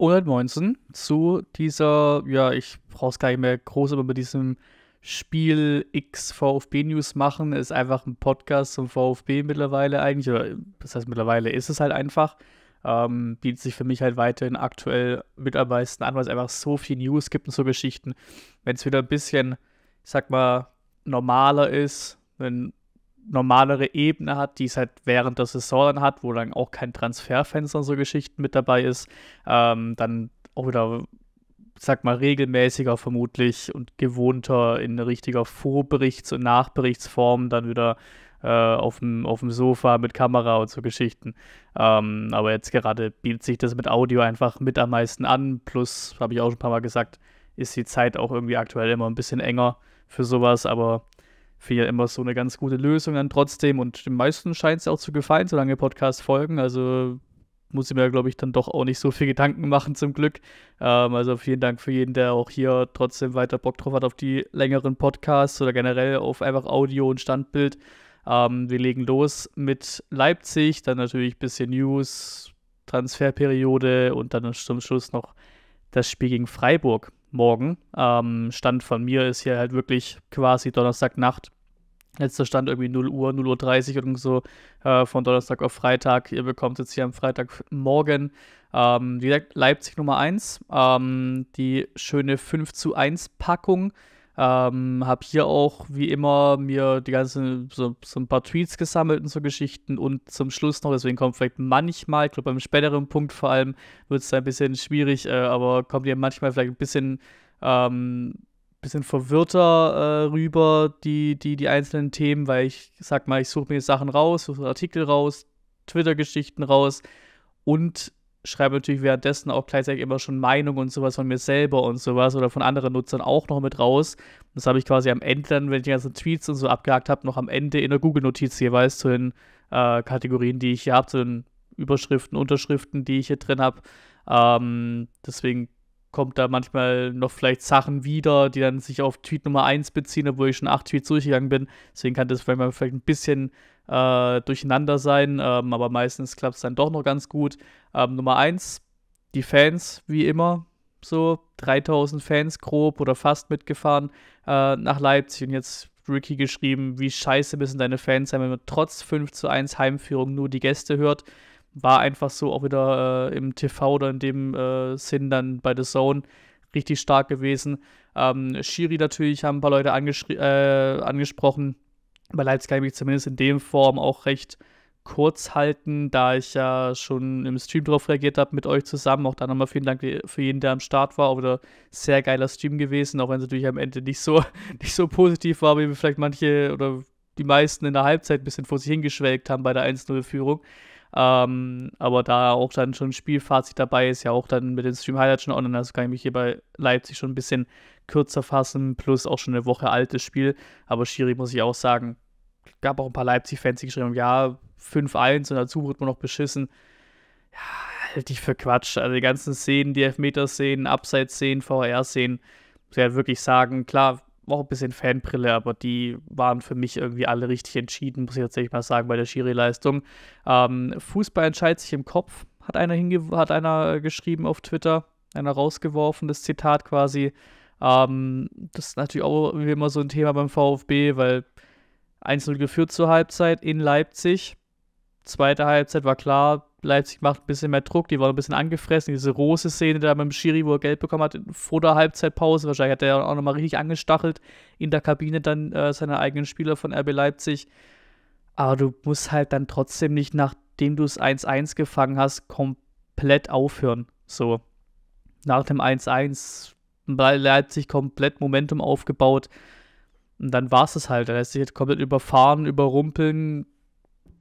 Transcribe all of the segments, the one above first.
119 zu dieser, ja, ich brauch's gar nicht mehr groß aber mit diesem Spiel X VfB News machen. Ist einfach ein Podcast zum VfB mittlerweile eigentlich. Oder das heißt, mittlerweile ist es halt einfach. Ähm, bietet sich für mich halt weiterhin aktuell mit am meisten an, weil es einfach so viel News gibt und so Geschichten. Wenn es wieder ein bisschen, ich sag mal, normaler ist, wenn normalere Ebene hat, die es halt während der Saison dann hat, wo dann auch kein Transferfenster und so Geschichten mit dabei ist, ähm, dann auch wieder, sag mal, regelmäßiger vermutlich und gewohnter in richtiger Vorberichts- und Nachberichtsform dann wieder äh, auf dem Sofa mit Kamera und so Geschichten. Ähm, aber jetzt gerade bietet sich das mit Audio einfach mit am meisten an, plus, habe ich auch schon ein paar Mal gesagt, ist die Zeit auch irgendwie aktuell immer ein bisschen enger für sowas, aber für ja immer so eine ganz gute Lösung dann trotzdem. Und den meisten scheint es auch zu gefallen, solange Podcasts folgen. Also muss ich mir, glaube ich, dann doch auch nicht so viel Gedanken machen, zum Glück. Ähm, also vielen Dank für jeden, der auch hier trotzdem weiter Bock drauf hat auf die längeren Podcasts oder generell auf einfach Audio und Standbild. Ähm, wir legen los mit Leipzig, dann natürlich ein bisschen News, Transferperiode und dann zum Schluss noch das Spiel gegen Freiburg morgen. Ähm, Stand von mir ist hier halt wirklich quasi Donnerstagnacht. Letzter Stand irgendwie 0 Uhr, 0 Uhr 30 und so äh, von Donnerstag auf Freitag. Ihr bekommt jetzt hier am Freitagmorgen, ähm, wie Leipzig Nummer 1. Ähm, die schöne 5 zu 1 Packung. Ähm, habe hier auch wie immer mir die ganzen so, so, ein paar Tweets gesammelt und so Geschichten und zum Schluss noch, deswegen kommt vielleicht manchmal, ich glaube beim späteren Punkt vor allem, wird es ein bisschen schwierig, äh, aber kommt ihr manchmal vielleicht ein bisschen ähm, bisschen verwirrter äh, rüber, die, die, die einzelnen Themen, weil ich sag mal, ich suche mir Sachen raus, suche Artikel raus, Twitter-Geschichten raus und schreibe natürlich währenddessen auch gleichzeitig immer schon Meinungen und sowas von mir selber und sowas oder von anderen Nutzern auch noch mit raus. Das habe ich quasi am Ende dann, wenn ich die ganzen Tweets und so abgehakt habe, noch am Ende in der Google-Notiz jeweils zu den äh, Kategorien, die ich hier habe, zu den Überschriften, Unterschriften, die ich hier drin habe. Ähm, deswegen kommt da manchmal noch vielleicht Sachen wieder, die dann sich auf Tweet Nummer 1 beziehen, obwohl ich schon acht Tweets durchgegangen bin. Deswegen kann das vielleicht mal vielleicht ein bisschen äh, durcheinander sein, ähm, aber meistens klappt es dann doch noch ganz gut. Ähm, Nummer eins, die Fans, wie immer, so 3000 Fans grob oder fast mitgefahren äh, nach Leipzig und jetzt Ricky geschrieben, wie scheiße müssen deine Fans sein, wenn man trotz 5 zu 1 Heimführung nur die Gäste hört. War einfach so auch wieder äh, im TV oder in dem äh, Sinn dann bei The Zone richtig stark gewesen. Ähm, Shiri natürlich haben ein paar Leute äh, angesprochen bei Leipzig kann ich mich zumindest in dem Form auch recht kurz halten, da ich ja schon im Stream drauf reagiert habe mit euch zusammen. Auch da nochmal vielen Dank für jeden, der am Start war. Auch wieder sehr geiler Stream gewesen, auch wenn es natürlich am Ende nicht so, nicht so positiv war, wie vielleicht manche oder die meisten in der Halbzeit ein bisschen vor sich hingeschwelgt haben bei der 1-0-Führung. Ähm, aber da auch dann schon Spielfazit dabei ist, ja auch dann mit den Stream Highlights schon online, also kann ich mich hier bei Leipzig schon ein bisschen kürzer fassen, plus auch schon eine Woche altes Spiel. Aber Schiri muss ich auch sagen, gab auch ein paar Leipzig-Fans, die geschrieben haben, ja, 5-1 und dazu wird man noch beschissen. Ja, halt ich für Quatsch. Also die ganzen Szenen, die Elfmeter-Szenen, Abseits-Szenen, VR-Szenen, muss ich halt wirklich sagen, klar, auch ein bisschen Fanbrille, aber die waren für mich irgendwie alle richtig entschieden, muss ich tatsächlich mal sagen, bei der Schiri-Leistung. Ähm, Fußball entscheidet sich im Kopf, hat einer, hat einer geschrieben auf Twitter, einer rausgeworfen, das Zitat quasi. Ähm, das ist natürlich auch immer so ein Thema beim VfB, weil 1-0 geführt zur Halbzeit in Leipzig. Zweite Halbzeit war klar, Leipzig macht ein bisschen mehr Druck, die waren ein bisschen angefressen. Diese rose Szene da mit dem Schiri, wo er Geld bekommen hat, vor der Halbzeitpause. Wahrscheinlich hat er auch nochmal richtig angestachelt in der Kabine dann äh, seine eigenen Spieler von RB Leipzig. Aber du musst halt dann trotzdem nicht, nachdem du es 1-1 gefangen hast, komplett aufhören. So. Nach dem 1-1 weil Leipzig komplett Momentum aufgebaut. Und dann war es es halt. Er lässt sich jetzt komplett überfahren, überrumpeln.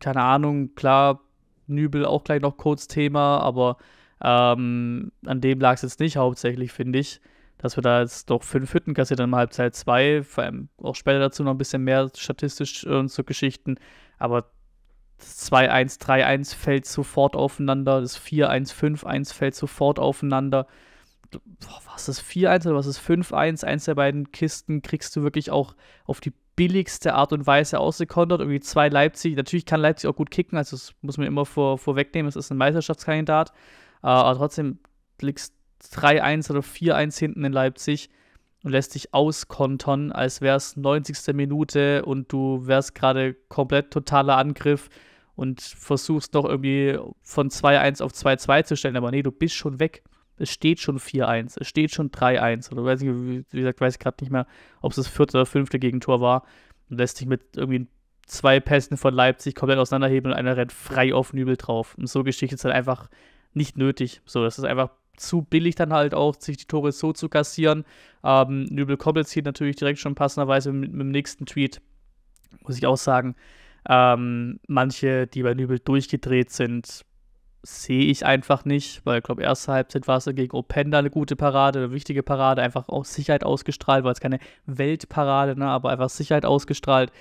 Keine Ahnung, klar, Nübel auch gleich noch kurz Thema, aber ähm, an dem lag es jetzt nicht hauptsächlich, finde ich, dass wir da jetzt doch fünf Hütten kassiert haben, Halbzeit zwei, vor allem auch später dazu noch ein bisschen mehr statistisch und äh, so Geschichten, aber das 2-1, 3-1 fällt sofort aufeinander, das 4-1, 5-1 fällt sofort aufeinander. was ist 4-1 oder was ist 5-1? Eins der beiden Kisten kriegst du wirklich auch auf die billigste Art und Weise ausgekontert. Irgendwie zwei Leipzig. Natürlich kann Leipzig auch gut kicken, also das muss man immer vor, vorwegnehmen. Es ist ein Meisterschaftskandidat. Äh, aber trotzdem liegst 3-1 oder 4-1 hinten in Leipzig und lässt dich auskontern, als wäre es 90. Minute und du wärst gerade komplett totaler Angriff und versuchst noch irgendwie von 2-1 auf 2-2 zu stellen. Aber nee, du bist schon weg es steht schon 4-1, es steht schon 3-1 oder weiß ich, wie gesagt, weiß ich gerade nicht mehr, ob es das vierte oder fünfte Gegentor war und lässt sich mit irgendwie zwei Pässen von Leipzig komplett auseinanderheben und einer rennt frei auf Nübel drauf. Und so Geschichte ist halt einfach nicht nötig. So, das ist einfach zu billig dann halt auch, sich die Tore so zu kassieren. Ähm, Nübel kompliziert natürlich direkt schon passenderweise mit, mit dem nächsten Tweet, muss ich auch sagen. Ähm, manche, die bei Nübel durchgedreht sind, sehe ich einfach nicht, weil ich glaube, erste Halbzeit war es gegen Openda eine gute Parade, eine wichtige Parade, einfach auch Sicherheit ausgestrahlt, war jetzt keine Weltparade, ne, aber einfach Sicherheit ausgestrahlt.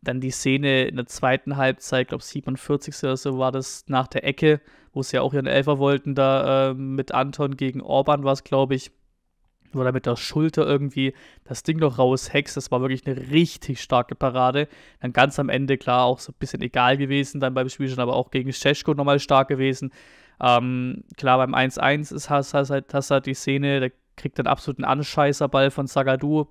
Dann die Szene in der zweiten Halbzeit, ich glaube 47. oder so war das nach der Ecke, wo sie ja auch ihren Elfer wollten, da äh, mit Anton gegen Orban war es, glaube ich wo er mit der Schulter irgendwie das Ding noch raushext. Das war wirklich eine richtig starke Parade. Dann ganz am Ende, klar, auch so ein bisschen egal gewesen, dann beim Spiel schon, aber auch gegen Scheschko nochmal stark gewesen. Ähm, klar, beim 1-1 ist Hassad halt die Szene, der kriegt dann absolut einen Anscheißerball von Sagadu.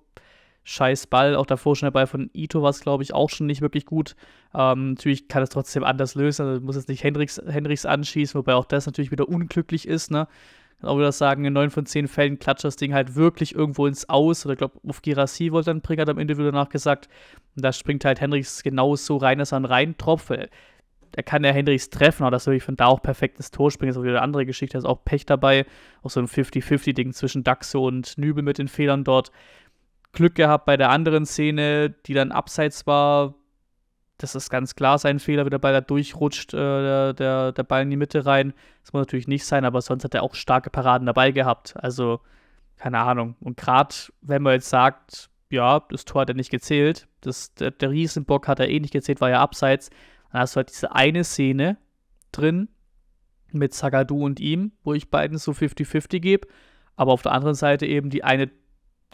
Scheiß Ball, auch davor schon der Ball von Ito war es, glaube ich, auch schon nicht wirklich gut. Ähm, natürlich kann es trotzdem anders lösen, also muss jetzt nicht Hendricks, Hendricks anschießen, wobei auch das natürlich wieder unglücklich ist, ne? Kann auch wieder sagen, in neun von zehn Fällen klatscht das Ding halt wirklich irgendwo ins Aus. Oder ich glaube, auf Girassi wollte dann Pringer im Interview danach gesagt. Und da springt halt Hendricks genau so rein, dass er einen reintropft. er kann ja Hendricks treffen, aber das ist wirklich von da auch perfektes Tor springen. Das ist auch wieder eine andere Geschichte. Da ist auch Pech dabei. Auch so ein 50-50-Ding zwischen Daxo und Nübel mit den Fehlern dort. Glück gehabt bei der anderen Szene, die dann abseits war, das ist ganz klar sein Fehler, wie der Ball da durchrutscht, äh, der, der, der, Ball in die Mitte rein. Das muss natürlich nicht sein, aber sonst hat er auch starke Paraden dabei gehabt. Also, keine Ahnung. Und gerade, wenn man jetzt sagt, ja, das Tor hat er nicht gezählt, das, der, der Riesenbock hat er eh nicht gezählt, war ja abseits, dann hast du halt diese eine Szene drin mit Sagadu und ihm, wo ich beiden so 50-50 gebe. Aber auf der anderen Seite eben die eine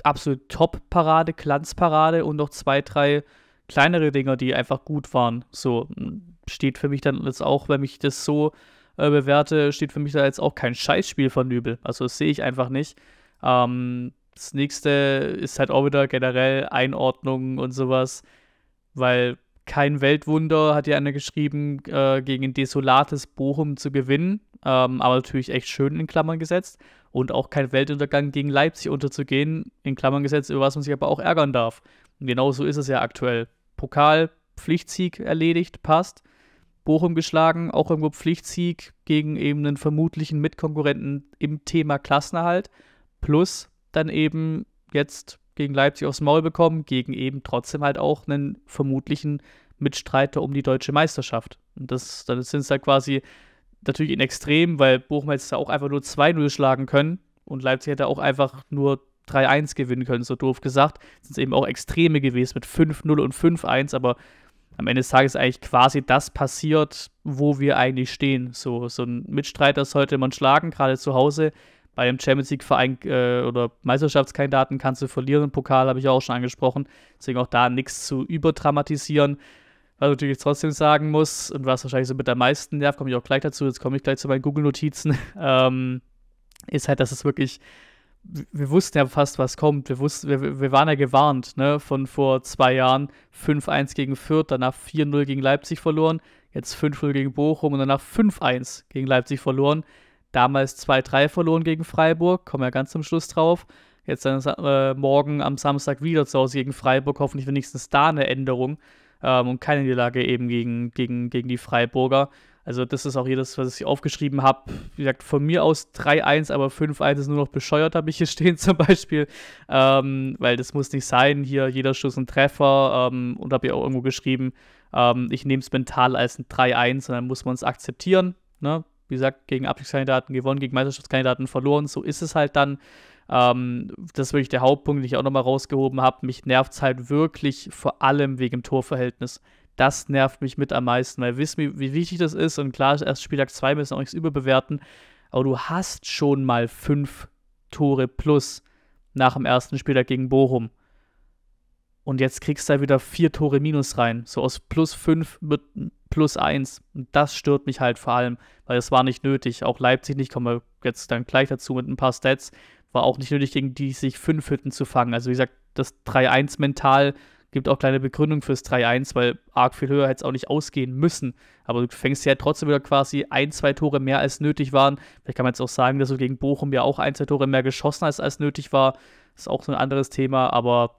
absolute Top-Parade, Glanzparade und noch zwei, drei kleinere Dinger, die einfach gut waren. So hm, steht für mich dann jetzt auch, wenn ich das so äh, bewerte, steht für mich da jetzt auch kein Scheißspiel von Nübel. Also sehe ich einfach nicht. Ähm, das nächste ist halt auch wieder generell Einordnungen und sowas, weil kein Weltwunder, hat ja einer geschrieben, äh, gegen ein desolates Bochum zu gewinnen, ähm, aber natürlich echt schön in Klammern gesetzt. Und auch kein Weltuntergang gegen Leipzig unterzugehen, in Klammern gesetzt, über was man sich aber auch ärgern darf. Und genau so ist es ja aktuell. Pokal, Pflichtsieg erledigt, passt. Bochum geschlagen, auch irgendwo Pflichtsieg gegen eben einen vermutlichen Mitkonkurrenten im Thema Klassenerhalt. Plus dann eben jetzt gegen Leipzig aufs Maul bekommen, gegen eben trotzdem halt auch einen vermutlichen Mitstreiter um die deutsche Meisterschaft. Und das, dann sind es halt quasi natürlich in Extrem, weil Bochum hätte es da auch einfach nur 2-0 schlagen können und Leipzig hätte auch einfach nur 3-1 gewinnen können, so doof gesagt. Sind eben auch Extreme gewesen mit 5-0 und 5-1, aber am Ende des Tages ist eigentlich quasi das passiert, wo wir eigentlich stehen. So, so ein Mitstreiter sollte man schlagen, gerade zu Hause. Bei einem Champions League-Verein äh, oder Meisterschaftskandidaten kannst du verlieren. Pokal habe ich auch schon angesprochen. Deswegen auch da nichts zu überdramatisieren. Was ich natürlich trotzdem sagen muss und was wahrscheinlich so mit am meisten nervt, komme ich auch gleich dazu. Jetzt komme ich gleich zu meinen Google-Notizen. ähm, ist halt, dass es wirklich wir wussten ja fast, was kommt. Wir, wussten, wir, wir waren ja gewarnt, ne? Von vor zwei Jahren 5-1 gegen Fürth, danach 4-0 gegen Leipzig verloren, jetzt 5-0 gegen Bochum und danach 5-1 gegen Leipzig verloren. Damals 2-3 verloren gegen Freiburg, kommen wir ja ganz zum Schluss drauf. Jetzt dann, äh, morgen am Samstag wieder zu Hause gegen Freiburg, hoffentlich wenigstens da eine Änderung ähm, und keine Niederlage eben gegen, gegen, gegen die Freiburger. Also, das ist auch jedes, was ich aufgeschrieben habe. Wie gesagt, von mir aus 3-1, aber 5-1 ist nur noch bescheuert, habe ich hier stehen zum Beispiel. Ähm, weil das muss nicht sein. Hier jeder Schuss ein Treffer. Ähm, und habe ich auch irgendwo geschrieben, ähm, ich nehme es mental als ein 3-1 und dann muss man es akzeptieren. Ne? Wie gesagt, gegen Abstiegskandidaten gewonnen, gegen Meisterschaftskandidaten verloren. So ist es halt dann. Ähm, das ist wirklich der Hauptpunkt, den ich auch nochmal rausgehoben habe. Mich nervt es halt wirklich vor allem wegen dem Torverhältnis das nervt mich mit am meisten, weil wisst ihr, wie wichtig das ist. Und klar, erst Spieltag 2 müssen wir auch nichts überbewerten. Aber du hast schon mal 5 Tore plus nach dem ersten Spieltag gegen Bochum. Und jetzt kriegst du da wieder 4 Tore minus rein. So aus plus 5 mit plus 1. Und das stört mich halt vor allem, weil es war nicht nötig. Auch Leipzig nicht, kommen wir jetzt dann gleich dazu mit ein paar Stats. War auch nicht nötig, gegen die sich 5 Hütten zu fangen. Also wie gesagt, das 3-1 mental Gibt auch kleine Begründung fürs 3-1, weil arg viel höher hätte es auch nicht ausgehen müssen. Aber du fängst ja trotzdem wieder quasi ein, zwei Tore mehr als nötig waren. Vielleicht kann man jetzt auch sagen, dass du gegen Bochum ja auch ein, zwei Tore mehr geschossen hast als nötig war. Das ist auch so ein anderes Thema, aber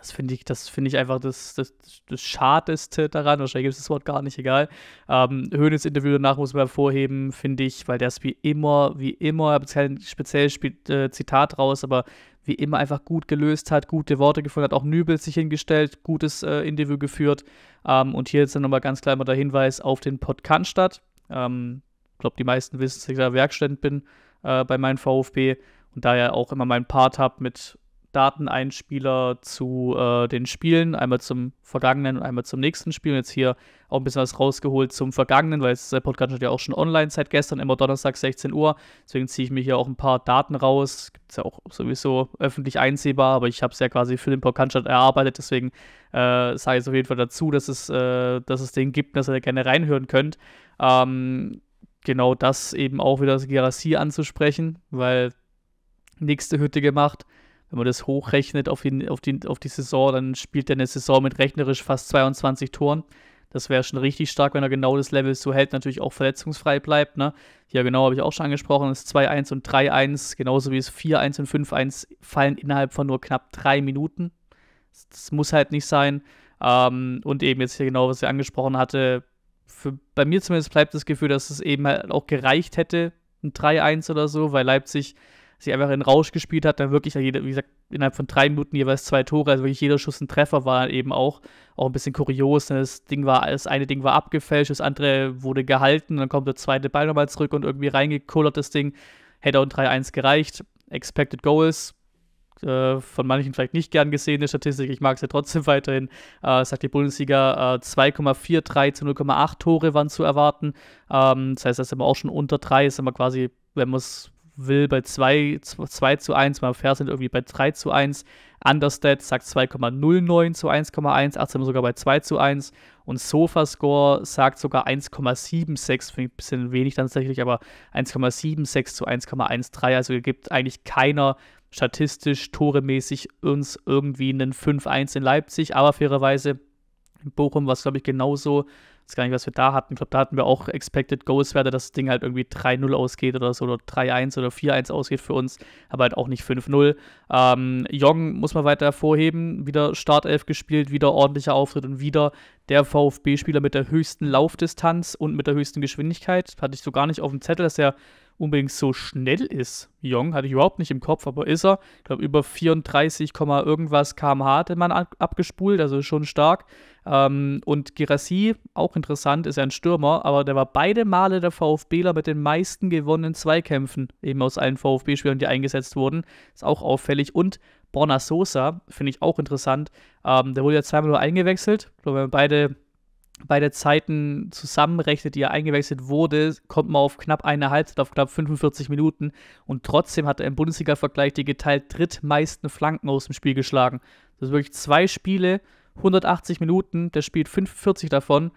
das finde ich, das finde ich einfach das, das, das Schadeste daran. Wahrscheinlich gibt es das Wort gar nicht, egal. Ähm, Höhnes Interview danach muss man hervorheben, finde ich, weil der wie immer, wie immer, speziell, habe kein äh, Zitat raus, aber wie immer einfach gut gelöst hat, gute Worte gefunden hat, auch Nübel sich hingestellt, gutes äh, Interview geführt. Ähm, und hier jetzt dann nochmal ganz klar mal der Hinweis auf den Podcast statt. Ähm, ich glaube, die meisten wissen, dass ich da Werkstätten bin äh, bei meinem VfB und da ja auch immer meinen Part habe mit Dateneinspieler zu äh, den Spielen, einmal zum vergangenen und einmal zum nächsten Spiel. Und jetzt hier auch ein bisschen was rausgeholt zum vergangenen, weil jetzt der Podcast ist ja auch schon online seit gestern, immer Donnerstag 16 Uhr. Deswegen ziehe ich mir hier auch ein paar Daten raus. Gibt es ja auch sowieso öffentlich einsehbar, aber ich habe es ja quasi für den Podcast erarbeitet. Deswegen äh, sage ich es auf jeden Fall dazu, dass es, äh, dass es den gibt, dass ihr da gerne reinhören könnt. Ähm, genau das eben auch wieder das Gerassi anzusprechen, weil nächste Hütte gemacht wenn man das hochrechnet auf, den, auf, den, auf die Saison, dann spielt er eine Saison mit rechnerisch fast 22 Toren. Das wäre schon richtig stark, wenn er genau das Level so hält, natürlich auch verletzungsfrei bleibt. Ne? Ja, genau, habe ich auch schon angesprochen. Das 2-1 und 3-1, genauso wie es 4-1 und 5-1 fallen innerhalb von nur knapp drei Minuten. Das, das muss halt nicht sein. Ähm, und eben jetzt hier genau, was ich angesprochen hatte, für, bei mir zumindest bleibt das Gefühl, dass es eben halt auch gereicht hätte, ein 3-1 oder so, weil Leipzig sich einfach in Rausch gespielt hat, dann wirklich, wie gesagt, innerhalb von drei Minuten jeweils zwei Tore, also wirklich jeder Schuss ein Treffer war eben auch, auch ein bisschen kurios. Das Ding war, das eine Ding war abgefälscht, das andere wurde gehalten, dann kommt der zweite Ball nochmal zurück und irgendwie reingekullert das Ding. Hätte und 3-1 gereicht. Expected Goals, äh, von manchen vielleicht nicht gern gesehene Statistik, ich mag es ja trotzdem weiterhin, äh, sagt die Bundesliga, äh, 2,43 zu 0,8 Tore waren zu erwarten. Ähm, das heißt, das ist immer auch schon unter 3, ist immer quasi, wenn man es will bei 2, 2 zu 1, mal fair sind irgendwie bei 3 zu 1. Understat sagt 2,09 zu 1,1, 18 sogar bei 2 zu 1 und Sofascore sagt sogar 1,76, finde ich ein bisschen wenig dann tatsächlich, aber 1,76 zu 1,13, also gibt eigentlich keiner statistisch, toremäßig uns irgendwie einen 5-1 in Leipzig, aber fairerweise in Bochum war es, glaube ich, genauso weiß gar nicht, was wir da hatten. Ich glaube, da hatten wir auch Expected Goals-Werte, dass das Ding halt irgendwie 3-0 ausgeht oder so, oder 3-1 oder 4-1 ausgeht für uns, aber halt auch nicht 5-0. Ähm, Jong muss man weiter hervorheben, wieder Startelf gespielt, wieder ordentlicher Auftritt und wieder der VfB-Spieler mit der höchsten Laufdistanz und mit der höchsten Geschwindigkeit. Hatte ich so gar nicht auf dem Zettel, dass er unbedingt so schnell ist. Jong, hatte ich überhaupt nicht im Kopf, aber ist er. Ich glaube, über 34, irgendwas kmh hatte man abgespult, also schon stark. Ähm, und Girassi, auch interessant, ist ja ein Stürmer, aber der war beide Male der VfBler mit den meisten gewonnenen Zweikämpfen, eben aus allen VfB-Spielern, die eingesetzt wurden. Ist auch auffällig. Und Borna Sosa, finde ich auch interessant. Ähm, der wurde ja zweimal nur eingewechselt. Ich glaube, wenn beide beide Zeiten zusammenrechnet, die er eingewechselt wurde, kommt man auf knapp eine Halbzeit, auf knapp 45 Minuten. Und trotzdem hat er im Bundesliga-Vergleich die geteilt drittmeisten Flanken aus dem Spiel geschlagen. Das ist wirklich zwei Spiele, 180 Minuten, der spielt 45 davon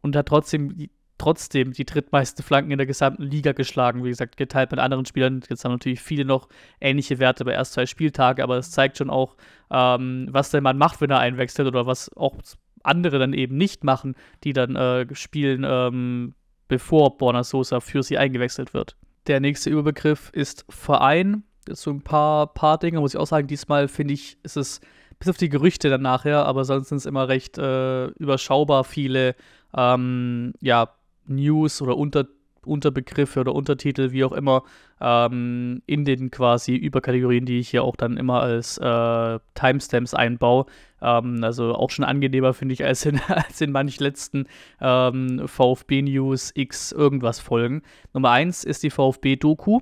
und hat trotzdem, trotzdem die drittmeisten Flanken in der gesamten Liga geschlagen. Wie gesagt, geteilt mit anderen Spielern. Jetzt haben natürlich viele noch ähnliche Werte bei erst zwei Spieltage, aber es zeigt schon auch, ähm, was der Mann macht, wenn er einwechselt oder was auch andere dann eben nicht machen, die dann äh, spielen, ähm, bevor Borna Sosa für sie eingewechselt wird. Der nächste Überbegriff ist Verein. so ein paar, paar Dinge, muss ich auch sagen. Diesmal finde ich, ist es bis auf die Gerüchte dann nachher, ja, aber sonst sind es immer recht äh, überschaubar viele ähm, ja, News oder Unter Unterbegriffe oder Untertitel, wie auch immer, ähm, in den quasi Überkategorien, die ich hier auch dann immer als äh, Timestamps einbaue. Ähm, also auch schon angenehmer finde ich als in, als in manch letzten ähm, VfB News X irgendwas Folgen. Nummer 1 ist die VfB Doku.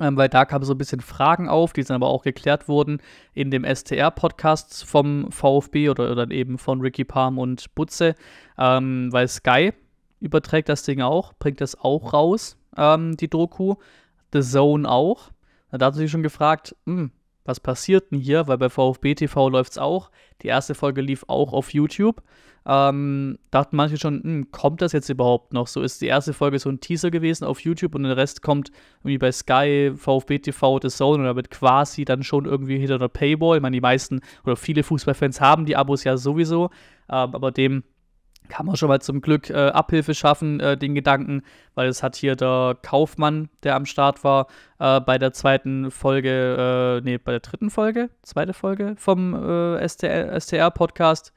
Ähm, weil da kamen so ein bisschen Fragen auf, die dann aber auch geklärt wurden in dem STR-Podcast vom VfB oder, oder eben von Ricky Palm und Butze, ähm, weil Sky überträgt das Ding auch, bringt das auch raus, ähm, die Doku. The Zone auch. Da hat sich schon gefragt, hm, was passiert denn hier? Weil bei VfB TV läuft es auch. Die erste Folge lief auch auf YouTube. Ähm, dachten manche schon, hm, kommt das jetzt überhaupt noch? So ist die erste Folge so ein Teaser gewesen auf YouTube und der Rest kommt irgendwie bei Sky, VfB TV, The Zone und damit quasi dann schon irgendwie hinter der Paywall. Ich meine, die meisten oder viele Fußballfans haben die Abos ja sowieso, ähm, aber dem kann man schon mal zum Glück äh, Abhilfe schaffen, äh, den Gedanken, weil es hat hier der Kaufmann, der am Start war, äh, bei der zweiten Folge, äh, nee, bei der dritten Folge, zweite Folge vom äh, STR-Podcast,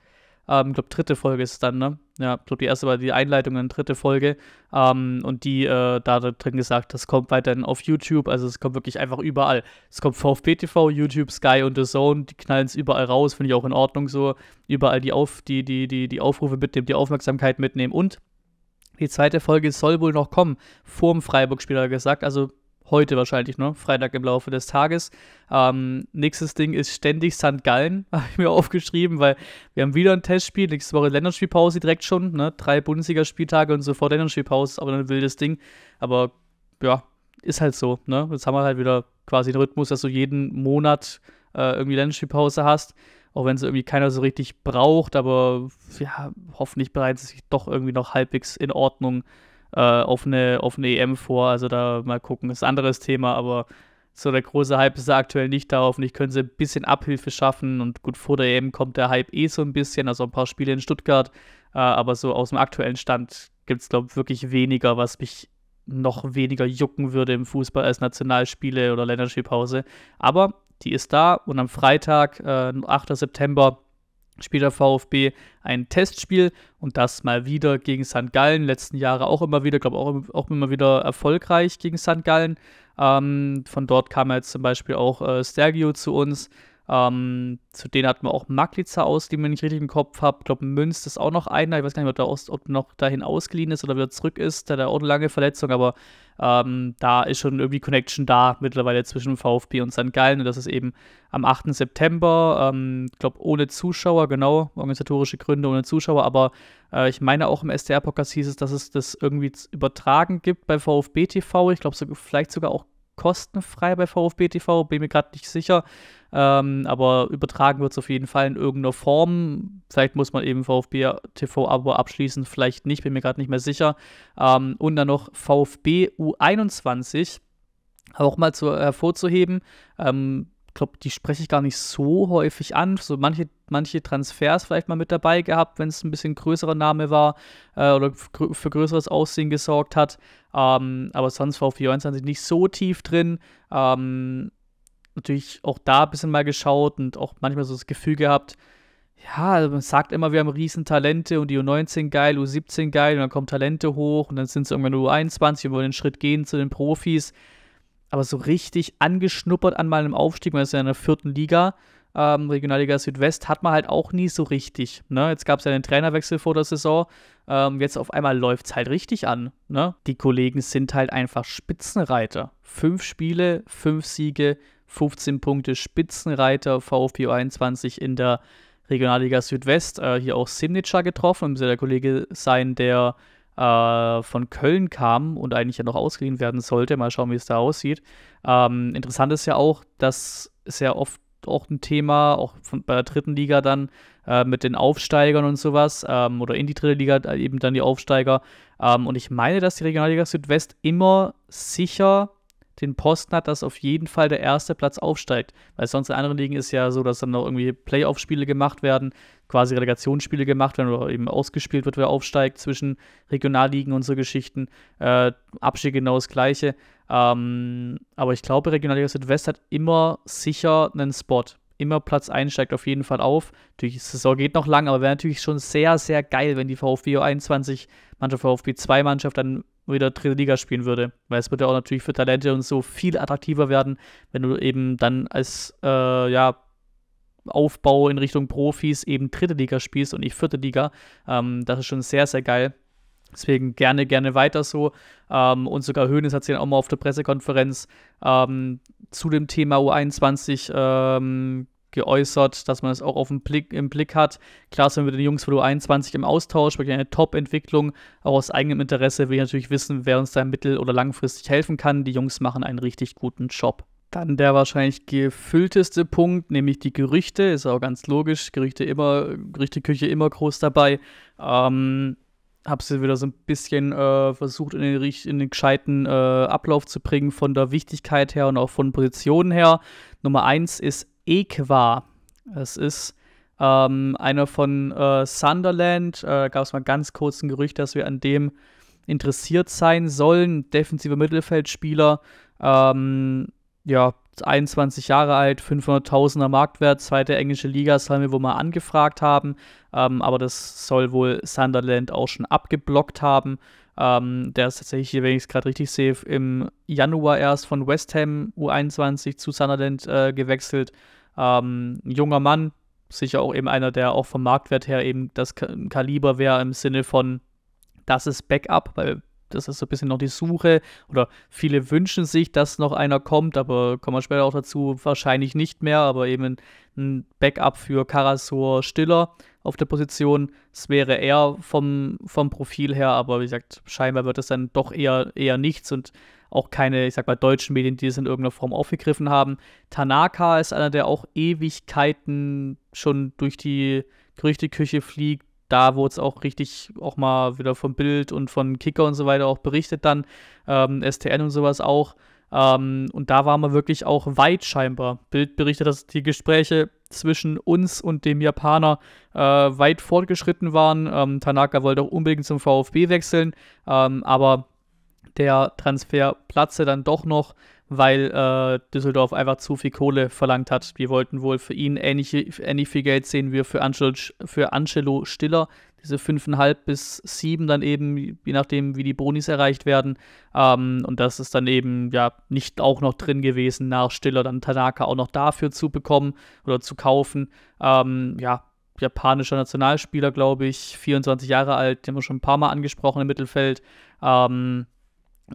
ähm, ich glaube, dritte Folge ist es dann, ne? Ja, ich glaube, die erste war die Einleitung in dritte Folge. Ähm, und die äh, da drin gesagt, das kommt weiterhin auf YouTube. Also es kommt wirklich einfach überall. Es kommt VfB TV, YouTube, Sky und The Zone. Die knallen es überall raus. Finde ich auch in Ordnung so. Überall die, auf, die, die, die, die Aufrufe mitnehmen, die Aufmerksamkeit mitnehmen. Und die zweite Folge soll wohl noch kommen. Vorm Freiburg-Spieler gesagt. Also heute wahrscheinlich, ne? Freitag im Laufe des Tages. Ähm, nächstes Ding ist ständig St. Gallen, habe ich mir aufgeschrieben, weil wir haben wieder ein Testspiel, nächste Woche Länderspielpause direkt schon, ne? Drei Bundesligaspieltage und sofort Länderspielpause, aber ein wildes Ding. Aber ja, ist halt so, ne? Jetzt haben wir halt wieder quasi einen Rhythmus, dass du jeden Monat äh, irgendwie Länderspielpause hast auch wenn es irgendwie keiner so richtig braucht, aber ja, hoffentlich bereitet es sich doch irgendwie noch halbwegs in Ordnung äh, auf, eine, auf eine EM vor. Also da mal gucken, ist ein anderes Thema, aber so der große Hype ist aktuell nicht da. Hoffentlich können sie ein bisschen Abhilfe schaffen und gut, vor der EM kommt der Hype eh so ein bisschen, also ein paar Spiele in Stuttgart, äh, aber so aus dem aktuellen Stand gibt es, glaube ich, wirklich weniger, was mich noch weniger jucken würde im Fußball als Nationalspiele oder Länderspielpause. Aber die ist da und am Freitag, äh, 8. September, spielt der VfB ein Testspiel und das mal wieder gegen St. Gallen. Letzten Jahre auch immer wieder, glaube auch, auch immer wieder erfolgreich gegen St. Gallen. Ähm, von dort kam jetzt zum Beispiel auch äh, Stergio zu uns. Ähm, zu denen hatten wir auch Maglitzer aus, die mir nicht richtig im Kopf habe. Ich glaube, Münz ist auch noch einer. Ich weiß gar nicht, ob der Ost, ob noch dahin ausgeliehen ist oder wieder zurück ist. Da hat er auch eine lange Verletzung, aber ähm, da ist schon irgendwie Connection da mittlerweile zwischen VfB und St. Gallen. Und das ist eben am 8. September. Ähm, ich ähm, glaube, ohne Zuschauer, genau. Organisatorische Gründe ohne Zuschauer. Aber äh, ich meine auch im SDR-Podcast hieß es, dass es das irgendwie übertragen gibt bei VfB TV. Ich glaube, so, vielleicht sogar auch kostenfrei bei VfB TV, bin mir gerade nicht sicher. Ähm, aber übertragen wird es auf jeden Fall in irgendeiner Form. Vielleicht muss man eben VfB TV-Abo abschließen, vielleicht nicht, bin mir gerade nicht mehr sicher. Ähm, und dann noch VfB U21 auch mal zu, hervorzuheben. Ähm, glaube, die spreche ich gar nicht so häufig an. So manche, manche Transfers vielleicht mal mit dabei gehabt, wenn es ein bisschen größerer Name war äh, oder für größeres Aussehen gesorgt hat. Ähm, aber sonst war V24 nicht so tief drin. Ähm, natürlich auch da ein bisschen mal geschaut und auch manchmal so das Gefühl gehabt, ja, man sagt immer, wir haben riesen Talente und die U19 geil, U17 geil und dann kommen Talente hoch und dann sind es irgendwann U21 und wollen den Schritt gehen zu den Profis aber so richtig angeschnuppert an meinem Aufstieg, man ist ja in der vierten Liga, ähm, Regionalliga Südwest, hat man halt auch nie so richtig. Ne? Jetzt gab es ja den Trainerwechsel vor der Saison. Ähm, jetzt auf einmal läuft es halt richtig an. Ne? Die Kollegen sind halt einfach Spitzenreiter. Fünf Spiele, fünf Siege, 15 Punkte Spitzenreiter VfB 21 in der Regionalliga Südwest. Äh, hier auch Simnitscher getroffen, muss ja der Kollege sein, der äh, von Köln kam und eigentlich ja noch ausgeliehen werden sollte. Mal schauen, wie es da aussieht. Ähm, interessant ist ja auch, dass sehr oft auch ein Thema, auch von, bei der dritten Liga dann äh, mit den Aufsteigern und sowas ähm, oder in die dritte Liga äh, eben dann die Aufsteiger. Ähm, und ich meine, dass die Regionalliga Südwest immer sicher den Posten hat, dass auf jeden Fall der erste Platz aufsteigt. Weil sonst in anderen Ligen ist ja so, dass dann noch irgendwie Playoff-Spiele gemacht werden, quasi Relegationsspiele gemacht werden oder eben ausgespielt wird, wer aufsteigt zwischen Regionalligen und so Geschichten. Äh, Abstieg genau das Gleiche. Ähm, aber ich glaube, Regionalliga Südwest hat immer sicher einen Spot. Immer Platz 1 steigt auf jeden Fall auf. Natürlich, die Saison geht noch lang, aber wäre natürlich schon sehr, sehr geil, wenn die VfB 21 Mannschaft, VfB 2 Mannschaft dann wieder dritte Liga spielen würde. Weil es wird ja auch natürlich für Talente und so viel attraktiver werden, wenn du eben dann als äh, ja, Aufbau in Richtung Profis eben dritte Liga spielst und nicht vierte Liga. Ähm, das ist schon sehr, sehr geil. Deswegen gerne, gerne weiter so. Ähm, und sogar Höhnes hat sich dann auch mal auf der Pressekonferenz ähm, zu dem Thema U21 geäußert, dass man es das auch auf den Blick, im Blick hat. Klar sind wir mit den Jungs von U21 im Austausch, wirklich eine Top-Entwicklung. Auch aus eigenem Interesse will ich natürlich wissen, wer uns da mittel- oder langfristig helfen kann. Die Jungs machen einen richtig guten Job. Dann der wahrscheinlich gefüllteste Punkt, nämlich die Gerüchte. Ist auch ganz logisch. Gerüchte immer, Gerüchteküche immer groß dabei. Ähm, habe sie wieder so ein bisschen äh, versucht, in den, in den gescheiten äh, Ablauf zu bringen, von der Wichtigkeit her und auch von Positionen her. Nummer eins ist Equa. Es ist ähm, einer von äh, Sunderland. Äh, Gab es mal ganz kurz ein Gerücht, dass wir an dem interessiert sein sollen. Defensiver Mittelfeldspieler. Ähm, ja, 21 Jahre alt, 500.000er Marktwert, zweite englische Liga, sollen wir wohl mal angefragt haben. Ähm, aber das soll wohl Sunderland auch schon abgeblockt haben. Ähm, der ist tatsächlich, hier, wenn ich es gerade richtig sehe, im Januar erst von West Ham U21 zu Sunderland äh, gewechselt. Ähm, junger Mann, sicher auch eben einer, der auch vom Marktwert her eben das Kaliber wäre im Sinne von, das ist Backup, weil das ist so ein bisschen noch die Suche oder viele wünschen sich, dass noch einer kommt, aber kommen wir später auch dazu, wahrscheinlich nicht mehr, aber eben ein Backup für Karasor Stiller auf der Position, es wäre eher vom, vom Profil her, aber wie gesagt, scheinbar wird es dann doch eher, eher nichts und auch keine, ich sag mal, deutschen Medien, die es in irgendeiner Form aufgegriffen haben. Tanaka ist einer, der auch Ewigkeiten schon durch die Gerüchteküche fliegt. Da wurde es auch richtig auch mal wieder vom Bild und von Kicker und so weiter auch berichtet dann, ähm, STN und sowas auch. Ähm, und da war man wirklich auch weit scheinbar. Bild berichtet, dass die Gespräche zwischen uns und dem Japaner äh, weit fortgeschritten waren. Ähm, Tanaka wollte auch unbedingt zum VfB wechseln, ähm, aber der Transfer platze dann doch noch, weil äh, Düsseldorf einfach zu viel Kohle verlangt hat. Wir wollten wohl für ihn ähnlich, ähnlich viel Geld sehen wie für, Angel, für Angelo Stiller. Diese 5,5 bis 7 dann eben, je nachdem, wie die Bonis erreicht werden. Ähm, und das ist dann eben ja nicht auch noch drin gewesen, nach Stiller dann Tanaka auch noch dafür zu bekommen oder zu kaufen. Ähm, ja, japanischer Nationalspieler, glaube ich, 24 Jahre alt, den haben wir schon ein paar Mal angesprochen im Mittelfeld. Ähm,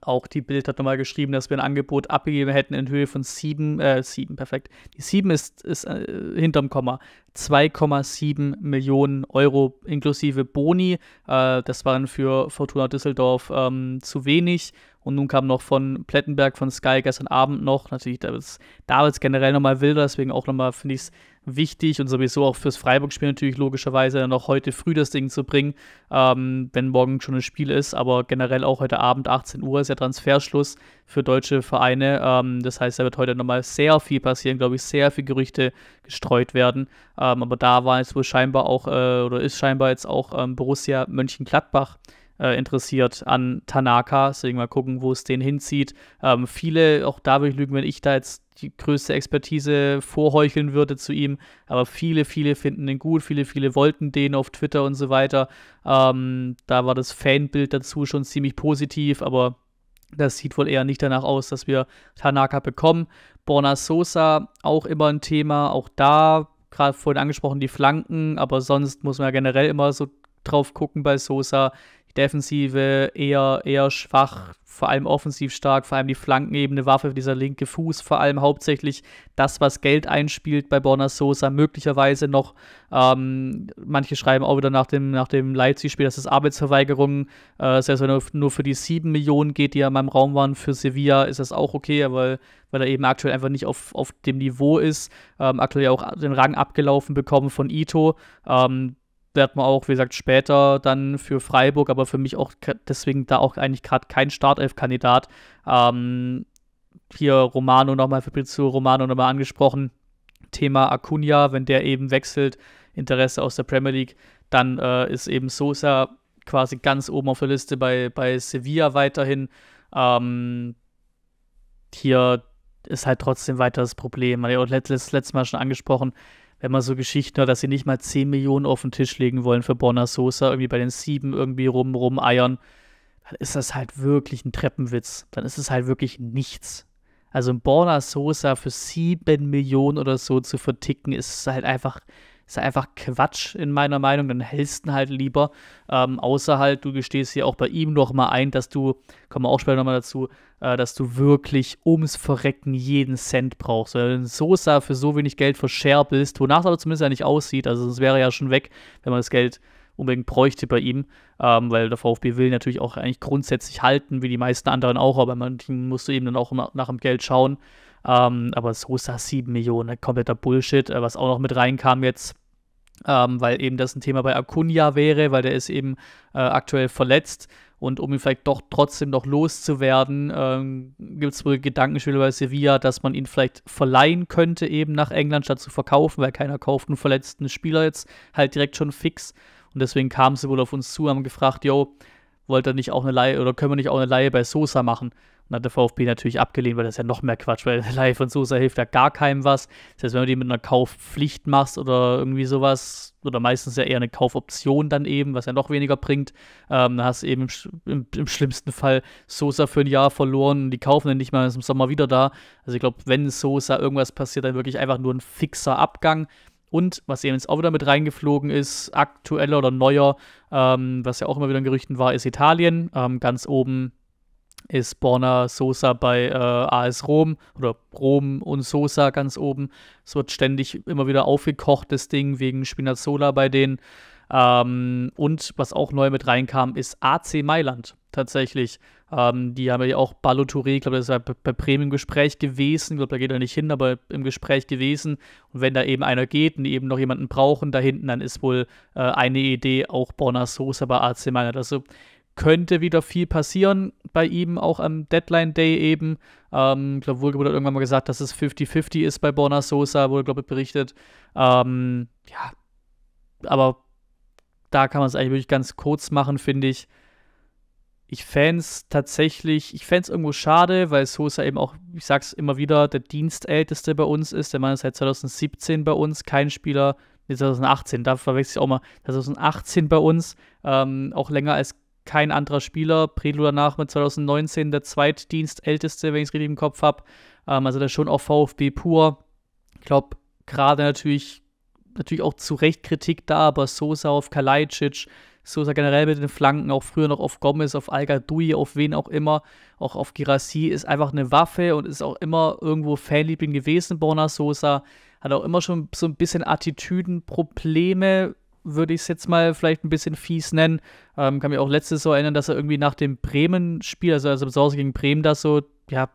auch die Bild hat nochmal geschrieben, dass wir ein Angebot abgegeben hätten in Höhe von 7, äh, 7, perfekt. Die 7 ist, ist äh, hinterm Komma. 2,7 Millionen Euro inklusive Boni. Äh, das waren für Fortuna Düsseldorf ähm, zu wenig und nun kam noch von Plettenberg von Sky gestern Abend noch, natürlich, da wird es generell nochmal wilder, deswegen auch nochmal, finde ich es wichtig und sowieso auch fürs Freiburg-Spiel natürlich logischerweise noch heute früh das Ding zu bringen, ähm, wenn morgen schon ein Spiel ist, aber generell auch heute Abend 18 Uhr ist ja Transferschluss für deutsche Vereine. Ähm, das heißt, da wird heute nochmal sehr viel passieren, glaube ich, sehr viele Gerüchte gestreut werden. Ähm, aber da war es wohl scheinbar auch, äh, oder ist scheinbar jetzt auch ähm, Borussia Mönchengladbach äh, interessiert an Tanaka. Deswegen mal gucken, wo es den hinzieht. Ähm, viele, auch da würde ich lügen, wenn ich da jetzt die größte Expertise vorheucheln würde zu ihm. Aber viele, viele finden ihn gut, viele, viele wollten den auf Twitter und so weiter. Ähm, da war das Fanbild dazu schon ziemlich positiv, aber das sieht wohl eher nicht danach aus, dass wir Tanaka bekommen. Borna Sosa auch immer ein Thema, auch da gerade vorhin angesprochen die Flanken, aber sonst muss man ja generell immer so drauf gucken bei Sosa. Defensive eher, eher schwach, vor allem offensiv stark, vor allem die flankenebene Waffe, dieser linke Fuß, vor allem hauptsächlich das, was Geld einspielt bei Borna Sosa, möglicherweise noch, ähm, manche schreiben auch wieder nach dem, nach dem Leipzig-Spiel, dass es Arbeitsverweigerung, äh, selbst wenn er nur für die 7 Millionen geht, die ja in meinem Raum waren, für Sevilla ist das auch okay, weil, weil er eben aktuell einfach nicht auf, auf dem Niveau ist, ähm, aktuell ja auch den Rang abgelaufen bekommen von Ito, ähm, der hat man auch, wie gesagt, später dann für Freiburg, aber für mich auch deswegen da auch eigentlich gerade kein Startelf-Kandidat. Ähm, hier Romano nochmal, Fabrizio Romano nochmal angesprochen. Thema Acuna, wenn der eben wechselt, Interesse aus der Premier League, dann äh, ist eben Sosa quasi ganz oben auf der Liste bei, bei Sevilla weiterhin. Ähm, hier ist halt trotzdem weiter das Problem. Man hat ja letztes, letztes Mal schon angesprochen, wenn man so Geschichten hat, dass sie nicht mal 10 Millionen auf den Tisch legen wollen für Bonner Sosa, irgendwie bei den sieben irgendwie rum, rum eiern, dann ist das halt wirklich ein Treppenwitz. Dann ist es halt wirklich nichts. Also ein Borna Sosa für sieben Millionen oder so zu verticken, ist halt einfach ist einfach Quatsch in meiner Meinung. Dann hältst du halt lieber. Ähm, außer halt, du gestehst hier auch bei ihm nochmal ein, dass du, kommen wir auch später nochmal dazu, äh, dass du wirklich ums Verrecken jeden Cent brauchst. Wenn du Sosa für so wenig Geld verscherbelst, wonach es aber zumindest ja nicht aussieht, also sonst wäre ja schon weg, wenn man das Geld unbedingt bräuchte bei ihm, ähm, weil der VfB will natürlich auch eigentlich grundsätzlich halten, wie die meisten anderen auch, aber manchmal musst du eben dann auch nach dem Geld schauen. Ähm, aber Sosa 7 Millionen, ne? kompletter Bullshit, äh, was auch noch mit reinkam jetzt. Ähm, weil eben das ein Thema bei Acuna wäre, weil der ist eben äh, aktuell verletzt. Und um ihn vielleicht doch trotzdem noch loszuwerden, ähm, gibt es wohl Gedankenspiele bei Sevilla, dass man ihn vielleicht verleihen könnte, eben nach England, statt zu verkaufen, weil keiner kauft einen verletzten Spieler jetzt halt direkt schon fix. Und deswegen kamen sie wohl auf uns zu, haben gefragt, yo, wollt ihr nicht auch eine Leihe oder können wir nicht auch eine Leihe bei Sosa machen? Und hat der VfB natürlich abgelehnt, weil das ist ja noch mehr Quatsch, weil Live und Sosa hilft ja gar keinem was. Das heißt, wenn du die mit einer Kaufpflicht machst oder irgendwie sowas, oder meistens ja eher eine Kaufoption dann eben, was ja noch weniger bringt, ähm, dann hast du eben im, im, im, schlimmsten Fall Sosa für ein Jahr verloren und die kaufen dann nicht mal, im Sommer wieder da. Also ich glaube, wenn Sosa irgendwas passiert, dann wirklich einfach nur ein fixer Abgang. Und was eben jetzt auch wieder mit reingeflogen ist, aktueller oder neuer, ähm, was ja auch immer wieder in Gerüchten war, ist Italien. Ähm, ganz oben ist Borna Sosa bei äh, AS Rom oder Rom und Sosa ganz oben. Es wird ständig immer wieder aufgekocht, das Ding wegen Spinazzola bei denen. Ähm, und was auch neu mit reinkam, ist AC Mailand tatsächlich. Ähm, die haben ja auch Ballotouré, ich glaube, das ist ja bei Bremen im Gespräch gewesen. Ich glaube, da geht er nicht hin, aber im Gespräch gewesen. Und wenn da eben einer geht und die eben noch jemanden brauchen da hinten, dann ist wohl äh, eine Idee auch Borna Sosa bei AC Mailand. Also könnte wieder viel passieren bei ihm, auch am Deadline Day eben. Ähm, ich glaube, Wohlgebot wurde irgendwann mal gesagt, dass es 50-50 ist bei Borna Sosa, wurde, glaube ich, berichtet. Ähm, ja, aber da kann man es eigentlich wirklich ganz kurz machen, finde ich. Ich fände es tatsächlich, ich fände es irgendwo schade, weil Sosa eben auch, ich sag's immer wieder, der Dienstälteste bei uns ist. Der Mann ist seit 2017 bei uns, kein Spieler, nee, 2018, da verwechsel ich auch mal, 2018 bei uns, ähm, auch länger als kein anderer Spieler. Predlo danach mit 2019 der zweitdienstälteste, wenn ich es richtig im Kopf habe. Ähm, also das schon auf VfB pur. Ich glaube, gerade natürlich, natürlich auch zu Recht Kritik da, aber Sosa auf Kalajdzic, Sosa generell mit den Flanken, auch früher noch auf Gomez, auf al auf wen auch immer, auch auf Girassi, ist einfach eine Waffe und ist auch immer irgendwo Fanliebling gewesen, Borna Sosa. Hat auch immer schon so ein bisschen Attitüdenprobleme, würde ich es jetzt mal vielleicht ein bisschen fies nennen. Ähm, kann mich auch letztes so erinnern, dass er irgendwie nach dem Bremen-Spiel, also, also zu Hause gegen Bremen, das so, ja,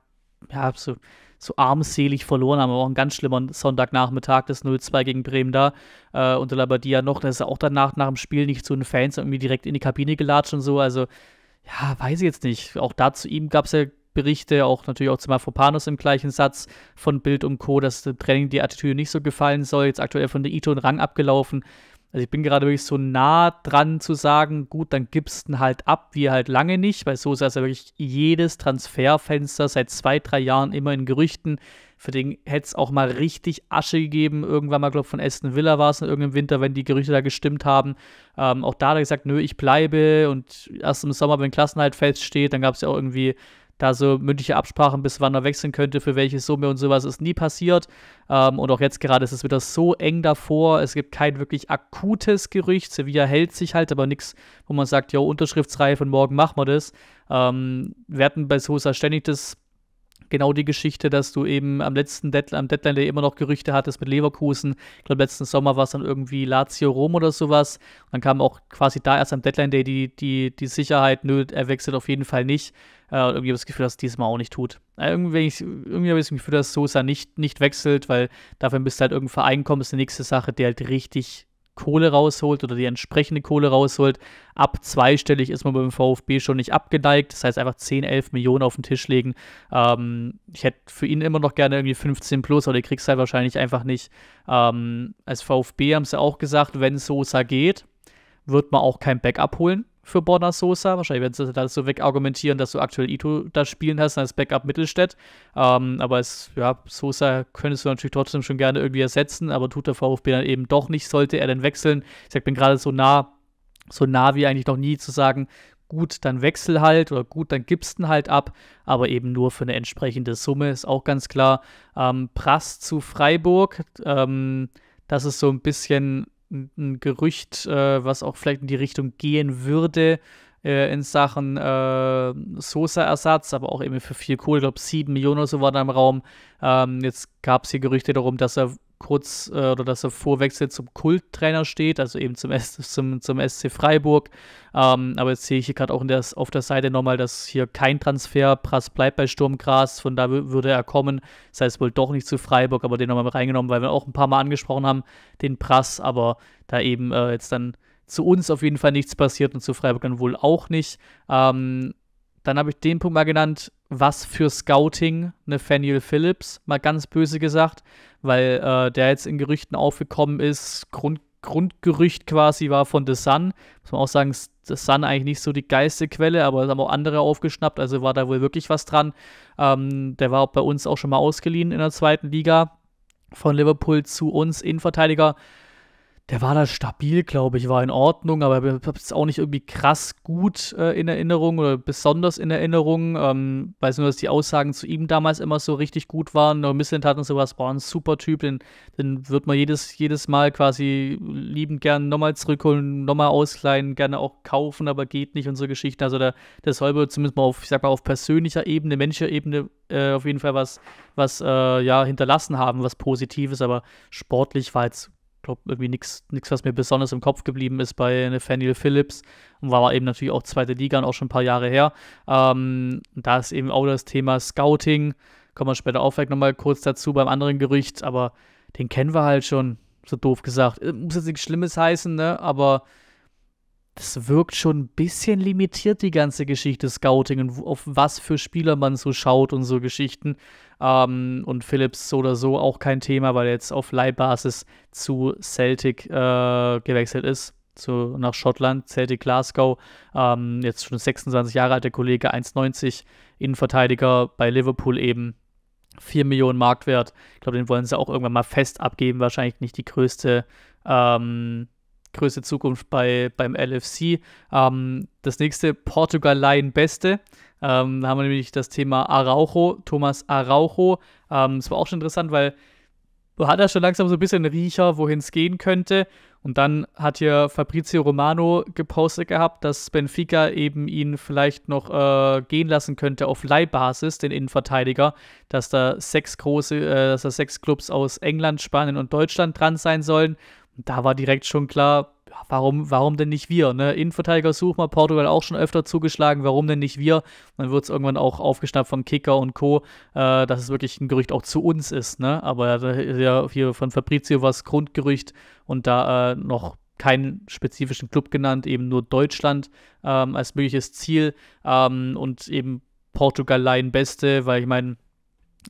ja, so, so armselig verloren haben. Aber auch ein ganz schlimmer Sonntagnachmittag, das 0-2 gegen Bremen da. Äh, und der Labadia noch, das ist auch danach nach dem Spiel nicht zu den Fans irgendwie direkt in die Kabine gelatscht und so. Also, ja, weiß ich jetzt nicht. Auch da zu ihm gab es ja Berichte, auch natürlich auch zu Mafropanos im gleichen Satz von Bild und Co., dass dem Training die Attitüde nicht so gefallen soll. Jetzt aktuell von der Ito und Rang abgelaufen. Also ich bin gerade wirklich so nah dran zu sagen, gut, dann gibst ihn halt ab, wie halt lange nicht, weil so saß ja wirklich jedes Transferfenster seit zwei, drei Jahren immer in Gerüchten. Für den hätte es auch mal richtig Asche gegeben. Irgendwann mal, glaube ich, von Aston Villa war es in irgendeinem Winter, wenn die Gerüchte da gestimmt haben. Ähm, auch da hat er gesagt, nö, ich bleibe. Und erst im Sommer, wenn Klassen halt feststeht, dann gab es ja auch irgendwie da so mündliche Absprachen, bis wann er wechseln könnte, für welche Summe und sowas ist nie passiert. Ähm, und auch jetzt gerade ist es wieder so eng davor. Es gibt kein wirklich akutes Gerücht. Sevilla hält sich halt, aber nichts, wo man sagt, ja, Unterschriftsreihe von morgen machen wir das. Ähm, wir hatten bei Sosa ständig das genau die Geschichte, dass du eben am letzten Deadline, am Deadline Day immer noch Gerüchte hattest mit Leverkusen. Ich glaube, letzten Sommer war es dann irgendwie Lazio Rom oder sowas. Und dann kam auch quasi da erst am Deadline Day die, die, die Sicherheit, nö, er wechselt auf jeden Fall nicht. Äh, irgendwie habe ich das Gefühl, dass es diesmal auch nicht tut. Äh, irgendwie, irgendwie habe ich das Gefühl, dass Sosa nicht, nicht wechselt, weil dafür müsste halt irgendein Verein kommst, ist die nächste Sache, die halt richtig Kohle rausholt oder die entsprechende Kohle rausholt. Ab zweistellig ist man beim VfB schon nicht abgeneigt. Das heißt einfach 10, 11 Millionen auf den Tisch legen. Ähm, ich hätte für ihn immer noch gerne irgendwie 15 plus, aber die kriegst halt wahrscheinlich einfach nicht. Ähm, als VfB haben sie auch gesagt, wenn Sosa geht, wird man auch kein Backup holen für Borna Sosa. Wahrscheinlich werden sie das so wegargumentieren, dass du aktuell Ito da spielen hast als Backup Mittelstädt. Ähm, aber es, ja, Sosa könntest du natürlich trotzdem schon gerne irgendwie ersetzen, aber tut der VfB dann eben doch nicht, sollte er denn wechseln. Ich sag, bin gerade so nah, so nah wie eigentlich noch nie zu sagen, gut, dann wechsel halt oder gut, dann gibst ihn halt ab, aber eben nur für eine entsprechende Summe, ist auch ganz klar. Ähm, Prass zu Freiburg, ähm, das ist so ein bisschen ein Gerücht, äh, was auch vielleicht in die Richtung gehen würde äh, in Sachen äh, Sosa-Ersatz, aber auch eben für viel Kohle. Ich glaube, 7 Millionen oder so waren da im Raum. Ähm, jetzt gab es hier Gerüchte darum, dass er kurz äh, oder dass er vorwechselt zum Kulttrainer steht, also eben zum, S zum, zum SC Freiburg. Ähm, aber jetzt sehe ich hier gerade auch in der, auf der Seite nochmal, dass hier kein Transfer, Prass bleibt bei Sturmgras, von da würde er kommen. Das heißt wohl doch nicht zu Freiburg, aber den nochmal reingenommen, weil wir auch ein paar Mal angesprochen haben, den Prass, aber da eben äh, jetzt dann zu uns auf jeden Fall nichts passiert und zu Freiburg dann wohl auch nicht. Ähm, dann habe ich den Punkt mal genannt, was für Scouting, Nathaniel ne, Phillips, mal ganz böse gesagt weil äh, der jetzt in Gerüchten aufgekommen ist. Grund, Grundgerücht quasi war von The Sun. Muss man auch sagen, The Sun eigentlich nicht so die geilste Quelle, aber haben auch andere aufgeschnappt, also war da wohl wirklich was dran. Ähm, der war bei uns auch schon mal ausgeliehen in der zweiten Liga von Liverpool zu uns, Innenverteidiger der war da stabil, glaube ich, war in Ordnung, aber ich habe es auch nicht irgendwie krass gut äh, in Erinnerung oder besonders in Erinnerung. Ähm, weiß nur, dass die Aussagen zu ihm damals immer so richtig gut waren. Missland hat und sowas, boah, ein super Typ, den, den wird man jedes, jedes Mal quasi liebend gern nochmal zurückholen, nochmal auskleiden, gerne auch kaufen, aber geht nicht und so Geschichten. Also der, der Solbe zumindest mal auf, ich sag mal, auf persönlicher Ebene, menschlicher Ebene äh, auf jeden Fall was, was äh, ja, hinterlassen haben, was Positives, aber sportlich war jetzt glaube, irgendwie nichts, was mir besonders im Kopf geblieben ist bei Nathaniel Phillips. Und war eben natürlich auch zweite Liga und auch schon ein paar Jahre her. Ähm, da ist eben auch das Thema Scouting. Kommen wir später auch vielleicht nochmal kurz dazu beim anderen Gerücht. Aber den kennen wir halt schon, so doof gesagt. Äh, muss jetzt nichts Schlimmes heißen, ne? aber das wirkt schon ein bisschen limitiert, die ganze Geschichte Scouting und auf was für Spieler man so schaut und so Geschichten. Ähm, und Phillips so oder so auch kein Thema, weil er jetzt auf Leihbasis zu Celtic äh, gewechselt ist, zu, nach Schottland, Celtic Glasgow. Ähm, jetzt schon 26 Jahre alt, der Kollege 1,90, Innenverteidiger bei Liverpool eben. 4 Millionen Marktwert. Ich glaube, den wollen sie auch irgendwann mal fest abgeben. Wahrscheinlich nicht die größte ähm, größte Zukunft bei, beim LFC. Ähm, das nächste, Portugal leihen Beste. Ähm, da haben wir nämlich das Thema Araujo, Thomas Araujo. Ähm, das war auch schon interessant, weil du hat er schon langsam so ein bisschen Riecher, wohin es gehen könnte. Und dann hat hier Fabrizio Romano gepostet gehabt, dass Benfica eben ihn vielleicht noch äh, gehen lassen könnte auf Leihbasis, den Innenverteidiger, dass da sechs große, äh, dass da sechs Clubs aus England, Spanien und Deutschland dran sein sollen. Und da war direkt schon klar, warum, warum denn nicht wir? Ne? Innenverteidiger such mal Portugal auch schon öfter zugeschlagen, warum denn nicht wir? Dann wird es irgendwann auch aufgeschnappt von Kicker und Co., äh, dass es wirklich ein Gerücht auch zu uns ist. Ne? Aber ja, hier von Fabrizio war es Grundgerücht und da äh, noch keinen spezifischen Club genannt, eben nur Deutschland ähm, als mögliches Ziel ähm, und eben Portugal leihen Beste, weil ich meine,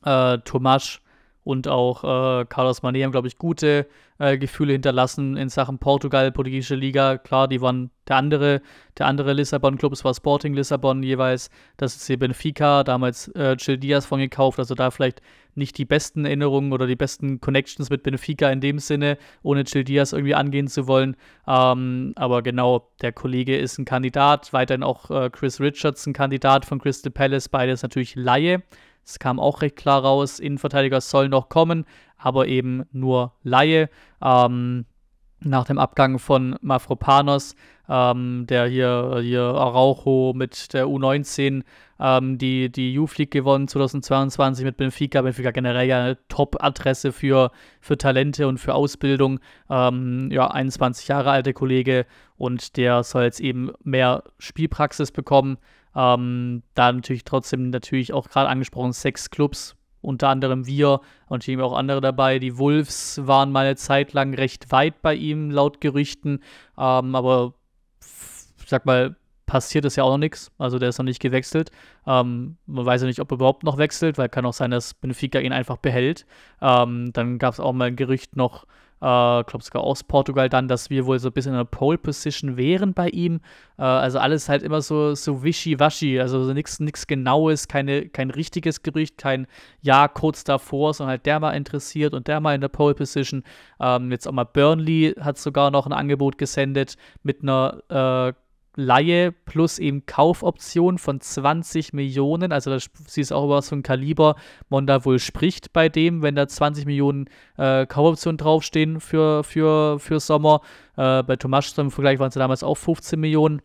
äh, Tomasch und auch äh, Carlos Mané haben, glaube ich, gute äh, Gefühle hinterlassen in Sachen Portugal, portugiesische Liga. Klar, die waren der andere, der andere Lissabon-Club, es war Sporting Lissabon jeweils. Das ist hier Benfica, damals äh, Gil Diaz von gekauft, also da vielleicht nicht die besten Erinnerungen oder die besten Connections mit Benfica in dem Sinne, ohne Gil Diaz irgendwie angehen zu wollen. Ähm, aber genau, der Kollege ist ein Kandidat, weiterhin auch äh, Chris Richards ein Kandidat von Crystal Palace, beides natürlich Laie. Es kam auch recht klar raus, Innenverteidiger soll noch kommen, aber eben nur Laie. Ähm, nach dem Abgang von Mafropanos, ähm, der hier, hier Araujo mit der U19 ähm, die, die Youth League gewonnen 2022 mit Benfica. Benfica generell ja eine Top-Adresse für, für Talente und für Ausbildung. Ähm, ja, 21 Jahre alte Kollege und der soll jetzt eben mehr Spielpraxis bekommen. Ähm, da natürlich trotzdem natürlich auch gerade angesprochen sechs Clubs, unter anderem wir und eben auch andere dabei. Die Wolves waren mal eine Zeit lang recht weit bei ihm, laut Gerüchten, ähm, aber ich sag mal, passiert ist ja auch noch nichts. Also der ist noch nicht gewechselt. Ähm, man weiß ja nicht, ob er überhaupt noch wechselt, weil kann auch sein, dass Benfica ihn einfach behält. Ähm, dann gab es auch mal ein Gerücht noch äh, glaube sogar aus Portugal dann, dass wir wohl so ein bisschen in der Pole Position wären bei ihm. Äh, also alles halt immer so, so wischiwaschi, also so nichts Genaues, keine, kein richtiges Gerücht, kein Ja kurz davor, sondern halt der mal interessiert und der mal in der Pole Position. Ähm, jetzt auch mal Burnley hat sogar noch ein Angebot gesendet mit einer äh, Laie plus eben Kaufoption von 20 Millionen. Also das, sie ist auch über so ein Kaliber man da wohl spricht bei dem, wenn da 20 Millionen äh, Kaufoptionen draufstehen für, für, für Sommer. Äh, bei Tomaschström im Vergleich waren es damals auch 15 Millionen.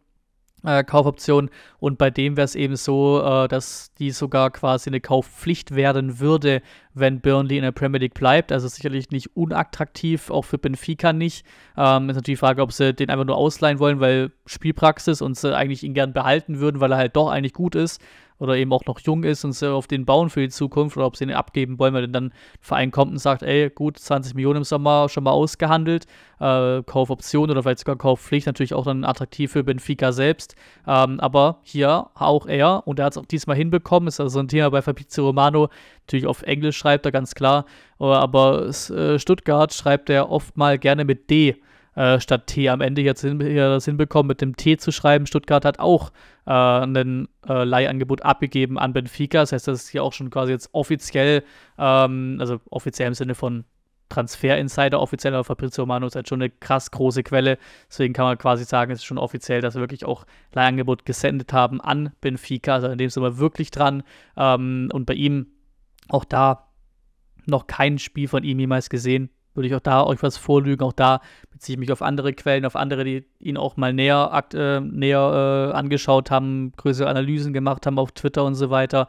Äh, Kaufoption. Und bei dem wäre es eben so, äh, dass die sogar quasi eine Kaufpflicht werden würde, wenn Burnley in der Premier League bleibt. Also sicherlich nicht unattraktiv, auch für Benfica nicht. Ähm, ist natürlich die Frage, ob sie den einfach nur ausleihen wollen, weil Spielpraxis und sie eigentlich ihn gern behalten würden, weil er halt doch eigentlich gut ist oder eben auch noch jung ist und sehr auf den bauen für die Zukunft oder ob sie den abgeben wollen, weil dann ein Verein kommt und sagt, ey, gut, 20 Millionen im Sommer schon mal ausgehandelt, äh, Kaufoption oder vielleicht sogar Kaufpflicht, natürlich auch dann attraktiv für Benfica selbst, ähm, aber hier auch er und er hat es auch diesmal hinbekommen, ist also ein Thema bei Fabrizio Romano, natürlich auf Englisch schreibt er ganz klar, aber äh, Stuttgart schreibt er oft mal gerne mit D äh, statt T am Ende jetzt hin, das hinbekommen, mit dem T zu schreiben. Stuttgart hat auch äh, ein äh, Leihangebot abgegeben an Benfica. Das heißt, das ist hier auch schon quasi jetzt offiziell, ähm, also offiziell im Sinne von Transfer Insider offiziell, aber Fabrizio Romano ist halt schon eine krass große Quelle. Deswegen kann man quasi sagen, es ist schon offiziell, dass wir wirklich auch Leihangebot gesendet haben an Benfica. Also in dem sind wir wirklich dran. Ähm, und bei ihm auch da noch kein Spiel von ihm jemals gesehen würde ich auch da euch was vorlügen. Auch da beziehe ich mich auf andere Quellen, auf andere, die ihn auch mal näher, äh, näher äh, angeschaut haben, größere Analysen gemacht haben auf Twitter und so weiter.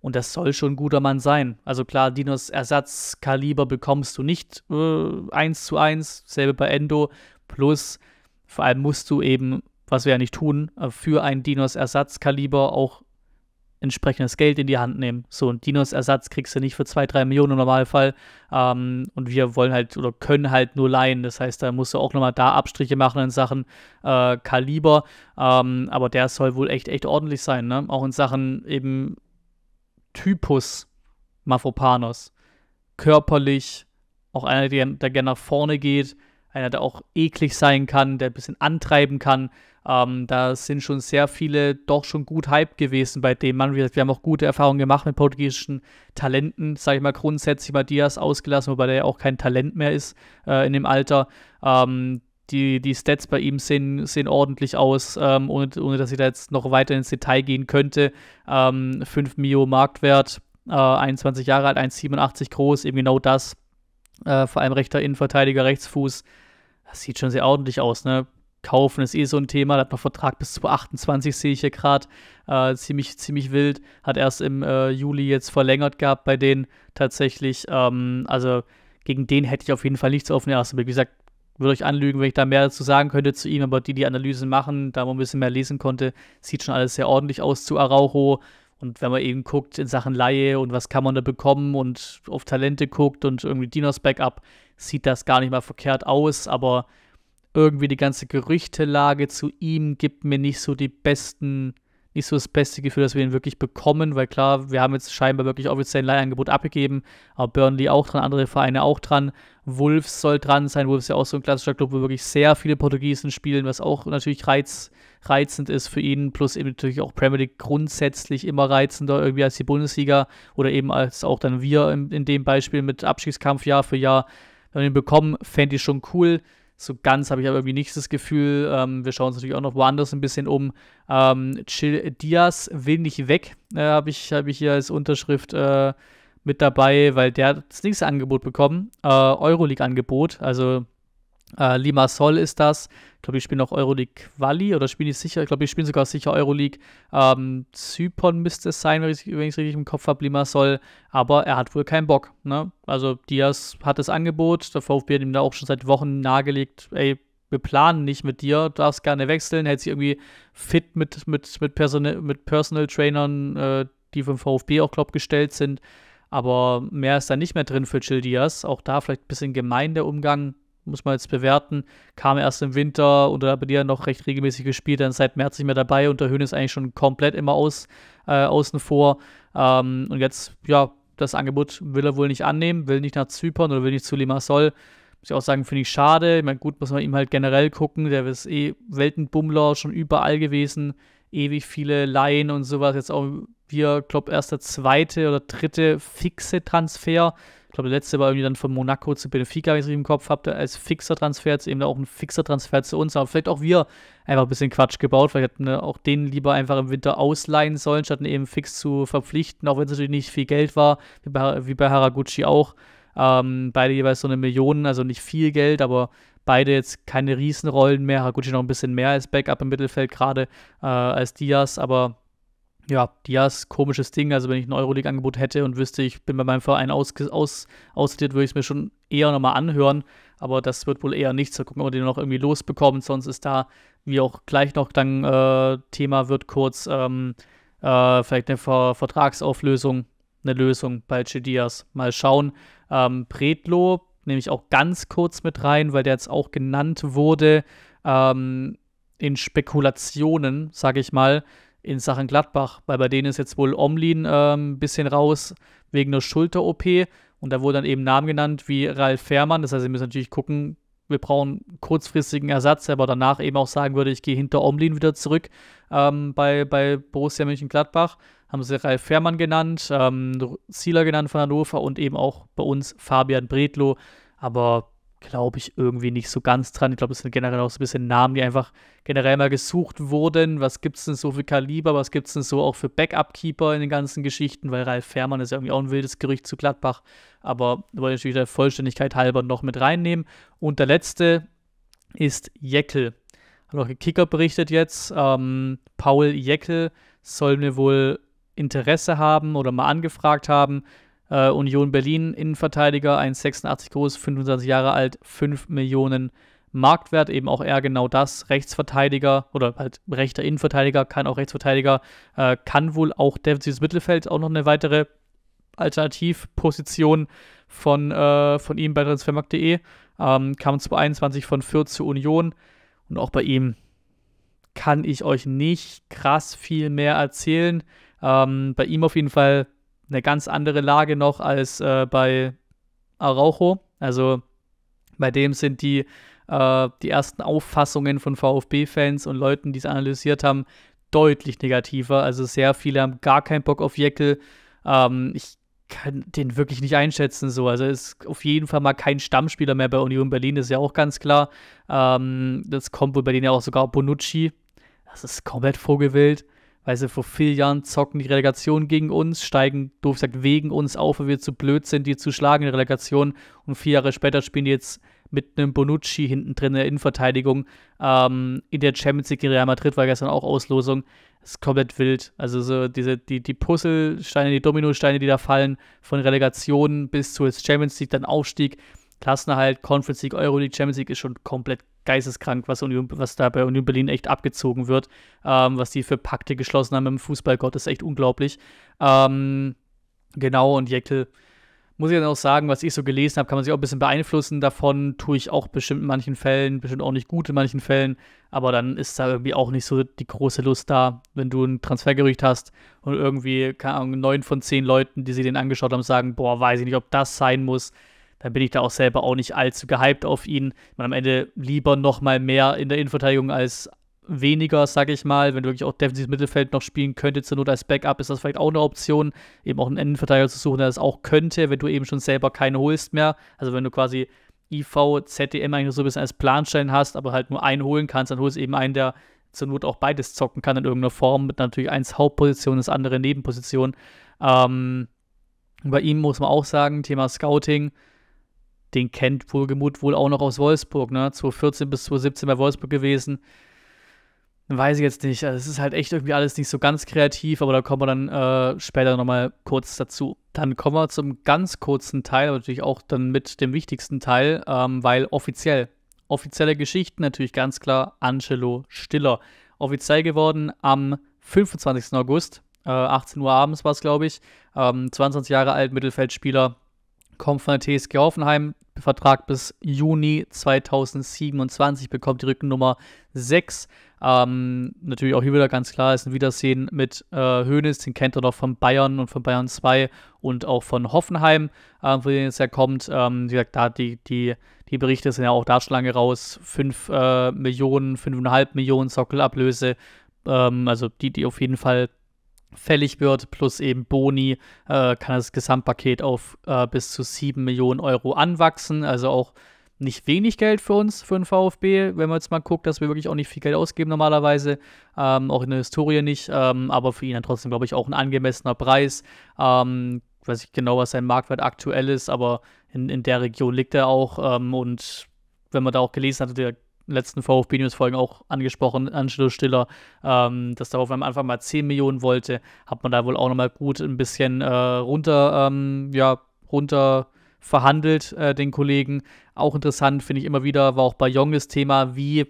Und das soll schon ein guter Mann sein. Also klar, Dinos Ersatzkaliber bekommst du nicht äh, eins zu eins, selbe bei Endo. Plus, vor allem musst du eben, was wir ja nicht tun, äh, für ein Dinos Ersatzkaliber auch entsprechendes Geld in die Hand nehmen. So, und Dinos Ersatz kriegst du nicht für 2, 3 Millionen im Normalfall. Ähm, und wir wollen halt oder können halt nur leihen. Das heißt, da musst du auch nochmal da Abstriche machen in Sachen äh, Kaliber. Ähm, aber der soll wohl echt, echt ordentlich sein, ne? Auch in Sachen eben Typus Mafropanos. Körperlich, auch einer, der, der gerne nach vorne geht, einer, der auch eklig sein kann, der ein bisschen antreiben kann. Ähm, da sind schon sehr viele doch schon gut Hype gewesen bei dem Mann. Wir, wir haben auch gute Erfahrungen gemacht mit portugiesischen Talenten, sage ich mal grundsätzlich Matthias ausgelassen, wobei der ja auch kein Talent mehr ist äh, in dem Alter. Ähm, die, die Stats bei ihm sehen, sehen ordentlich aus, ähm, ohne, ohne dass ich da jetzt noch weiter ins Detail gehen könnte. Ähm, 5 Mio Marktwert, äh, 21 Jahre alt, 1,87 groß, eben genau das. Äh, vor allem rechter Innenverteidiger, Rechtsfuß. Das sieht schon sehr ordentlich aus, ne? Kaufen ist eh so ein Thema. Da hat noch Vertrag bis 2028, sehe ich hier gerade. Äh, ziemlich, ziemlich wild. Hat erst im äh, Juli jetzt verlängert gehabt bei denen tatsächlich. Ähm, also gegen den hätte ich auf jeden Fall nichts auf den ersten Blick. Wie gesagt, würde ich anlügen, wenn ich da mehr dazu sagen könnte zu ihm, aber die, die Analysen machen, da man ein bisschen mehr lesen konnte, sieht schon alles sehr ordentlich aus zu Araujo. Und wenn man eben guckt in Sachen Laie und was kann man da bekommen und auf Talente guckt und irgendwie Dinos Backup, sieht das gar nicht mal verkehrt aus, aber irgendwie die ganze Gerüchtelage zu ihm gibt mir nicht so die besten, nicht so das beste Gefühl, dass wir ihn wirklich bekommen, weil klar, wir haben jetzt scheinbar wirklich offiziell ein Leihangebot abgegeben, aber Burnley auch dran, andere Vereine auch dran. Wolves soll dran sein. Wolves ist ja auch so ein klassischer Club, wo wirklich sehr viele Portugiesen spielen, was auch natürlich reiz, reizend ist für ihn, plus eben natürlich auch Premier League grundsätzlich immer reizender irgendwie als die Bundesliga oder eben als auch dann wir in, in dem Beispiel mit Abstiegskampf Jahr für Jahr. Wenn wir ihn bekommen, fände ich schon cool so ganz habe ich aber irgendwie nicht das Gefühl. Ähm, wir schauen uns natürlich auch noch woanders ein bisschen um. Ähm, Chill Diaz will nicht weg, äh, habe ich, hab ich hier als Unterschrift äh, mit dabei, weil der hat das nächste Angebot bekommen, äh, Euroleague-Angebot. Also äh, Limassol ist das. Ich glaube, die spielen auch Euroleague Quali oder spielen die sicher? Ich glaube, die spielen sogar sicher Euroleague. Ähm, Zypern müsste es sein, wenn ich es richtig im Kopf habe, Limassol. Aber er hat wohl keinen Bock. Ne? Also, Diaz hat das Angebot. Der VfB hat ihm da auch schon seit Wochen nahegelegt: ey, wir planen nicht mit dir, darfst gerne wechseln. Hält sich irgendwie fit mit, mit, mit, Person mit Personal Trainern, äh, die vom VfB auch, glaube gestellt sind. Aber mehr ist da nicht mehr drin für Chill Diaz. Auch da vielleicht ein bisschen gemein der Umgang muss man jetzt bewerten. Kam erst im Winter und oder bei dir noch recht regelmäßig gespielt, dann seit März nicht mehr dabei und der Höhn ist eigentlich schon komplett immer aus, äh, außen vor. Ähm, und jetzt, ja, das Angebot will er wohl nicht annehmen, will nicht nach Zypern oder will nicht zu Limassol. Muss ich auch sagen, finde ich schade. Ich meine, gut, muss man ihm halt generell gucken. Der ist eh Weltenbummler, schon überall gewesen. Ewig viele Laien und sowas. Jetzt auch wir, glaube erst der zweite oder dritte fixe Transfer ich glaube, der letzte war irgendwie dann von Monaco zu Benfica, wenn ich es im Kopf habe, als fixer Transfer, jetzt eben auch ein fixer Transfer zu uns. Aber vielleicht auch wir einfach ein bisschen Quatsch gebaut. Vielleicht hätten wir auch den lieber einfach im Winter ausleihen sollen, statt ihn eben fix zu verpflichten, auch wenn es natürlich nicht viel Geld war, wie bei, wie bei Haraguchi auch. Ähm, beide jeweils so eine Million, also nicht viel Geld, aber beide jetzt keine Riesenrollen mehr. Haraguchi noch ein bisschen mehr als Backup im Mittelfeld gerade äh, als Diaz, aber ja, Dias, komisches Ding. Also, wenn ich ein Euroleague-Angebot hätte und wüsste, ich bin bei meinem Verein aus, aus, aussortiert, würde ich es mir schon eher nochmal anhören. Aber das wird wohl eher nichts. Mal gucken, ob man den noch irgendwie losbekommt. Sonst ist da, wie auch gleich noch dann äh, Thema wird, kurz ähm, äh, vielleicht eine Ver Vertragsauflösung, eine Lösung bei Che Diaz. Mal schauen. Ähm, Predlo nehme ich auch ganz kurz mit rein, weil der jetzt auch genannt wurde. Ähm, in Spekulationen, sage ich mal in Sachen Gladbach, weil bei denen ist jetzt wohl Omlin ein ähm, bisschen raus wegen einer Schulter-OP und da wurden dann eben Namen genannt wie Ralf Fährmann. Das heißt, wir müssen natürlich gucken, wir brauchen kurzfristigen Ersatz, aber danach eben auch sagen würde, ich gehe hinter Omlin wieder zurück ähm, bei, bei Borussia München-Gladbach. Haben sie Ralf Fährmann genannt, ähm, Zieler genannt von Hannover und eben auch bei uns Fabian Bredlow. Aber glaube ich, irgendwie nicht so ganz dran. Ich glaube, es sind generell auch so ein bisschen Namen, die einfach generell mal gesucht wurden. Was gibt es denn so für Kaliber? Was gibt es denn so auch für Backup-Keeper in den ganzen Geschichten? Weil Ralf Fährmann ist ja irgendwie auch ein wildes Gerücht zu Gladbach. Aber da wollte ich natürlich der Vollständigkeit halber noch mit reinnehmen. Und der letzte ist Jeckel. Hat auch Kicker berichtet jetzt. Ähm, Paul Jeckel soll mir wohl Interesse haben oder mal angefragt haben äh, Union Berlin Innenverteidiger, 1,86 groß, 25 Jahre alt, 5 Millionen Marktwert, eben auch er genau das. Rechtsverteidiger oder halt rechter Innenverteidiger, kann auch Rechtsverteidiger, äh, kann wohl auch defensives Mittelfeld, auch noch eine weitere Alternativposition von, äh, von ihm bei transfermarkt.de. Ähm, kam 221 von 4 zu Union und auch bei ihm kann ich euch nicht krass viel mehr erzählen. Ähm, bei ihm auf jeden Fall eine ganz andere Lage noch als äh, bei Araujo. Also bei dem sind die, äh, die ersten Auffassungen von VfB-Fans und Leuten, die es analysiert haben, deutlich negativer. Also sehr viele haben gar keinen Bock auf Jeckel. Ähm, ich kann den wirklich nicht einschätzen so. Also ist auf jeden Fall mal kein Stammspieler mehr bei Union Berlin, ist ja auch ganz klar. Ähm, das kommt wohl bei denen ja auch sogar Bonucci. Das ist komplett vogelwild weil sie vor vier Jahren zocken die Relegation gegen uns, steigen doof gesagt wegen uns auf, weil wir zu blöd sind, die zu schlagen in der Relegation. Und vier Jahre später spielen die jetzt mit einem Bonucci hinten drin in der Innenverteidigung ähm, in der Champions League Real Madrid war gestern auch Auslosung. Das ist komplett wild. Also so diese, die, die Puzzlesteine, die Dominosteine, die da fallen, von Relegation bis zu Champions League, dann Aufstieg Klassenerhalt, Conference League, Euro League, Champions League ist schon komplett geisteskrank, was, Union, was da bei Union Berlin echt abgezogen wird. Ähm, was die für Pakte geschlossen haben im Fußballgott, ist echt unglaublich. Ähm, genau, und Jekyll, muss ich dann auch sagen, was ich so gelesen habe, kann man sich auch ein bisschen beeinflussen davon. Tue ich auch bestimmt in manchen Fällen, bestimmt auch nicht gut in manchen Fällen. Aber dann ist da irgendwie auch nicht so die große Lust da, wenn du ein Transfergerücht hast und irgendwie, keine Ahnung, neun von zehn Leuten, die sie den angeschaut haben, sagen: Boah, weiß ich nicht, ob das sein muss dann bin ich da auch selber auch nicht allzu gehypt auf ihn. Man am Ende lieber nochmal mehr in der Innenverteidigung als weniger, sag ich mal. Wenn du wirklich auch defensives Mittelfeld noch spielen könntest, zur Not als Backup, ist das vielleicht auch eine Option, eben auch einen Innenverteidiger zu suchen, der das auch könnte, wenn du eben schon selber keine holst mehr. Also wenn du quasi IV, ZDM eigentlich so ein bisschen als Planstellen hast, aber halt nur einen holen kannst, dann holst du eben einen, der zur Not auch beides zocken kann in irgendeiner Form, mit natürlich eins Hauptposition, das andere Nebenposition. Ähm, bei ihm muss man auch sagen, Thema Scouting, den kennt Wohlgemut wohl auch noch aus Wolfsburg, ne? 2014 bis 2017 bei Wolfsburg gewesen. Weiß ich jetzt nicht. Also es ist halt echt irgendwie alles nicht so ganz kreativ, aber da kommen wir dann äh, später nochmal kurz dazu. Dann kommen wir zum ganz kurzen Teil, aber natürlich auch dann mit dem wichtigsten Teil, ähm, weil offiziell, offizielle Geschichten natürlich ganz klar Angelo Stiller. Offiziell geworden am 25. August, äh, 18 Uhr abends war es, glaube ich. Ähm, 22 Jahre alt, Mittelfeldspieler, kommt von der TSG Hoffenheim, Vertrag bis Juni 2027 bekommt die Rückennummer 6. Ähm, natürlich auch hier wieder ganz klar ist ein Wiedersehen mit äh, Hoeneß, den kennt er noch von Bayern und von Bayern 2 und auch von Hoffenheim, äh, wo den jetzt er kommt. Ähm, wie gesagt, da die, die, die Berichte sind ja auch da schon lange raus. 5 äh, Millionen, 5,5 Millionen Sockelablöse. Ähm, also die, die auf jeden Fall fällig wird, plus eben Boni, äh, kann das Gesamtpaket auf äh, bis zu 7 Millionen Euro anwachsen. Also auch nicht wenig Geld für uns, für den VfB, wenn man jetzt mal guckt, dass wir wirklich auch nicht viel Geld ausgeben normalerweise, ähm, auch in der Historie nicht, ähm, aber für ihn dann trotzdem, glaube ich, auch ein angemessener Preis. Ähm, weiß ich genau, was sein Marktwert aktuell ist, aber in, in der Region liegt er auch ähm, und wenn man da auch gelesen hatte, der letzten VfB-News-Folgen auch angesprochen, Angelo Stiller, ähm, dass darauf am Anfang mal 10 Millionen wollte, hat man da wohl auch nochmal gut ein bisschen äh, runter, ähm, ja, runter verhandelt, äh, den Kollegen. Auch interessant, finde ich immer wieder, war auch bei Jong das Thema, wie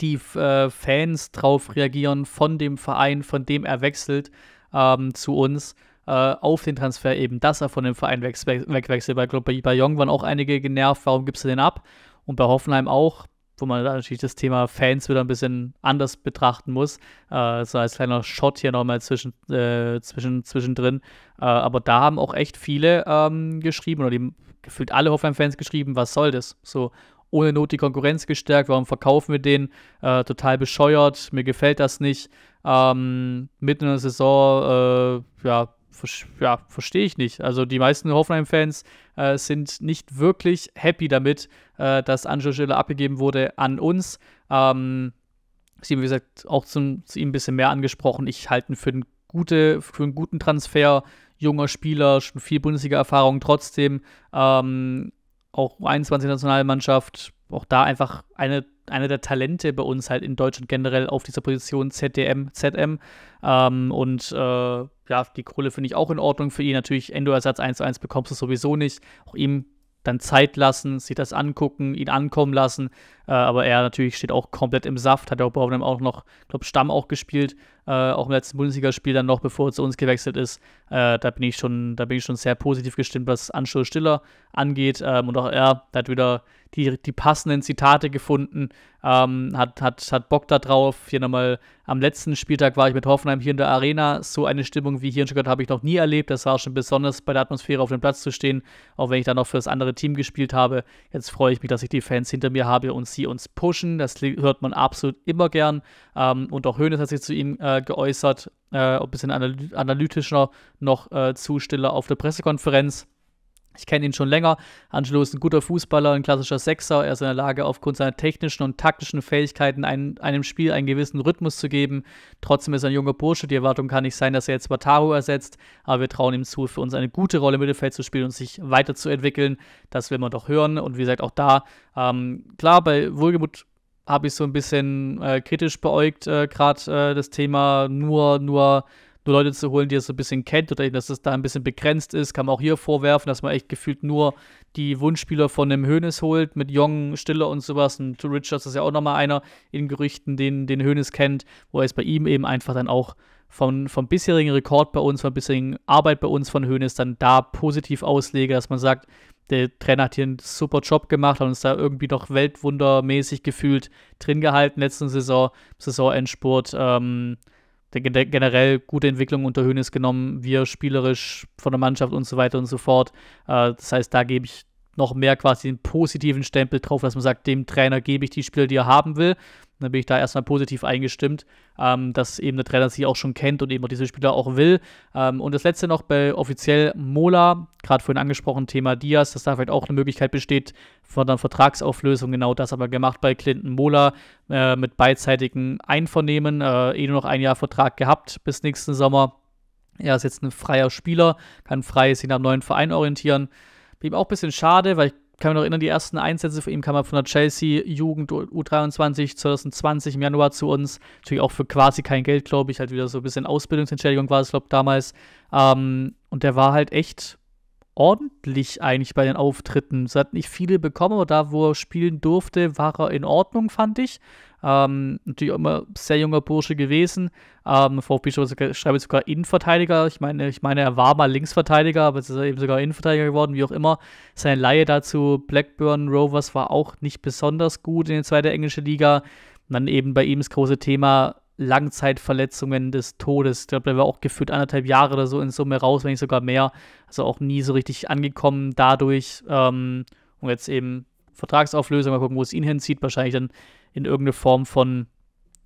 die äh, Fans drauf reagieren von dem Verein, von dem er wechselt ähm, zu uns äh, auf den Transfer eben, dass er von dem Verein wegwechselt. Weg, weg, weg, bei, bei Jong waren auch einige genervt, warum gibst du den ab? Und bei Hoffenheim auch wo man natürlich das Thema Fans wieder ein bisschen anders betrachten muss. Äh, so als kleiner Shot hier nochmal zwischen, äh, zwischen, zwischendrin. Äh, aber da haben auch echt viele ähm, geschrieben oder die, gefühlt alle Hoffenheim-Fans geschrieben, was soll das? So ohne Not die Konkurrenz gestärkt, warum verkaufen wir den? Äh, total bescheuert, mir gefällt das nicht. Ähm, mitten in der Saison, äh, ja, ja, verstehe ich nicht. Also die meisten Hoffenheim-Fans äh, sind nicht wirklich happy damit, äh, dass Angel Schiller abgegeben wurde an uns. Ähm, sie haben, wie gesagt, auch zum, zu ihm ein bisschen mehr angesprochen. Ich halte ihn für, ein gute, für einen guten Transfer. Junger Spieler, schon viel Bundesliga-Erfahrung trotzdem. Ähm, auch 21 Nationalmannschaft, auch da einfach eine, eine der Talente bei uns halt in Deutschland generell auf dieser Position ZDM, ZM. Ähm, und äh, ja, die Kohle finde ich auch in Ordnung für ihn. Natürlich, Endo-Ersatz 1 zu 1 bekommst du sowieso nicht. Auch ihm dann Zeit lassen, sich das angucken, ihn ankommen lassen. Äh, aber er natürlich steht auch komplett im Saft, hat ja auch bei auch noch, glaube Stamm auch gespielt, äh, auch im letzten Bundesligaspiel dann noch, bevor er zu uns gewechselt ist. Äh, da bin ich schon, da bin ich schon sehr positiv gestimmt, was Anschul Stiller angeht. Ähm, und auch er der hat wieder die, die passenden Zitate gefunden, ähm, hat, hat, hat Bock da drauf. Hier nochmal am letzten Spieltag war ich mit Hoffenheim hier in der Arena. So eine Stimmung wie hier in Stuttgart habe ich noch nie erlebt. Das war schon besonders bei der Atmosphäre auf dem Platz zu stehen, auch wenn ich da noch für das andere Team gespielt habe. Jetzt freue ich mich, dass ich die Fans hinter mir habe und sie uns pushen. Das hört man absolut immer gern. Ähm, und auch Hönes hat sich zu ihm äh, geäußert, äh, ein bisschen analytischer noch äh, zu stiller auf der Pressekonferenz. Ich kenne ihn schon länger. Angelo ist ein guter Fußballer, ein klassischer Sechser. Er ist in der Lage, aufgrund seiner technischen und taktischen Fähigkeiten einem, einem Spiel einen gewissen Rhythmus zu geben. Trotzdem ist er ein junger Bursche. Die Erwartung kann nicht sein, dass er jetzt Wataru ersetzt. Aber wir trauen ihm zu, für uns eine gute Rolle im Mittelfeld zu spielen und sich weiterzuentwickeln. Das will man doch hören. Und wie gesagt, auch da, ähm, klar, bei Wohlgemut habe ich so ein bisschen äh, kritisch beäugt, äh, gerade äh, das Thema nur, nur Leute zu holen, die es so ein bisschen kennt oder dass es da ein bisschen begrenzt ist. Kann man auch hier vorwerfen, dass man echt gefühlt nur die Wunschspieler von einem Hönes holt, mit Jong, Stiller und sowas. Und Richards ist ja auch nochmal einer in Gerüchten, den, den Hönes kennt, wo er es bei ihm eben einfach dann auch von, vom bisherigen Rekord bei uns, von bisherigen Arbeit bei uns von Hönes dann da positiv auslege, dass man sagt, der Trainer hat hier einen super Job gemacht, hat uns da irgendwie noch weltwundermäßig gefühlt drin gehalten letzten Saison, Saisonendspurt. Ähm, generell gute Entwicklung unter Hönes genommen, wir spielerisch von der Mannschaft und so weiter und so fort. Äh, das heißt, da gebe ich noch mehr quasi den positiven Stempel drauf, dass man sagt, dem Trainer gebe ich die Spieler, die er haben will. Und dann bin ich da erstmal positiv eingestimmt, ähm, dass eben der Trainer sie auch schon kennt und eben auch diese Spieler auch will. Ähm, und das letzte noch bei offiziell Mola, gerade vorhin angesprochen, Thema Diaz, dass da vielleicht auch eine Möglichkeit besteht von einer Vertragsauflösung. Genau das haben wir gemacht bei Clinton Mola äh, mit beidseitigem Einvernehmen. Äh, eh nur noch ein Jahr Vertrag gehabt bis nächsten Sommer. Er ist jetzt ein freier Spieler, kann frei sich nach einem neuen Verein orientieren. Bin ihm auch ein bisschen schade, weil ich kann mich noch erinnern, die ersten Einsätze von ihm kamen von der Chelsea Jugend U23 2020 im Januar zu uns. Natürlich auch für quasi kein Geld, glaube ich, halt wieder so ein bisschen Ausbildungsentschädigung war es, glaube ich, damals. Ähm, und der war halt echt ordentlich eigentlich bei den Auftritten. Es hat nicht viele bekommen, aber da, wo er spielen durfte, war er in Ordnung, fand ich. Ähm, natürlich auch immer sehr junger Bursche gewesen. Ähm, VfB schreibt sogar Innenverteidiger. Ich meine, ich meine, er war mal Linksverteidiger, aber jetzt ist er eben sogar Innenverteidiger geworden, wie auch immer. Seine Laie dazu, Blackburn Rovers, war auch nicht besonders gut in der zweiten englischen Liga. Und dann eben bei ihm das große Thema Langzeitverletzungen des Todes. Ich glaube, der war auch gefühlt anderthalb Jahre oder so in Summe raus, wenn nicht sogar mehr. Also auch nie so richtig angekommen dadurch. Ähm, und jetzt eben Vertragsauflösung, mal gucken, wo es ihn hinzieht. Wahrscheinlich dann in irgendeine Form von,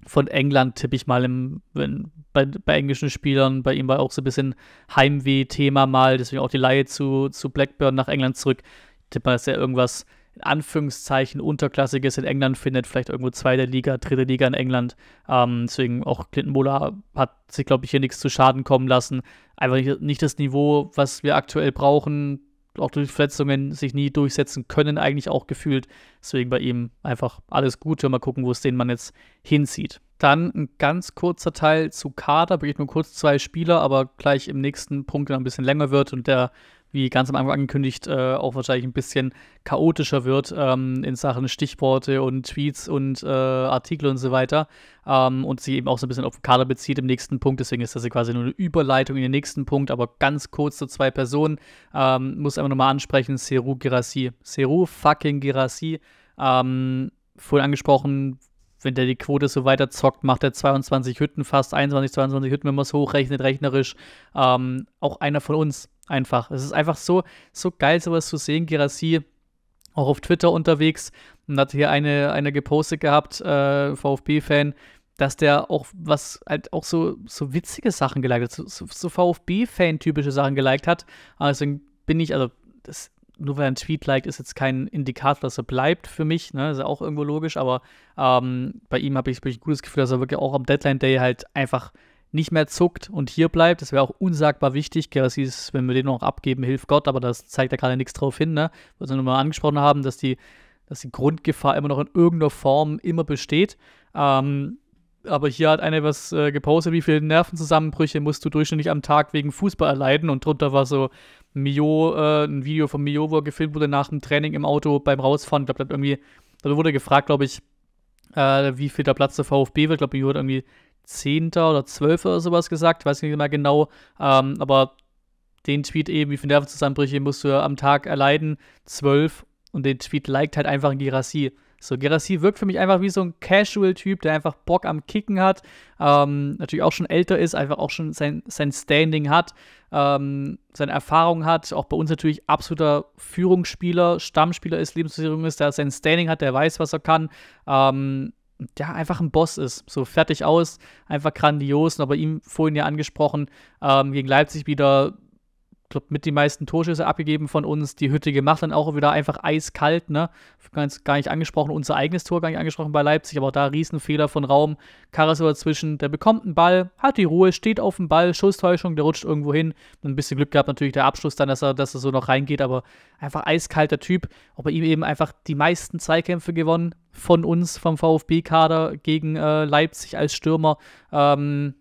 von England, tippe ich mal, im, wenn, bei, bei englischen Spielern. Bei ihm war auch so ein bisschen Heimweh-Thema mal, deswegen auch die Laie zu, zu Blackburn nach England zurück. Ich tippe mal, dass er irgendwas in Anführungszeichen Unterklassiges in England findet, vielleicht irgendwo zweite Liga, dritte Liga in England. Ähm, deswegen auch Clinton Mola hat sich, glaube ich, hier nichts zu Schaden kommen lassen. Einfach nicht, nicht das Niveau, was wir aktuell brauchen auch durch Verletzungen sich nie durchsetzen können, eigentlich auch gefühlt. Deswegen bei ihm einfach alles Gute. Mal gucken, wo es den Mann jetzt hinzieht. Dann ein ganz kurzer Teil zu Kader, wirklich nur kurz zwei Spieler, aber gleich im nächsten Punkt, der ein bisschen länger wird und der wie ganz am Anfang angekündigt, äh, auch wahrscheinlich ein bisschen chaotischer wird ähm, in Sachen Stichworte und Tweets und äh, Artikel und so weiter. Ähm, und sie eben auch so ein bisschen auf den Kader bezieht im nächsten Punkt. Deswegen ist das quasi nur eine Überleitung in den nächsten Punkt, aber ganz kurz zu zwei Personen. Ähm, muss einfach nochmal ansprechen: Seru Girassi. Seru fucking Girassi. Ähm, vorhin angesprochen, wenn der die Quote so weiter zockt, macht er 22 Hütten, fast 21, 22 Hütten, wenn man es hochrechnet, rechnerisch. Ähm, auch einer von uns Einfach. Es ist einfach so, so geil, sowas zu sehen. Gerasi auch auf Twitter unterwegs und hat hier eine, eine gepostet gehabt, äh, VfB-Fan, dass der auch was halt auch so, so witzige Sachen geliked hat, so, so VfB-Fan-typische Sachen geliked hat. Also bin ich, also das, nur weil ein Tweet liked, ist jetzt kein Indikator, dass er bleibt für mich, ne? Ist ja auch irgendwo logisch, aber ähm, bei ihm habe ich wirklich ein gutes Gefühl, dass er wirklich auch am Deadline-Day halt einfach nicht mehr zuckt und hier bleibt. Das wäre auch unsagbar wichtig. Gerasis, wenn wir den noch abgeben, hilft Gott, aber das zeigt ja gerade nichts drauf hin, ne? Was wir nochmal angesprochen haben, dass die, dass die Grundgefahr immer noch in irgendeiner Form immer besteht. Ähm, aber hier hat einer was äh, gepostet, wie viele Nervenzusammenbrüche musst du durchschnittlich am Tag wegen Fußball erleiden und drunter war so Mio, äh, ein Video von Mio, wo er gefilmt wurde nach dem Training im Auto beim Rausfahren. Ich glaube, da irgendwie, da wurde gefragt, glaube ich, äh, wie viel der Platz der VfB wird. Ich glaube, Mio hat irgendwie 10. oder 12. oder sowas gesagt, weiß nicht mehr genau, ähm, aber den Tweet eben, wie viele Nervenzusammenbrüche musst du am Tag erleiden, 12. und den Tweet liked halt einfach Girassi. So, Gerassi wirkt für mich einfach wie so ein Casual-Typ, der einfach Bock am Kicken hat, ähm, natürlich auch schon älter ist, einfach auch schon sein, sein Standing hat, ähm, seine Erfahrung hat, auch bei uns natürlich absoluter Führungsspieler, Stammspieler ist, Lebensversicherung ist, der sein Standing hat, der weiß, was er kann. Ähm, ja, einfach ein Boss ist. So fertig aus, einfach grandios. Aber ihm vorhin ja angesprochen, ähm, gegen Leipzig wieder glaube, mit die meisten Torschüsse abgegeben von uns. Die Hütte gemacht, dann auch wieder einfach eiskalt, ne? Ganz, gar nicht angesprochen, unser eigenes Tor gar nicht angesprochen bei Leipzig, aber auch da Riesenfehler von Raum. Karas dazwischen, der bekommt einen Ball, hat die Ruhe, steht auf dem Ball, Schusstäuschung, der rutscht irgendwo hin. Ein bisschen Glück gehabt natürlich der Abschluss dann, dass er, dass er so noch reingeht, aber einfach eiskalter Typ. Auch bei ihm eben einfach die meisten Zweikämpfe gewonnen von uns, vom VfB-Kader gegen äh, Leipzig als Stürmer. Ähm,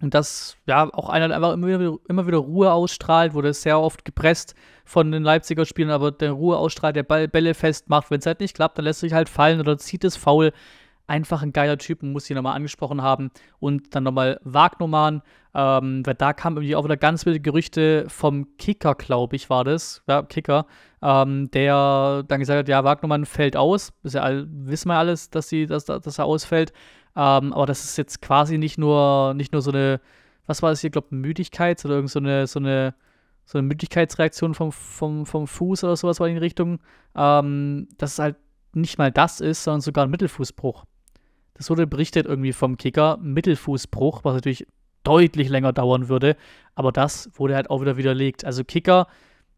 und das ja auch einer einfach immer wieder, immer wieder Ruhe ausstrahlt, wurde sehr oft gepresst von den Leipziger Spielern, aber der Ruhe ausstrahlt, der Ball, Bälle festmacht. Wenn es halt nicht klappt, dann lässt sich halt fallen oder zieht es faul. Einfach ein geiler Typ, muss ich nochmal angesprochen haben. Und dann nochmal Wagnumann, ähm, weil da kamen irgendwie auch wieder ganz wilde Gerüchte vom Kicker, glaube ich, war das. Ja, Kicker, ähm, der dann gesagt hat, ja, Wagnumann fällt aus. Das ja all, wissen wir alles, dass, sie, dass, dass er ausfällt. Ähm, aber das ist jetzt quasi nicht nur, nicht nur so eine, was war das hier, glaube Müdigkeits- oder irgend so eine, so eine, so eine Müdigkeitsreaktion vom, vom, vom Fuß oder sowas war in die Richtung, ähm, dass es halt nicht mal das ist, sondern sogar ein Mittelfußbruch. Das wurde berichtet irgendwie vom Kicker, Mittelfußbruch, was natürlich deutlich länger dauern würde, aber das wurde halt auch wieder widerlegt. Also Kicker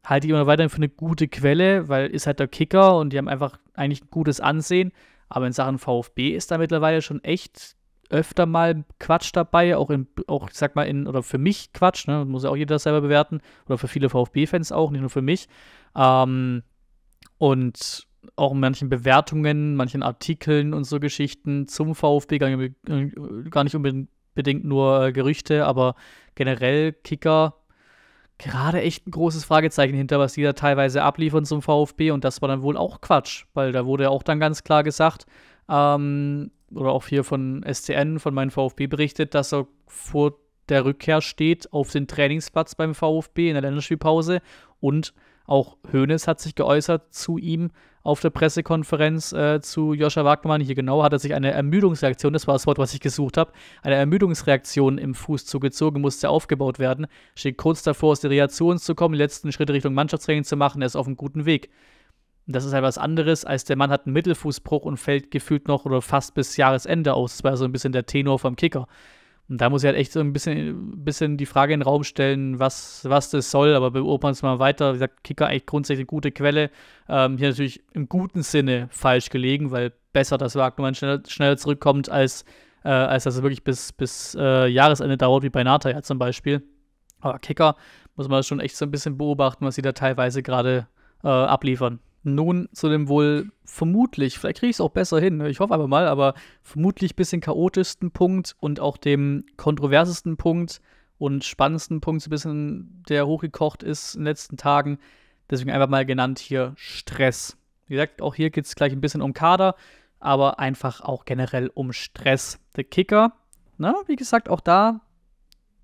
halte ich immer weiterhin für eine gute Quelle, weil ist halt der Kicker und die haben einfach eigentlich ein gutes Ansehen. Aber in Sachen VfB ist da mittlerweile schon echt öfter mal Quatsch dabei, auch in, auch, ich sag mal, in, oder für mich Quatsch, ne? Muss ja auch jeder selber bewerten. Oder für viele VfB-Fans auch, nicht nur für mich. Ähm, und auch in manchen Bewertungen, manchen Artikeln und so Geschichten zum VfB, gar nicht unbedingt nur äh, Gerüchte, aber generell Kicker gerade echt ein großes Fragezeichen hinter, was die da teilweise abliefern zum VfB. Und das war dann wohl auch Quatsch, weil da wurde ja auch dann ganz klar gesagt, ähm, oder auch hier von SCN, von meinem VfB berichtet, dass er vor der Rückkehr steht auf den Trainingsplatz beim VfB in der Länderspielpause. Und auch Hoeneß hat sich geäußert zu ihm, auf der Pressekonferenz äh, zu Joscha Wagnermann, hier genau, hat er sich eine Ermüdungsreaktion, das war das Wort, was ich gesucht habe, eine Ermüdungsreaktion im Fuß zugezogen, musste aufgebaut werden. Steht kurz davor, aus der Reaktion zu kommen, die letzten Schritte Richtung Mannschaftstraining zu machen, er ist auf einem guten Weg. Das ist halt was anderes, als der Mann hat einen Mittelfußbruch und fällt gefühlt noch oder fast bis Jahresende aus. Das war so ein bisschen der Tenor vom Kicker. Und da muss ich halt echt so ein bisschen, bisschen die Frage in den Raum stellen, was, was das soll, aber beobachten wir es mal weiter. Wie gesagt, Kicker eigentlich grundsätzlich gute Quelle. Ähm, hier natürlich im guten Sinne falsch gelegen, weil besser, dass Wagnermann schneller, schneller zurückkommt, als, äh, als dass es wirklich bis, bis äh, Jahresende dauert, wie bei Natalia ja, zum Beispiel. Aber Kicker muss man schon echt so ein bisschen beobachten, was sie da teilweise gerade äh, abliefern. Nun zu dem wohl vermutlich, vielleicht kriege ich es auch besser hin, ne, ich hoffe aber mal, aber vermutlich bisschen chaotischsten Punkt und auch dem kontroversesten Punkt und spannendsten Punkt, so ein bisschen, der hochgekocht ist in den letzten Tagen. Deswegen einfach mal genannt hier Stress. Wie gesagt, auch hier geht es gleich ein bisschen um Kader, aber einfach auch generell um Stress. The Kicker, na, ne, wie gesagt, auch da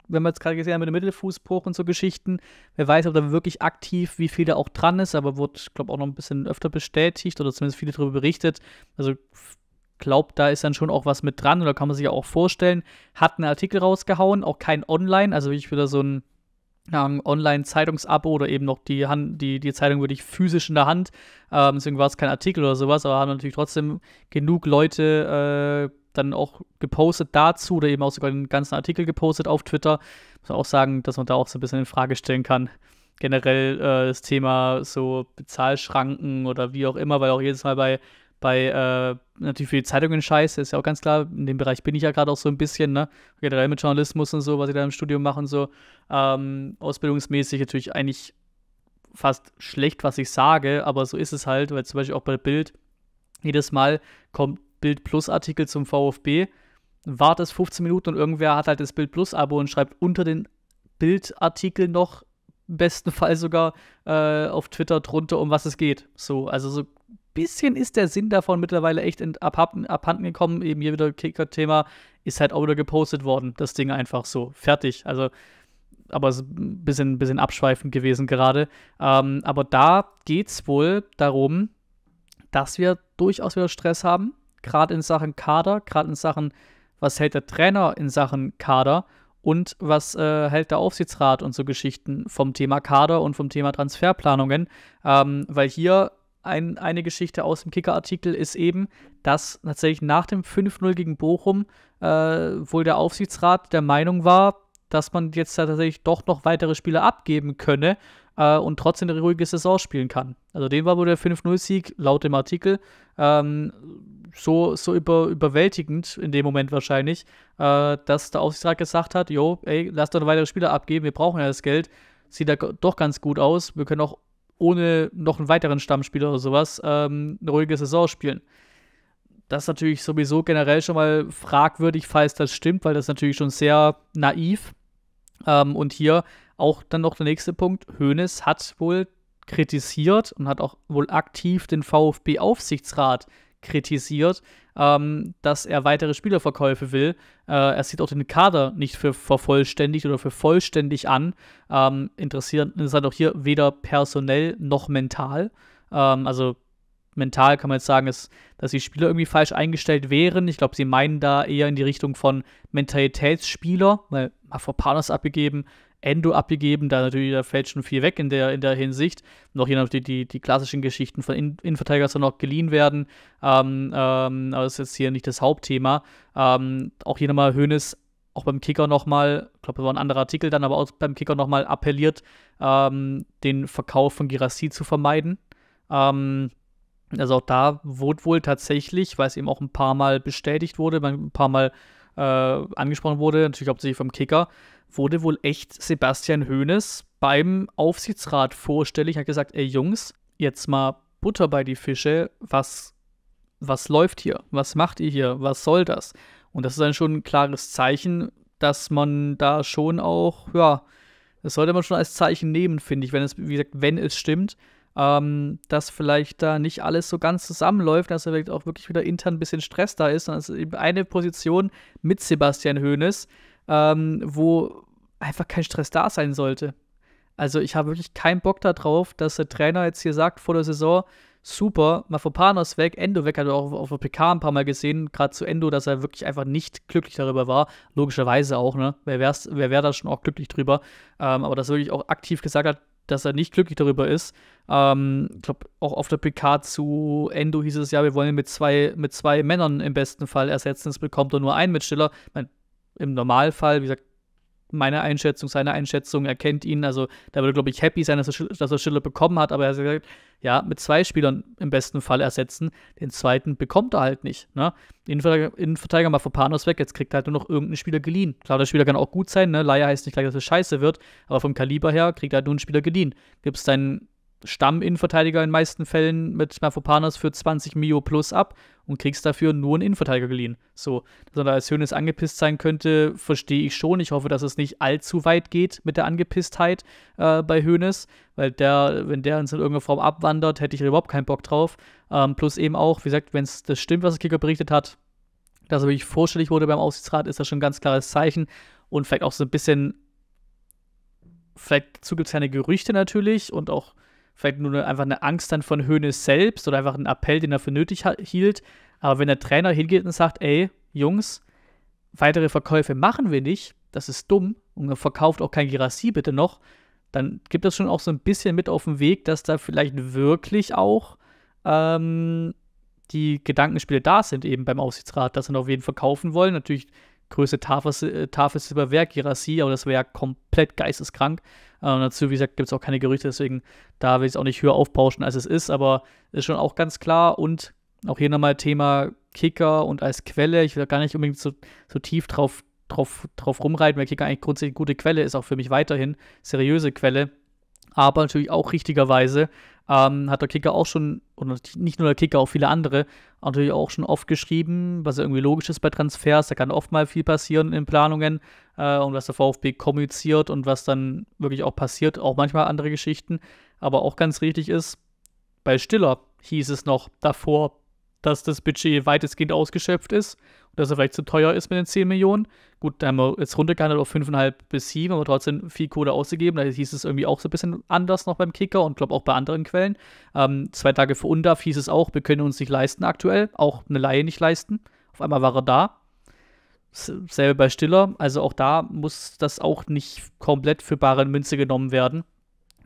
wenn wir jetzt gerade gesehen haben mit dem Mittelfußbruch und so Geschichten, wer weiß, ob da wirklich aktiv, wie viel da auch dran ist, aber wurde, ich glaube, auch noch ein bisschen öfter bestätigt oder zumindest viele darüber berichtet. Also glaubt, da ist dann schon auch was mit dran oder kann man sich ja auch vorstellen. Hat einen Artikel rausgehauen, auch kein Online, also ich wieder so ein ähm, Online-Zeitungsabo oder eben noch die, Hand, die, die Zeitung wirklich physisch in der Hand. Ähm, deswegen war es kein Artikel oder sowas, aber haben natürlich trotzdem genug Leute äh, dann auch gepostet dazu oder eben auch sogar den ganzen Artikel gepostet auf Twitter. Muss man auch sagen, dass man da auch so ein bisschen in Frage stellen kann. Generell äh, das Thema so Bezahlschranken oder wie auch immer, weil auch jedes Mal bei, bei äh, natürlich für die Zeitungen scheiße, ist ja auch ganz klar, in dem Bereich bin ich ja gerade auch so ein bisschen, ne? Generell mit Journalismus und so, was ich da im Studium mache und so. Ähm, ausbildungsmäßig natürlich eigentlich fast schlecht, was ich sage, aber so ist es halt, weil zum Beispiel auch bei Bild jedes Mal kommt Bild Plus Artikel zum VfB, es 15 Minuten und irgendwer hat halt das Bild Plus Abo und schreibt unter den Bild Artikel noch, im besten Fall sogar äh, auf Twitter drunter, um was es geht. So, also so ein bisschen ist der Sinn davon mittlerweile echt in, abhanden, abhanden gekommen. Eben hier wieder Kicker-Thema, ist halt auch wieder gepostet worden, das Ding einfach so. Fertig. Also, aber es ein bisschen, bisschen abschweifend gewesen gerade. Ähm, aber da geht es wohl darum, dass wir durchaus wieder Stress haben gerade in Sachen Kader, gerade in Sachen, was hält der Trainer in Sachen Kader und was äh, hält der Aufsichtsrat und so Geschichten vom Thema Kader und vom Thema Transferplanungen, ähm, weil hier ein, eine Geschichte aus dem Kicker-Artikel ist eben, dass tatsächlich nach dem 5-0 gegen Bochum äh, wohl der Aufsichtsrat der Meinung war, dass man jetzt tatsächlich doch noch weitere Spiele abgeben könne äh, und trotzdem eine ruhige Saison spielen kann. Also dem war wohl der 5-0-Sieg laut dem Artikel ähm, so, so über, überwältigend in dem Moment wahrscheinlich, äh, dass der Aufsichtsrat gesagt hat, jo, ey, lass doch weitere Spieler abgeben, wir brauchen ja das Geld. Sieht da doch ganz gut aus. Wir können auch ohne noch einen weiteren Stammspieler oder sowas ähm, eine ruhige Saison spielen. Das ist natürlich sowieso generell schon mal fragwürdig, falls das stimmt, weil das natürlich schon sehr naiv. Ähm, und hier auch dann noch der nächste Punkt. Hoeneß hat wohl kritisiert und hat auch wohl aktiv den VfB-Aufsichtsrat kritisiert, ähm, dass er weitere Spielerverkäufe will. Äh, er sieht auch den Kader nicht für vervollständigt oder für vollständig an. Ähm, interessant ist halt auch hier weder personell noch mental. Ähm, also mental kann man jetzt sagen, ist, dass die Spieler irgendwie falsch eingestellt wären. Ich glaube, sie meinen da eher in die Richtung von Mentalitätsspieler, weil Mafropanos abgegeben, Endo abgegeben. Da natürlich, da fällt schon viel weg in der, in der Hinsicht. Noch je nachdem, die, die klassischen Geschichten von in Innenverteidigern sollen auch geliehen werden. Ähm, ähm, aber das ist jetzt hier nicht das Hauptthema. Ähm, auch hier nochmal Hönes auch beim Kicker nochmal, ich glaube, das war ein anderer Artikel dann, aber auch beim Kicker nochmal appelliert, ähm, den Verkauf von Girassi zu vermeiden. Ähm, also auch da wurde wohl tatsächlich, weil es eben auch ein paar Mal bestätigt wurde, ein paar Mal äh, angesprochen wurde, natürlich hauptsächlich vom Kicker, wurde wohl echt Sebastian Hoeneß beim Aufsichtsrat vorstellig hat gesagt, ey Jungs, jetzt mal Butter bei die Fische, was, was läuft hier? Was macht ihr hier? Was soll das? Und das ist dann schon ein klares Zeichen, dass man da schon auch, ja, das sollte man schon als Zeichen nehmen, finde ich, wenn es, wie gesagt, wenn es stimmt, ähm, dass vielleicht da nicht alles so ganz zusammenläuft, dass da auch wirklich wieder intern ein bisschen Stress da ist, sondern es ist eben eine Position mit Sebastian Hoeneß, ähm, wo einfach kein Stress da sein sollte. Also ich habe wirklich keinen Bock darauf, dass der Trainer jetzt hier sagt vor der Saison, super, Mafopanos weg, Endo weg, hat also er auch auf der PK ein paar Mal gesehen, gerade zu Endo, dass er wirklich einfach nicht glücklich darüber war. Logischerweise auch, ne? Wer, wär's, wer wäre da schon auch glücklich drüber? Ähm, aber dass er wirklich auch aktiv gesagt hat, dass er nicht glücklich darüber ist. Ähm, ich glaube, auch auf der PK zu Endo hieß es ja, wir wollen ihn mit zwei, mit zwei Männern im besten Fall ersetzen. Es bekommt er nur einen Mitsteller. Ich mein, im Normalfall, wie gesagt, meine Einschätzung, seine Einschätzung, er kennt ihn. Also da würde, glaube ich, happy sein, dass er, dass er Schiller bekommen hat. Aber er hat gesagt, ja, mit zwei Spielern im besten Fall ersetzen. Den zweiten bekommt er halt nicht. Ne? Innenverteidiger, mal mal Fopanos weg, jetzt kriegt er halt nur noch irgendeinen Spieler geliehen. Klar, der Spieler kann auch gut sein. Ne? Leier heißt nicht gleich, dass er scheiße wird. Aber vom Kaliber her kriegt er halt nur einen Spieler geliehen. Gibt es deinen Stamm-Innenverteidiger in den meisten Fällen mit Mafopanas für 20 Mio plus ab und kriegst dafür nur einen Innenverteidiger geliehen. So, dass er da als Hönes angepisst sein könnte, verstehe ich schon. Ich hoffe, dass es nicht allzu weit geht mit der Angepisstheit äh, bei Hönes, weil der, wenn der uns in irgendeiner Form abwandert, hätte ich überhaupt keinen Bock drauf. Ähm, plus eben auch, wie gesagt, wenn es das stimmt, was der Kicker berichtet hat, dass er wirklich vorstellig wurde beim Aussichtsrat, ist das schon ein ganz klares Zeichen und vielleicht auch so ein bisschen. Vielleicht dazu gibt es keine Gerüchte natürlich und auch vielleicht nur einfach eine Angst dann von Höhne selbst oder einfach einen Appell, den er für nötig hielt. Aber wenn der Trainer hingeht und sagt, ey, Jungs, weitere Verkäufe machen wir nicht, das ist dumm und verkauft auch kein Girassi bitte noch, dann gibt das schon auch so ein bisschen mit auf den Weg, dass da vielleicht wirklich auch ähm, die Gedankenspiele da sind eben beim Aufsichtsrat, dass sie noch wen verkaufen wollen. Natürlich größte Tafel, äh, Tafel Silberwerk, Girassi, aber das wäre ja komplett geisteskrank. Ähm, dazu, wie gesagt, gibt es auch keine Gerüchte, deswegen da will ich es auch nicht höher aufpauschen, als es ist, aber ist schon auch ganz klar und auch hier nochmal Thema Kicker und als Quelle. Ich will gar nicht unbedingt so, so tief drauf, drauf, drauf rumreiten, weil Kicker eigentlich grundsätzlich eine gute Quelle ist, auch für mich weiterhin seriöse Quelle. Aber natürlich auch richtigerweise ähm, hat der Kicker auch schon, und nicht nur der Kicker, auch viele andere, natürlich auch schon oft geschrieben, was ja irgendwie logisch ist bei Transfers. Da kann oft mal viel passieren in Planungen äh, und was der VfB kommuniziert und was dann wirklich auch passiert, auch manchmal andere Geschichten. Aber auch ganz richtig ist, bei Stiller hieß es noch davor, dass das Budget weitestgehend ausgeschöpft ist dass er vielleicht zu teuer ist mit den 10 Millionen. Gut, da haben wir jetzt runtergehandelt auf 5,5 bis 7, aber trotzdem viel Kohle ausgegeben. Da hieß es irgendwie auch so ein bisschen anders noch beim Kicker und glaube auch bei anderen Quellen. Ähm, zwei Tage für UNDAF hieß es auch, wir können uns nicht leisten aktuell, auch eine Laie nicht leisten. Auf einmal war er da. Selbe bei Stiller, also auch da muss das auch nicht komplett für bare Münze genommen werden.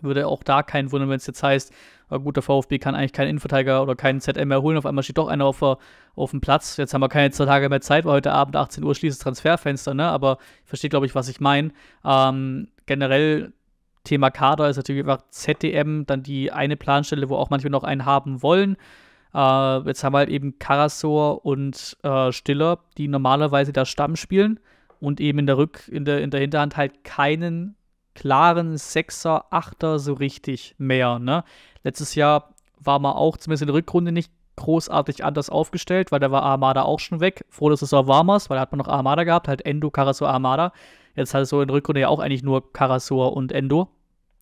Würde auch da keinen wundern, wenn es jetzt heißt, ah, gut, der VfB kann eigentlich keinen Innenverteidiger oder keinen ZM mehr holen. Auf einmal steht doch einer auf, auf dem Platz. Jetzt haben wir keine zwei Tage mehr Zeit, weil heute Abend 18 Uhr schließt das Transferfenster, ne? Aber ich verstehe, glaube ich, was ich meine. Ähm, generell Thema Kader ist natürlich einfach ZDM, dann die eine Planstelle, wo auch manchmal noch einen haben wollen. Äh, jetzt haben wir halt eben Karasor und äh, Stiller, die normalerweise da Stamm spielen und eben in der Rück, in der, in der Hinterhand halt keinen klaren Sechser, Achter so richtig mehr. Ne? Letztes Jahr war man auch zumindest in der Rückrunde nicht großartig anders aufgestellt, weil da war Armada auch schon weg. Froh, dass es auch Warmers, weil da hat man noch Armada gehabt, halt Endo, Karasor, Armada. Jetzt hat es so in der Rückrunde ja auch eigentlich nur Karasor und Endo.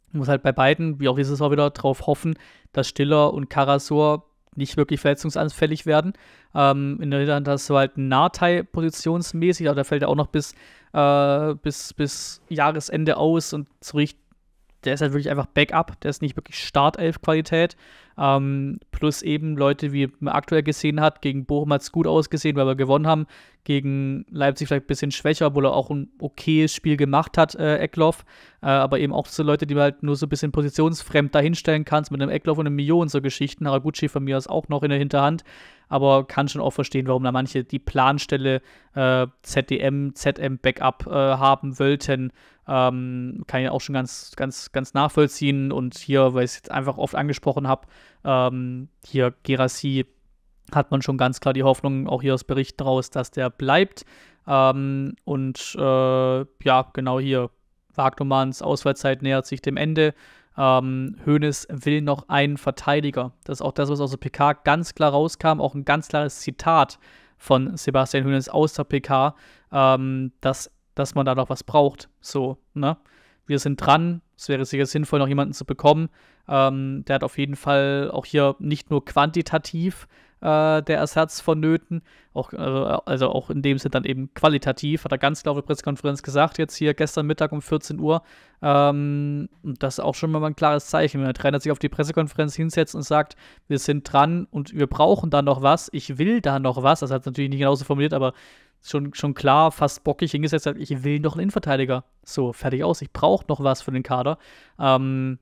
Ich muss halt bei beiden, wie auch dieses Mal wieder, drauf hoffen, dass Stiller und Karasor nicht wirklich verletzungsanfällig werden. Ähm, in der Hinterhand hast du halt einen Nahtai positionsmäßig, aber da fällt er auch noch bis, äh, bis, bis Jahresende aus und so richtig der ist halt wirklich einfach Backup, der ist nicht wirklich Startelf-Qualität. Ähm, plus eben Leute, wie man aktuell gesehen hat, gegen Bochum hat es gut ausgesehen, weil wir gewonnen haben. Gegen Leipzig vielleicht ein bisschen schwächer, obwohl er auch ein okayes Spiel gemacht hat, äh, Eckloff. Äh, aber eben auch so Leute, die man halt nur so ein bisschen positionsfremd dahinstellen kannst, mit einem Eckloff und einem Mio und so Geschichten. Haraguchi von mir ist auch noch in der Hinterhand aber kann schon auch verstehen, warum da manche die Planstelle äh, ZDM, ZM Backup äh, haben wollten. Ähm, kann ich auch schon ganz, ganz, ganz nachvollziehen. Und hier, weil ich es jetzt einfach oft angesprochen habe, ähm, hier Gerassi hat man schon ganz klar die Hoffnung, auch hier aus Berichten raus, dass der bleibt. Ähm, und äh, ja, genau hier, Wagnumanns Auswahlzeit nähert sich dem Ende. Ähm, will noch einen Verteidiger. Das ist auch das, was aus der PK ganz klar rauskam, auch ein ganz klares Zitat von Sebastian Hönes aus der PK, ähm, dass, dass man da noch was braucht. So, ne? Wir sind dran, es wäre sicher sinnvoll, noch jemanden zu bekommen. Ähm, der hat auf jeden Fall auch hier nicht nur quantitativ äh, der Ersatz vonnöten. Auch, also, also auch in dem Sinne dann eben qualitativ, hat er ganz klar auf der Pressekonferenz gesagt, jetzt hier gestern Mittag um 14 Uhr. Ähm, das ist auch schon mal ein klares Zeichen, wenn der Trainer sich auf die Pressekonferenz hinsetzt und sagt, wir sind dran und wir brauchen da noch was, ich will da noch was. Das hat es natürlich nicht genauso formuliert, aber schon, schon klar, fast bockig hingesetzt hat, ich will noch einen Innenverteidiger. So, fertig aus, ich brauche noch was für den Kader. Ähm,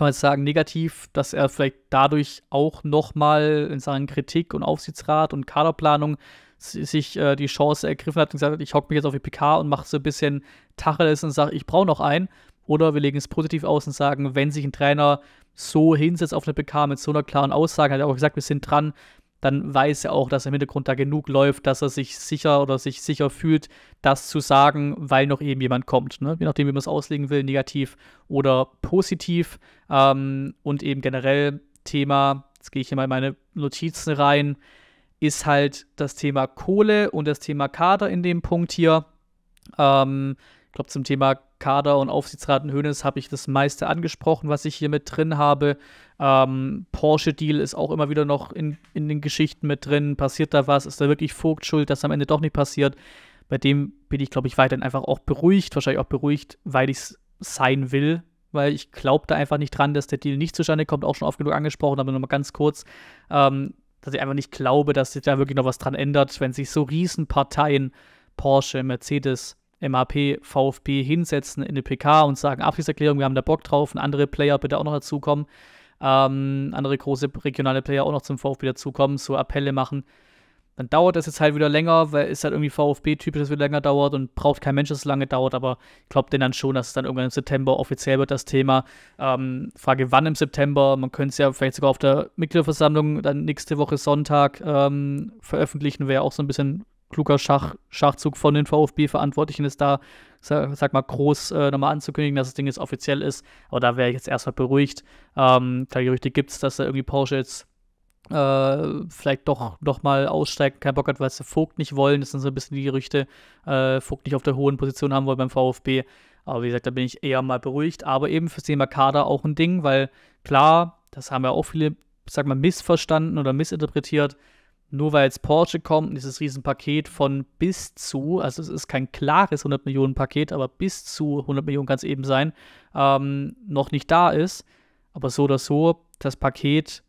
mal sagen, negativ, dass er vielleicht dadurch auch nochmal in Sachen Kritik und Aufsichtsrat und Kaderplanung sich äh, die Chance ergriffen hat und gesagt hat, ich hocke mich jetzt auf die PK und mache so ein bisschen Tacheles und sage, ich brauche noch einen. Oder wir legen es positiv aus und sagen, wenn sich ein Trainer so hinsetzt auf eine PK mit so einer klaren Aussage, hat er auch gesagt, wir sind dran, dann weiß er auch, dass im Hintergrund da genug läuft, dass er sich sicher oder sich sicher fühlt, das zu sagen, weil noch eben jemand kommt. Ne? Je nachdem, wie man es auslegen will, negativ oder positiv. Ähm, und eben generell Thema, jetzt gehe ich hier mal in meine Notizen rein, ist halt das Thema Kohle und das Thema Kader in dem Punkt hier. Ähm, ich glaube, zum Thema Kader und Aufsichtsrat und Hönes habe ich das meiste angesprochen, was ich hier mit drin habe. Ähm, Porsche-Deal ist auch immer wieder noch in, in den Geschichten mit drin. Passiert da was? Ist da wirklich Vogt schuld, dass am Ende doch nicht passiert? Bei dem bin ich, glaube ich, weiterhin einfach auch beruhigt. Wahrscheinlich auch beruhigt, weil ich es sein will. Weil ich glaube da einfach nicht dran, dass der Deal nicht zustande kommt. Auch schon oft genug angesprochen, aber nochmal ganz kurz. Ähm, dass ich einfach nicht glaube, dass sich da wirklich noch was dran ändert, wenn sich so Riesenparteien, Porsche, Mercedes, MAP, VfB hinsetzen in eine PK und sagen, Absichtserklärung, wir haben da Bock drauf und andere Player bitte auch noch dazukommen, ähm, andere große regionale Player auch noch zum VfB dazukommen, so Appelle machen. Dann dauert das jetzt halt wieder länger, weil es halt irgendwie VfB-typisch, dass es wieder länger dauert und braucht kein Mensch, dass es lange dauert, aber ich glaube denn dann schon, dass es dann irgendwann im September offiziell wird, das Thema. Ähm, Frage, wann im September? Man könnte es ja vielleicht sogar auf der Mitgliederversammlung dann nächste Woche Sonntag ähm, veröffentlichen, wäre auch so ein bisschen kluger Schach, Schachzug von den VfB-Verantwortlichen ist da, sag, mal, groß äh, nochmal anzukündigen, dass das Ding jetzt offiziell ist. Aber da wäre ich jetzt erstmal beruhigt. Ähm, da Gerüchte gibt es, dass da irgendwie Porsche jetzt äh, vielleicht doch nochmal mal aussteigen, keinen Bock hat, weil sie Vogt nicht wollen. Das sind so ein bisschen die Gerüchte, äh, Vogt nicht auf der hohen Position haben wollen beim VfB. Aber wie gesagt, da bin ich eher mal beruhigt. Aber eben fürs Thema Kader auch ein Ding, weil klar, das haben ja auch viele, sag mal, missverstanden oder missinterpretiert nur weil jetzt Porsche kommt und dieses Riesenpaket von bis zu, also es ist kein klares 100 Millionen Paket, aber bis zu 100 Millionen kann es eben sein, ähm, noch nicht da ist. Aber so oder so, das Paket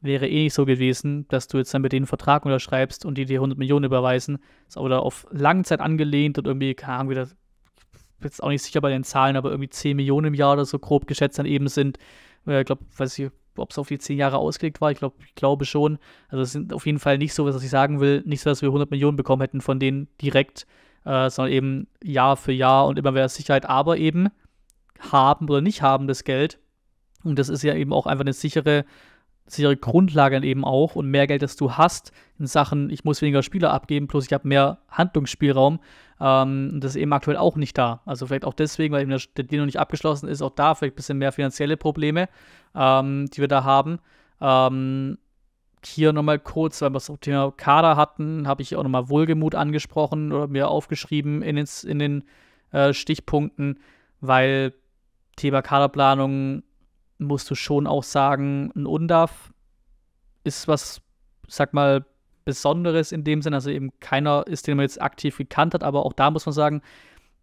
wäre eh nicht so gewesen, dass du jetzt dann mit denen einen Vertrag unterschreibst und die dir 100 Millionen überweisen. Ist aber da auf Langzeit angelehnt und irgendwie, keine Ahnung, wieder, ich bin jetzt auch nicht sicher bei den Zahlen, aber irgendwie 10 Millionen im Jahr oder so grob geschätzt dann eben sind. Ich glaube, weiß ich, ob es auf die zehn Jahre ausgelegt war. Ich, glaub, ich glaube schon. Also es sind auf jeden Fall nicht so, was ich sagen will, nicht so, dass wir 100 Millionen bekommen hätten von denen direkt, äh, sondern eben Jahr für Jahr und immer mehr Sicherheit. Aber eben haben oder nicht haben das Geld. Und das ist ja eben auch einfach eine sichere sichere Grundlagen eben auch und mehr Geld, das du hast in Sachen, ich muss weniger Spieler abgeben, plus ich habe mehr Handlungsspielraum, ähm, das ist eben aktuell auch nicht da. Also vielleicht auch deswegen, weil eben der Deal noch nicht abgeschlossen ist, auch da vielleicht ein bisschen mehr finanzielle Probleme, ähm, die wir da haben. Ähm, hier nochmal kurz, weil wir es zum Thema Kader hatten, habe ich auch nochmal Wohlgemut angesprochen oder mir aufgeschrieben in, ins, in den äh, Stichpunkten, weil Thema Kaderplanung musst du schon auch sagen, ein UNDAF ist was, sag mal, Besonderes in dem Sinn. also eben keiner ist, den man jetzt aktiv gekannt hat, aber auch da muss man sagen,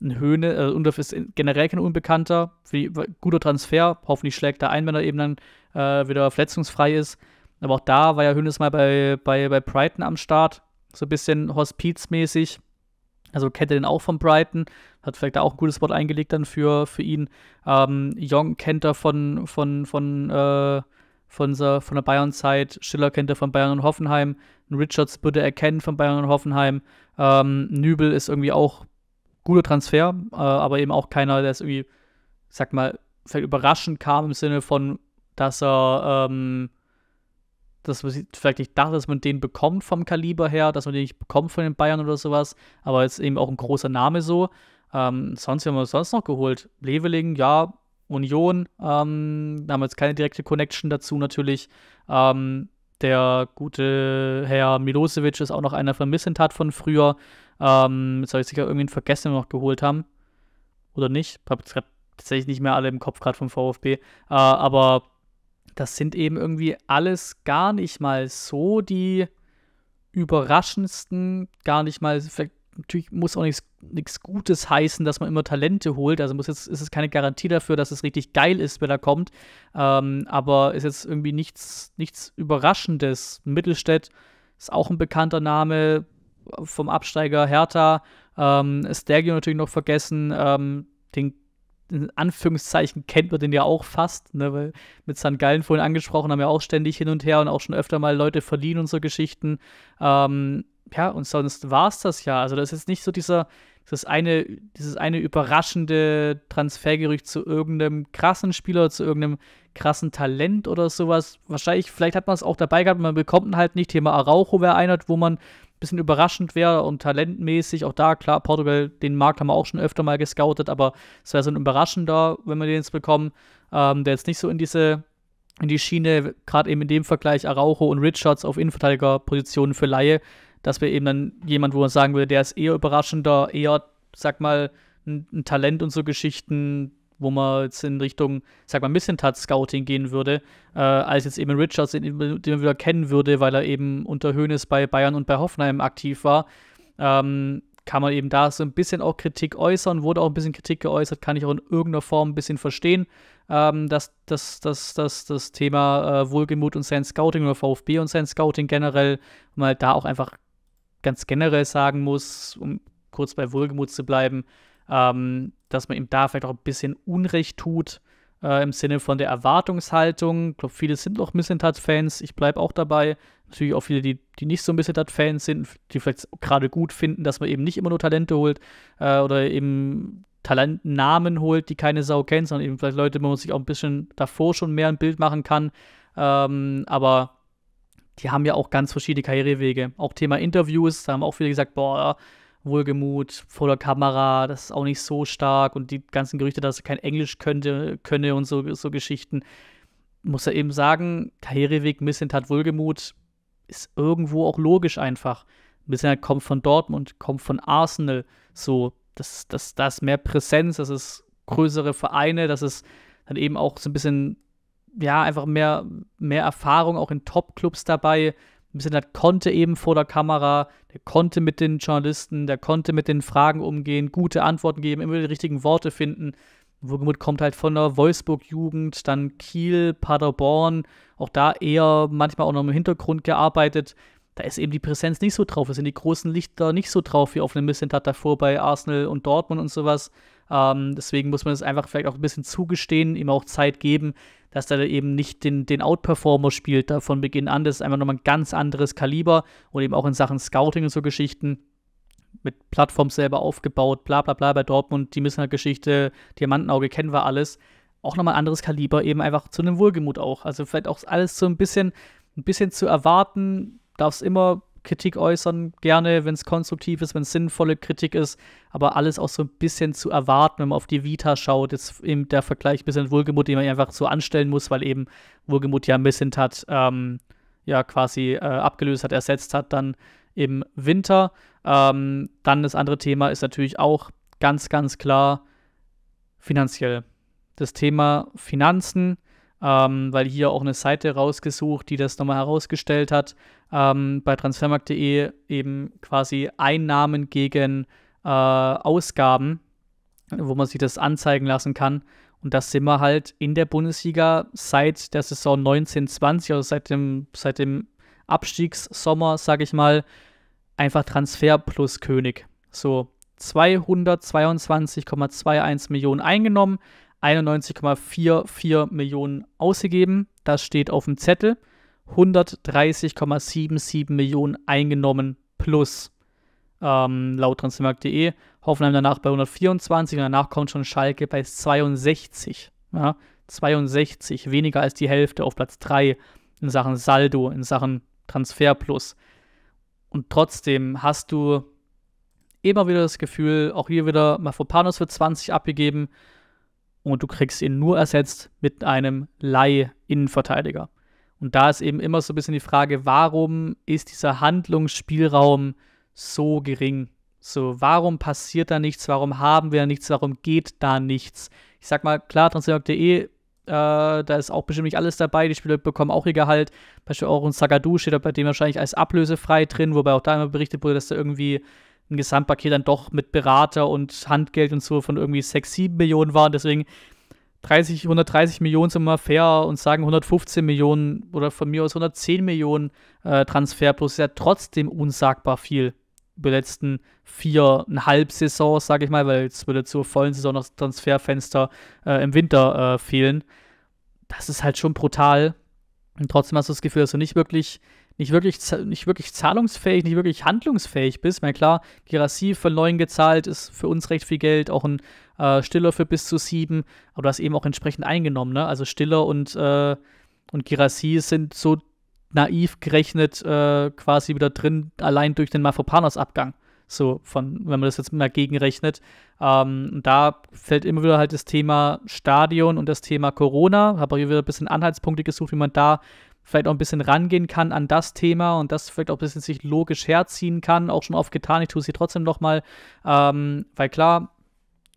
ein Höhne, also Undorf ist generell kein Unbekannter, wie, guter Transfer, hoffentlich schlägt er ein, wenn er eben dann äh, wieder verletzungsfrei ist. Aber auch da war ja Hönes mal bei, bei, bei Brighton am Start, so ein bisschen hospizmäßig. Also kennt er den auch von Brighton, hat vielleicht da auch ein gutes Wort eingelegt dann für, für ihn. Ähm, Young kennt er von, von, von äh, von, so, von der Bayern-Zeit. Schiller kennt er von Bayern und Hoffenheim. Richards würde er kennen von Bayern und Hoffenheim. Ähm, Nübel ist irgendwie auch guter Transfer, äh, aber eben auch keiner, der es irgendwie, sag mal, vielleicht überraschend kam im Sinne von, dass er, ähm, dass man vielleicht nicht dachte, dass man den bekommt vom Kaliber her, dass man den nicht bekommt von den Bayern oder sowas, aber ist eben auch ein großer Name so. Ähm, sonst haben wir sonst noch geholt. Leveling, ja, Union. Ähm, haben jetzt keine direkte Connection dazu natürlich. Ähm, der gute Herr Milosevic ist auch noch einer von Missentat von früher. Ähm, jetzt habe ich sicher irgendwie vergessen, den noch geholt haben. Oder nicht? Ich habe tatsächlich nicht mehr alle im Kopf gerade vom VfB. Äh, aber das sind eben irgendwie alles gar nicht mal so die überraschendsten, gar nicht mal vielleicht natürlich muss auch nichts, nichts Gutes heißen, dass man immer Talente holt. Also muss jetzt, ist es keine Garantie dafür, dass es richtig geil ist, wenn er kommt. Ähm, aber ist jetzt irgendwie nichts, nichts Überraschendes. Mittelstädt ist auch ein bekannter Name vom Absteiger Hertha. Ähm, Stergio natürlich noch vergessen. Ähm, den in Anführungszeichen kennt man den ja auch fast, ne, weil mit St. Gallen vorhin angesprochen haben ja auch ständig hin und her und auch schon öfter mal Leute verliehen und so Geschichten. Ähm, ja, und sonst war es das ja. Also, das ist jetzt nicht so dieser, dieses eine, dieses eine überraschende Transfergerücht zu irgendeinem krassen Spieler, zu irgendeinem krassen Talent oder sowas. Wahrscheinlich, vielleicht hat man es auch dabei gehabt, man bekommt ihn halt nicht. Thema Araujo wäre einer, wo man ein bisschen überraschend wäre und talentmäßig. Auch da, klar, Portugal, den Markt haben wir auch schon öfter mal gescoutet, aber es wäre so ein überraschender, wenn wir den jetzt bekommen, ähm, der jetzt nicht so in diese in die Schiene, gerade eben in dem Vergleich Araujo und Richards auf Innenverteidigerpositionen für Laie dass wir eben dann jemand, wo man sagen würde, der ist eher überraschender, eher, sag mal, ein, ein Talent und so Geschichten, wo man jetzt in Richtung, sag mal, ein bisschen Tat-Scouting gehen würde, äh, als jetzt eben Richards, den, den, man wieder kennen würde, weil er eben unter Hoeneß bei Bayern und bei Hoffenheim aktiv war. Ähm, kann man eben da so ein bisschen auch Kritik äußern, wurde auch ein bisschen Kritik geäußert, kann ich auch in irgendeiner Form ein bisschen verstehen, ähm, dass, dass, dass, dass das Thema äh, Wohlgemut und sein Scouting oder VfB und sein Scouting generell mal halt da auch einfach ganz generell sagen muss, um kurz bei Wohlgemut zu bleiben, ähm, dass man ihm da vielleicht auch ein bisschen Unrecht tut äh, im Sinne von der Erwartungshaltung. Ich glaube, viele sind noch Missentat-Fans. Ich bleibe auch dabei. Natürlich auch viele, die, die nicht so Missentat-Fans sind, die vielleicht gerade gut finden, dass man eben nicht immer nur Talente holt äh, oder eben Talentnamen holt, die keine Sau kennt, sondern eben vielleicht Leute, wo man sich auch ein bisschen davor schon mehr ein Bild machen kann. Ähm, aber die haben ja auch ganz verschiedene Karrierewege. Auch Thema Interviews, da haben auch viele gesagt, boah, Wohlgemut vor der Kamera, das ist auch nicht so stark und die ganzen Gerüchte, dass er kein Englisch könnte, könne und so, so Geschichten. Muss er eben sagen, Karriereweg Missing hat Wohlgemut, ist irgendwo auch logisch einfach. Missent kommt von Dortmund, kommt von Arsenal, so, das, das, das mehr Präsenz, das ist größere Vereine, das ist dann eben auch so ein bisschen ja, einfach mehr, mehr Erfahrung auch in Top-Clubs dabei. Ein bisschen hat konnte eben vor der Kamera, der konnte mit den Journalisten, der konnte mit den Fragen umgehen, gute Antworten geben, immer die richtigen Worte finden. Wogemuth kommt halt von der Wolfsburg-Jugend, dann Kiel, Paderborn, auch da eher manchmal auch noch im Hintergrund gearbeitet. Da ist eben die Präsenz nicht so drauf, da sind die großen Lichter nicht so drauf wie auf einem Missentat davor bei Arsenal und Dortmund und sowas. Ähm, deswegen muss man es einfach vielleicht auch ein bisschen zugestehen, ihm auch Zeit geben, dass er eben nicht den, den Outperformer spielt da von Beginn an. Das ist einfach nochmal ein ganz anderes Kaliber und eben auch in Sachen Scouting und so Geschichten mit Plattform selber aufgebaut, bla bla bla bei Dortmund, die Missener halt Geschichte, Diamantenauge kennen wir alles. Auch nochmal ein anderes Kaliber, eben einfach zu einem Wohlgemut auch. Also vielleicht auch alles so ein bisschen, ein bisschen zu erwarten, darf es immer Kritik äußern, gerne, wenn es konstruktiv ist, wenn es sinnvolle Kritik ist, aber alles auch so ein bisschen zu erwarten, wenn man auf die Vita schaut, ist eben der Vergleich ein bisschen Wohlgemut, den man einfach so anstellen muss, weil eben Wohlgemut ja ein bisschen hat, ähm, ja quasi äh, abgelöst hat, ersetzt hat, dann im Winter. Ähm, dann das andere Thema ist natürlich auch ganz, ganz klar finanziell. Das Thema Finanzen ähm, weil hier auch eine Seite rausgesucht, die das nochmal herausgestellt hat. Ähm, bei transfermarkt.de eben quasi Einnahmen gegen äh, Ausgaben, wo man sich das anzeigen lassen kann. Und das sind wir halt in der Bundesliga seit der Saison 1920, also seit dem, seit dem Abstiegssommer, sage ich mal, einfach Transfer plus König. So 222,21 Millionen eingenommen, 91,44 Millionen ausgegeben. Das steht auf dem Zettel. 130,77 Millionen eingenommen plus ähm, laut transfermarkt.de. Hoffenheim danach bei 124 und danach kommt schon Schalke bei 62. Ja, 62, weniger als die Hälfte auf Platz 3 in Sachen Saldo, in Sachen Transfer plus. Und trotzdem hast du immer wieder das Gefühl, auch hier wieder Mafopanos für 20 abgegeben, und du kriegst ihn nur ersetzt mit einem Leih-Innenverteidiger. Und da ist eben immer so ein bisschen die Frage, warum ist dieser Handlungsspielraum so gering? So, warum passiert da nichts? Warum haben wir nichts? Warum geht da nichts? Ich sag mal, klar, transfermarkt.de, äh, da ist auch bestimmt nicht alles dabei. Die Spieler bekommen auch ihr Gehalt. Beispiel auch ein Sagadu steht da bei dem wahrscheinlich als ablösefrei drin, wobei auch da immer berichtet wurde, dass da irgendwie ein Gesamtpaket dann doch mit Berater und Handgeld und so von irgendwie 6, 7 Millionen waren. Deswegen 30, 130 Millionen sind immer fair und sagen 115 Millionen oder von mir aus 110 Millionen äh, Transfer plus ist ja trotzdem unsagbar viel über die letzten viereinhalb Saisons, sage ich mal, weil jetzt würde zur vollen Saison noch das Transferfenster äh, im Winter äh, fehlen. Das ist halt schon brutal. Und trotzdem hast du das Gefühl, dass du nicht wirklich nicht wirklich, nicht wirklich zahlungsfähig, nicht wirklich handlungsfähig bist. Mein klar, Gerassi für neun gezahlt ist für uns recht viel Geld, auch ein äh, Stiller für bis zu sieben, aber du hast eben auch entsprechend eingenommen, ne? Also Stiller und, äh, und Gerassi sind so naiv gerechnet äh, quasi wieder drin, allein durch den Mafropanos-Abgang. So, von, wenn man das jetzt mal gegenrechnet. Ähm, da fällt immer wieder halt das Thema Stadion und das Thema Corona. Habe ich wieder ein bisschen Anhaltspunkte gesucht, wie man da vielleicht auch ein bisschen rangehen kann an das Thema und das vielleicht auch ein bisschen sich logisch herziehen kann, auch schon oft getan. Ich tue es hier trotzdem nochmal, ähm, weil klar,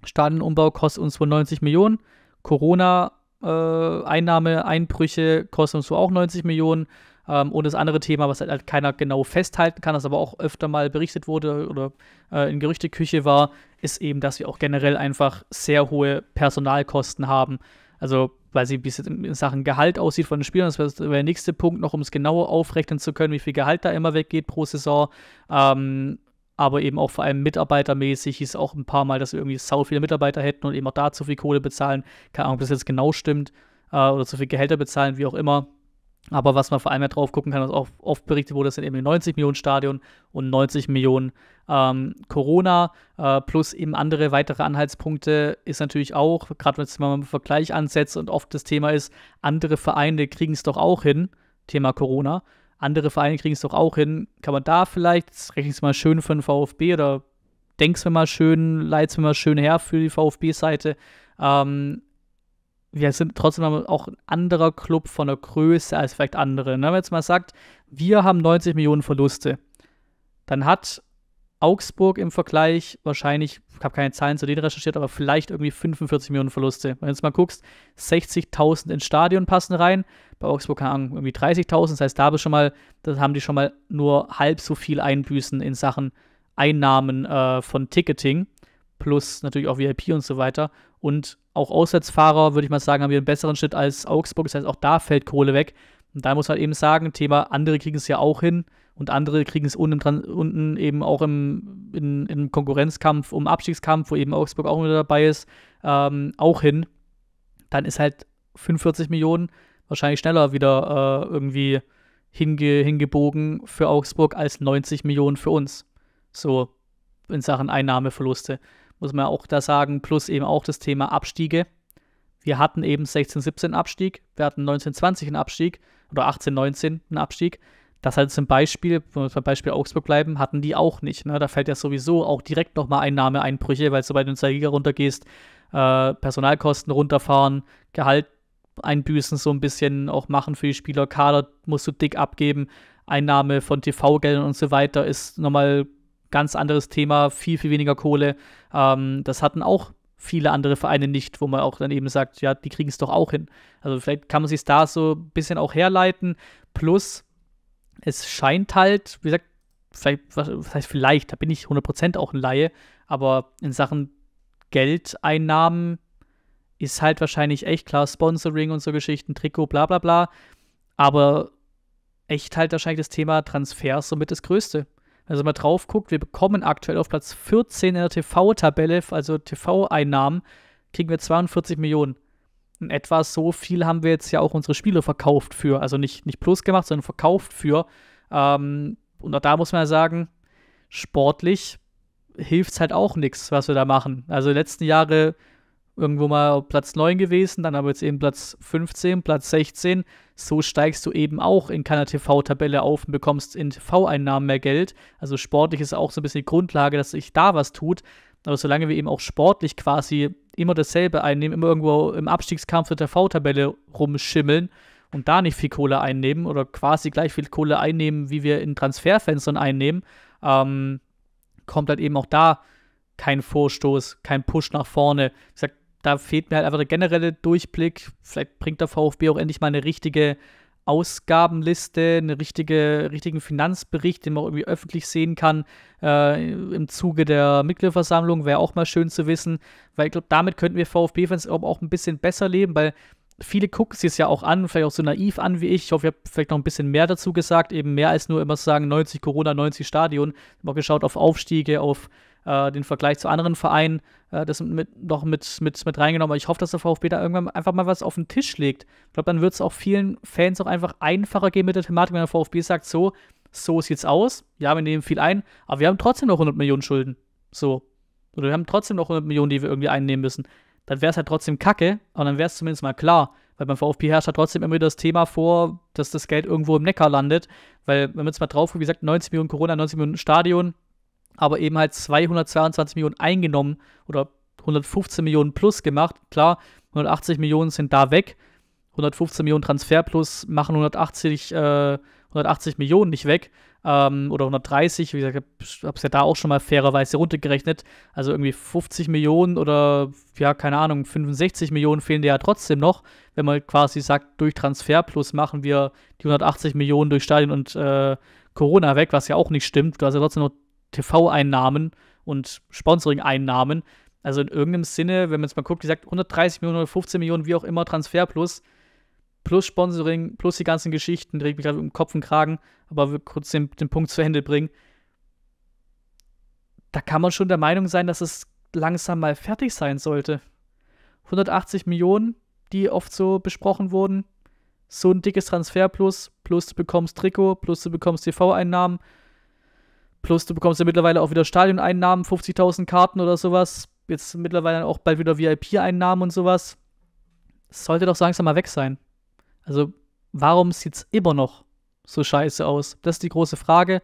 Stadionumbau kostet uns wohl 90 Millionen, Corona äh, Einnahme, Einbrüche kosten uns so auch 90 Millionen. Ähm, und das andere Thema, was halt, halt, keiner genau festhalten kann, das aber auch öfter mal berichtet wurde oder äh, in Gerüchteküche war, ist eben, dass wir auch generell einfach sehr hohe Personalkosten haben. Also weil sie, wie es in Sachen Gehalt aussieht von den Spielern. Das wäre der nächste Punkt, noch um es genauer aufrechnen zu können, wie viel Gehalt da immer weggeht pro Saison. Ähm, aber eben auch vor allem mitarbeitermäßig hieß auch ein paar Mal, dass wir irgendwie sau viele Mitarbeiter hätten und eben auch da zu viel Kohle bezahlen. Keine Ahnung, ob das jetzt genau stimmt äh, oder zu viel Gehälter bezahlen, wie auch immer. Aber was man vor allem ja drauf gucken kann, was auch oft berichtet wurde, das sind eben 90 Millionen Stadion und 90 Millionen ähm, Corona äh, plus eben andere weitere Anhaltspunkte ist natürlich auch, gerade wenn man mal im Vergleich ansetzt und oft das Thema ist, andere Vereine kriegen es doch auch hin, Thema Corona. Andere Vereine kriegen es doch auch hin. Kann man da vielleicht, rechne ich es mal schön für den VfB oder denkst mir mal schön, leitst mir mal schön her für die VfB-Seite. Ähm, wir sind trotzdem auch ein anderer Club von der Größe als vielleicht andere. Ne? Wenn man jetzt mal sagt, wir haben 90 Millionen Verluste, dann hat Augsburg im Vergleich wahrscheinlich, ich habe keine Zahlen zu denen recherchiert, aber vielleicht irgendwie 45 Millionen Verluste. Wenn du jetzt mal guckst, 60.000 ins Stadion passen rein, bei Augsburg haben irgendwie 30.000, das heißt, da haben, schon mal, das haben die schon mal nur halb so viel Einbüßen in Sachen Einnahmen äh, von Ticketing, plus natürlich auch VIP und so weiter. Und auch Auswärtsfahrer, würde ich mal sagen, haben hier einen besseren Schnitt als Augsburg, das heißt, auch da fällt Kohle weg. Und da muss man halt eben sagen, Thema, andere kriegen es ja auch hin und andere kriegen es unten, unten eben auch im, in, im Konkurrenzkampf um Abstiegskampf, wo eben Augsburg auch wieder dabei ist, ähm, auch hin. Dann ist halt 45 Millionen wahrscheinlich schneller wieder äh, irgendwie hinge, hingebogen für Augsburg als 90 Millionen für uns. So in Sachen Einnahmeverluste muss man auch da sagen, plus eben auch das Thema Abstiege. Wir hatten eben 16, 17 Abstieg, wir hatten 19, 20 einen Abstieg oder 18, 19 einen Abstieg. Das halt zum Beispiel, wenn wir beim Beispiel Augsburg bleiben, hatten die auch nicht. Ne? Da fällt ja sowieso auch direkt nochmal Einnahmeeinbrüche, weil sobald du in die Liga runtergehst, äh, Personalkosten runterfahren, Gehalt einbüßen so ein bisschen auch machen für die Spieler, Kader musst du dick abgeben, Einnahme von TV-Geldern und so weiter ist nochmal ganz anderes Thema, viel, viel weniger Kohle. Ähm, das hatten auch viele andere Vereine nicht, wo man auch dann eben sagt, ja, die kriegen es doch auch hin. Also vielleicht kann man sich da so ein bisschen auch herleiten. Plus, es scheint halt, wie gesagt, vielleicht, was, was heißt vielleicht, da bin ich 100% auch ein Laie, aber in Sachen Geldeinnahmen ist halt wahrscheinlich echt klar Sponsoring und so Geschichten, Trikot, bla bla bla. Aber echt halt wahrscheinlich das Thema Transfers somit das Größte. Also wenn man drauf guckt, wir bekommen aktuell auf Platz 14 in der TV-Tabelle, also TV-Einnahmen, kriegen wir 42 Millionen in etwa so viel haben wir jetzt ja auch unsere Spiele verkauft für. Also nicht, nicht plus gemacht, sondern verkauft für. Ähm, und auch da muss man ja sagen, sportlich hilft es halt auch nichts, was wir da machen. Also die letzten Jahre irgendwo mal Platz 9 gewesen, dann aber jetzt eben Platz 15, Platz 16. So steigst du eben auch in keiner TV-Tabelle auf und bekommst in TV-Einnahmen mehr Geld. Also sportlich ist auch so ein bisschen die Grundlage, dass sich da was tut. Aber solange wir eben auch sportlich quasi immer dasselbe einnehmen, immer irgendwo im Abstiegskampf der V-Tabelle rumschimmeln und da nicht viel Kohle einnehmen oder quasi gleich viel Kohle einnehmen, wie wir in Transferfenstern einnehmen, ähm, kommt halt eben auch da kein Vorstoß, kein Push nach vorne. Ich sag, da fehlt mir halt einfach der generelle Durchblick. Vielleicht bringt der VfB auch endlich mal eine richtige Ausgabenliste, einen richtige, richtigen Finanzbericht, den man irgendwie öffentlich sehen kann äh, im Zuge der Mitgliederversammlung. Wäre auch mal schön zu wissen, weil ich glaube, damit könnten wir VfB-Fans auch ein bisschen besser leben, weil viele gucken sich es ja auch an, vielleicht auch so naiv an wie ich. Ich hoffe, ich habe vielleicht noch ein bisschen mehr dazu gesagt, eben mehr als nur immer sagen 90 Corona, 90 Stadion. Ich habe auch geschaut auf Aufstiege, auf äh, den Vergleich zu anderen Vereinen äh, das mit, noch mit, mit, mit reingenommen. Aber ich hoffe, dass der VfB da irgendwann einfach mal was auf den Tisch legt. Ich glaube, dann wird es auch vielen Fans auch einfach einfacher gehen mit der Thematik, wenn der VfB sagt, so, so sieht's aus. Ja, wir nehmen viel ein, aber wir haben trotzdem noch 100 Millionen Schulden. So. Oder wir haben trotzdem noch 100 Millionen, die wir irgendwie einnehmen müssen. Dann wäre es halt trotzdem kacke, aber dann wäre es zumindest mal klar. Weil beim VfB herrscht ja trotzdem immer wieder das Thema vor, dass das Geld irgendwo im Neckar landet. Weil, wenn man jetzt mal drauf guckt, wie gesagt, 90 Millionen Corona, 90 Millionen Stadion, aber eben halt 222 Millionen eingenommen oder 115 Millionen plus gemacht. Klar, 180 Millionen sind da weg. 115 Millionen Transfer plus machen 180, äh, 180 Millionen nicht weg. Ähm, oder 130, wie gesagt, ich habe es ja da auch schon mal fairerweise runtergerechnet. Also irgendwie 50 Millionen oder, ja, keine Ahnung, 65 Millionen fehlen dir ja trotzdem noch, wenn man quasi sagt, durch Transfer plus machen wir die 180 Millionen durch Stadion und äh, Corona weg, was ja auch nicht stimmt. Du hast ja trotzdem noch TV-Einnahmen und Sponsoring-Einnahmen. Also in irgendeinem Sinne, wenn man es mal guckt, gesagt, 130 Millionen, 15 Millionen, wie auch immer, Transfer plus, plus Sponsoring, plus die ganzen Geschichten, dreht mich gerade um Kopf und Kragen, aber wir kurz den, den Punkt zu Ende bringen. Da kann man schon der Meinung sein, dass es langsam mal fertig sein sollte. 180 Millionen, die oft so besprochen wurden, so ein dickes Transfer plus, plus du bekommst Trikot, plus du bekommst TV-Einnahmen, Plus, du bekommst ja mittlerweile auch wieder Stadioneinnahmen, 50.000 Karten oder sowas. Jetzt mittlerweile auch bald wieder VIP-Einnahmen und sowas. Das sollte doch langsam mal weg sein. Also, warum sieht's immer noch so scheiße aus? Das ist die große Frage.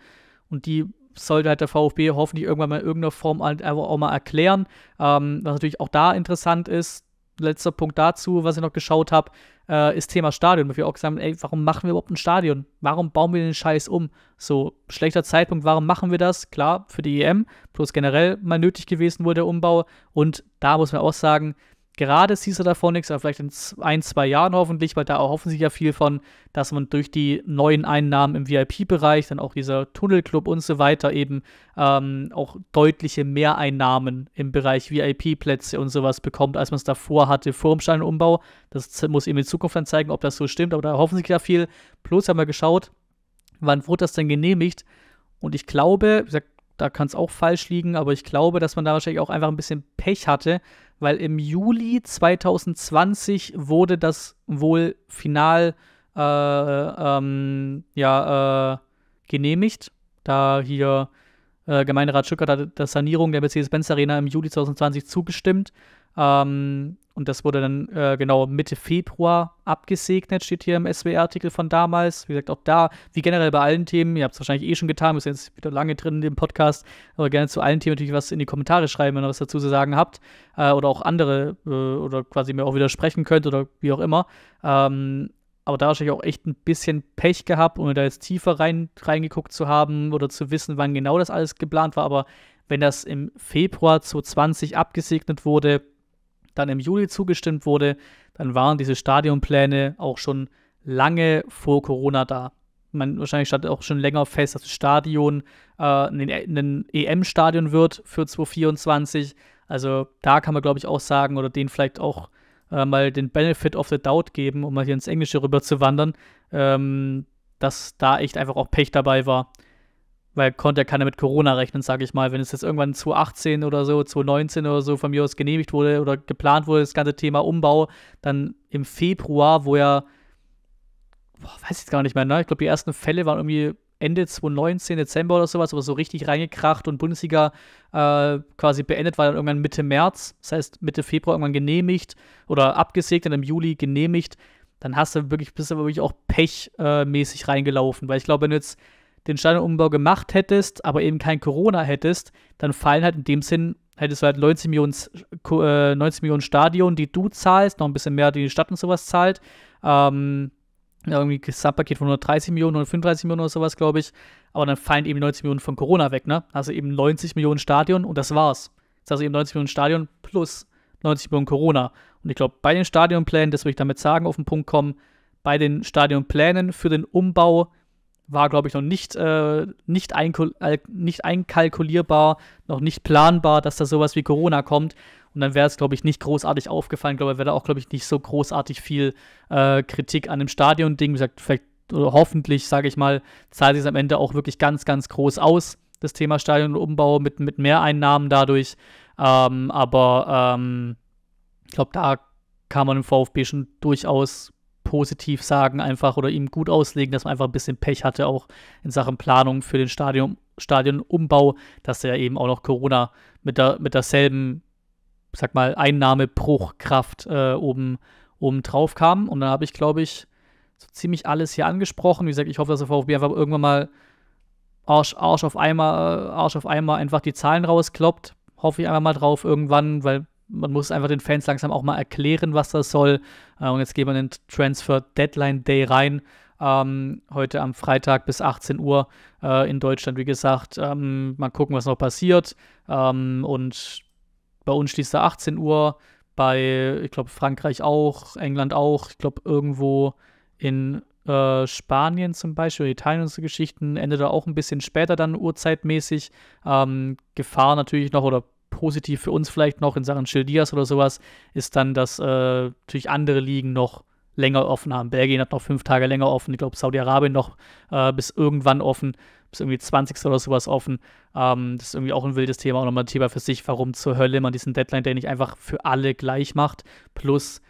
Und die sollte halt der VfB hoffentlich irgendwann mal in irgendeiner Form halt auch mal erklären. Ähm, was natürlich auch da interessant ist, letzter Punkt dazu, was ich noch geschaut habe, äh, ist Thema Stadion. Weil wir auch gesagt haben, ey, warum machen wir überhaupt ein Stadion? Warum bauen wir den Scheiß um? So, schlechter Zeitpunkt, warum machen wir das? Klar, für die EM, bloß generell mal nötig gewesen wurde der Umbau. Und da muss man auch sagen, gerade siehst du davon nichts, aber vielleicht in ein, zwei Jahren hoffentlich, weil da erhoffen sich ja viel von, dass man durch die neuen Einnahmen im VIP-Bereich, dann auch dieser Tunnelclub und so weiter eben ähm, auch deutliche Mehreinnahmen im Bereich VIP-Plätze und sowas bekommt, als man es davor hatte vor dem Steinumbau. Das muss eben in Zukunft dann zeigen, ob das so stimmt, aber da erhoffen sich ja viel. Bloß haben wir geschaut, wann wurde das denn genehmigt? Und ich glaube, wie gesagt, da kann es auch falsch liegen, aber ich glaube, dass man da wahrscheinlich auch einfach ein bisschen Pech hatte, weil im Juli 2020 wurde das wohl final äh, ähm, ja, äh, genehmigt. Da hier äh, Gemeinderat Stuttgart hat der Sanierung der Mercedes-Benz Arena im Juli 2020 zugestimmt. Ähm, und das wurde dann äh, genau Mitte Februar abgesegnet, steht hier im SWR-Artikel von damals. Wie gesagt, auch da, wie generell bei allen Themen, ihr habt es wahrscheinlich eh schon getan, wir sind jetzt wieder lange drin in dem Podcast, aber gerne zu allen Themen natürlich was in die Kommentare schreiben, wenn ihr was dazu zu sagen habt äh, oder auch andere äh, oder quasi mir auch widersprechen könnt oder wie auch immer. Ähm, aber da habe ich auch echt ein bisschen Pech gehabt, ohne da jetzt tiefer rein, reingeguckt zu haben oder zu wissen, wann genau das alles geplant war. Aber wenn das im Februar 2020 abgesegnet wurde, dann im Juli zugestimmt wurde, dann waren diese Stadionpläne auch schon lange vor Corona da. Man, wahrscheinlich stand auch schon länger fest, dass das Stadion äh, ein EM-Stadion e wird für 2024. Also da kann man, glaube ich, auch sagen oder den vielleicht auch äh, mal den Benefit of the Doubt geben, um mal hier ins Englische rüber zu wandern, ähm, dass da echt einfach auch Pech dabei war weil konnte ja keiner mit Corona rechnen, sage ich mal. Wenn es jetzt irgendwann 2018 oder so, 2019 oder so von mir aus genehmigt wurde oder geplant wurde, das ganze Thema Umbau, dann im Februar, wo ja, boah, weiß ich gar nicht mehr, ne? Ich glaube, die ersten Fälle waren irgendwie Ende 2019, Dezember oder sowas, aber so richtig reingekracht und Bundesliga äh, quasi beendet war dann irgendwann Mitte März, das heißt Mitte Februar irgendwann genehmigt oder abgesägt, und im Juli genehmigt, dann hast du wirklich, bist du wirklich auch pechmäßig äh, reingelaufen. Weil ich glaube, wenn du jetzt den Stadionumbau gemacht hättest, aber eben kein Corona hättest, dann fallen halt in dem Sinn, hättest du halt 90 Millionen, äh, Millionen Stadion, die du zahlst, noch ein bisschen mehr, die die Stadt und sowas zahlt. Ähm, irgendwie Gesamtpaket von 130 Millionen, 135 Millionen oder sowas, glaube ich. Aber dann fallen eben 90 Millionen von Corona weg, ne? Also eben 90 Millionen Stadion und das war's. Das ist also eben 90 Millionen Stadion plus 90 Millionen Corona. Und ich glaube, bei den Stadionplänen, das würde ich damit sagen, auf den Punkt kommen, bei den Stadionplänen für den Umbau war, glaube ich, noch nicht, äh, nicht, einkul nicht einkalkulierbar, noch nicht planbar, dass da sowas wie Corona kommt. Und dann wäre es, glaube ich, nicht großartig aufgefallen. Ich glaube, wäre da auch, glaube ich, nicht so großartig viel äh, Kritik an dem Stadion-Ding. Wie gesagt, vielleicht oder hoffentlich, sage ich mal, zahlt sich am Ende auch wirklich ganz, ganz groß aus, das Thema Stadion und Umbau mit, mit Mehreinnahmen dadurch. Ähm, aber ähm, ich glaube, da kann man im VfB schon durchaus positiv sagen einfach oder ihm gut auslegen, dass man einfach ein bisschen Pech hatte, auch in Sachen Planung für den Stadion, Stadionumbau, dass er eben auch noch Corona mit, der, mit derselben, sag mal, Einnahmebruchkraft äh, oben, oben drauf kam. Und dann habe ich, glaube ich, so ziemlich alles hier angesprochen. Wie gesagt, ich hoffe, dass der VfB einfach irgendwann mal Arsch, Arsch auf einmal, Arsch auf einmal einfach die Zahlen rauskloppt. Hoffe ich einfach mal drauf irgendwann, weil man muss einfach den Fans langsam auch mal erklären, was das soll. Äh, und jetzt gehen wir in den Transfer Deadline Day rein. Ähm, heute am Freitag bis 18 Uhr äh, in Deutschland, wie gesagt. Ähm, mal gucken, was noch passiert. Ähm, und bei uns schließt er 18 Uhr. Bei, ich glaube, Frankreich auch, England auch. Ich glaube, irgendwo in äh, Spanien zum Beispiel, Italien und so Geschichten, endet er auch ein bisschen später dann uhrzeitmäßig. Ähm, Gefahr natürlich noch oder positiv für uns vielleicht noch in Sachen Schildias oder sowas, ist dann, dass äh, natürlich andere Ligen noch länger offen haben. Belgien hat noch fünf Tage länger offen, ich glaube Saudi-Arabien noch äh, bis irgendwann offen, bis irgendwie 20. oder sowas offen. Ähm, das ist irgendwie auch ein wildes Thema auch nochmal ein Thema für sich, warum zur Hölle man diesen Deadline, der nicht einfach für alle gleich macht. Plus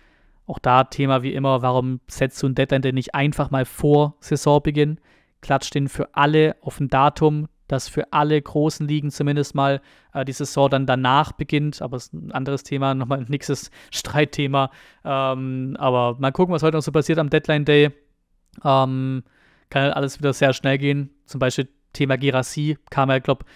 auch da Thema wie immer, warum setzt du einen Deadline, der nicht einfach mal vor Saisonbeginn? klatscht den für alle auf ein Datum, dass für alle großen Ligen zumindest mal äh, die Saison dann danach beginnt. Aber es ist ein anderes Thema, nochmal ein nächstes Streitthema. Ähm, aber mal gucken, was heute noch so passiert am Deadline Day. Ähm, kann halt alles wieder sehr schnell gehen. Zum Beispiel Thema Girassi kam ja, glaube ich,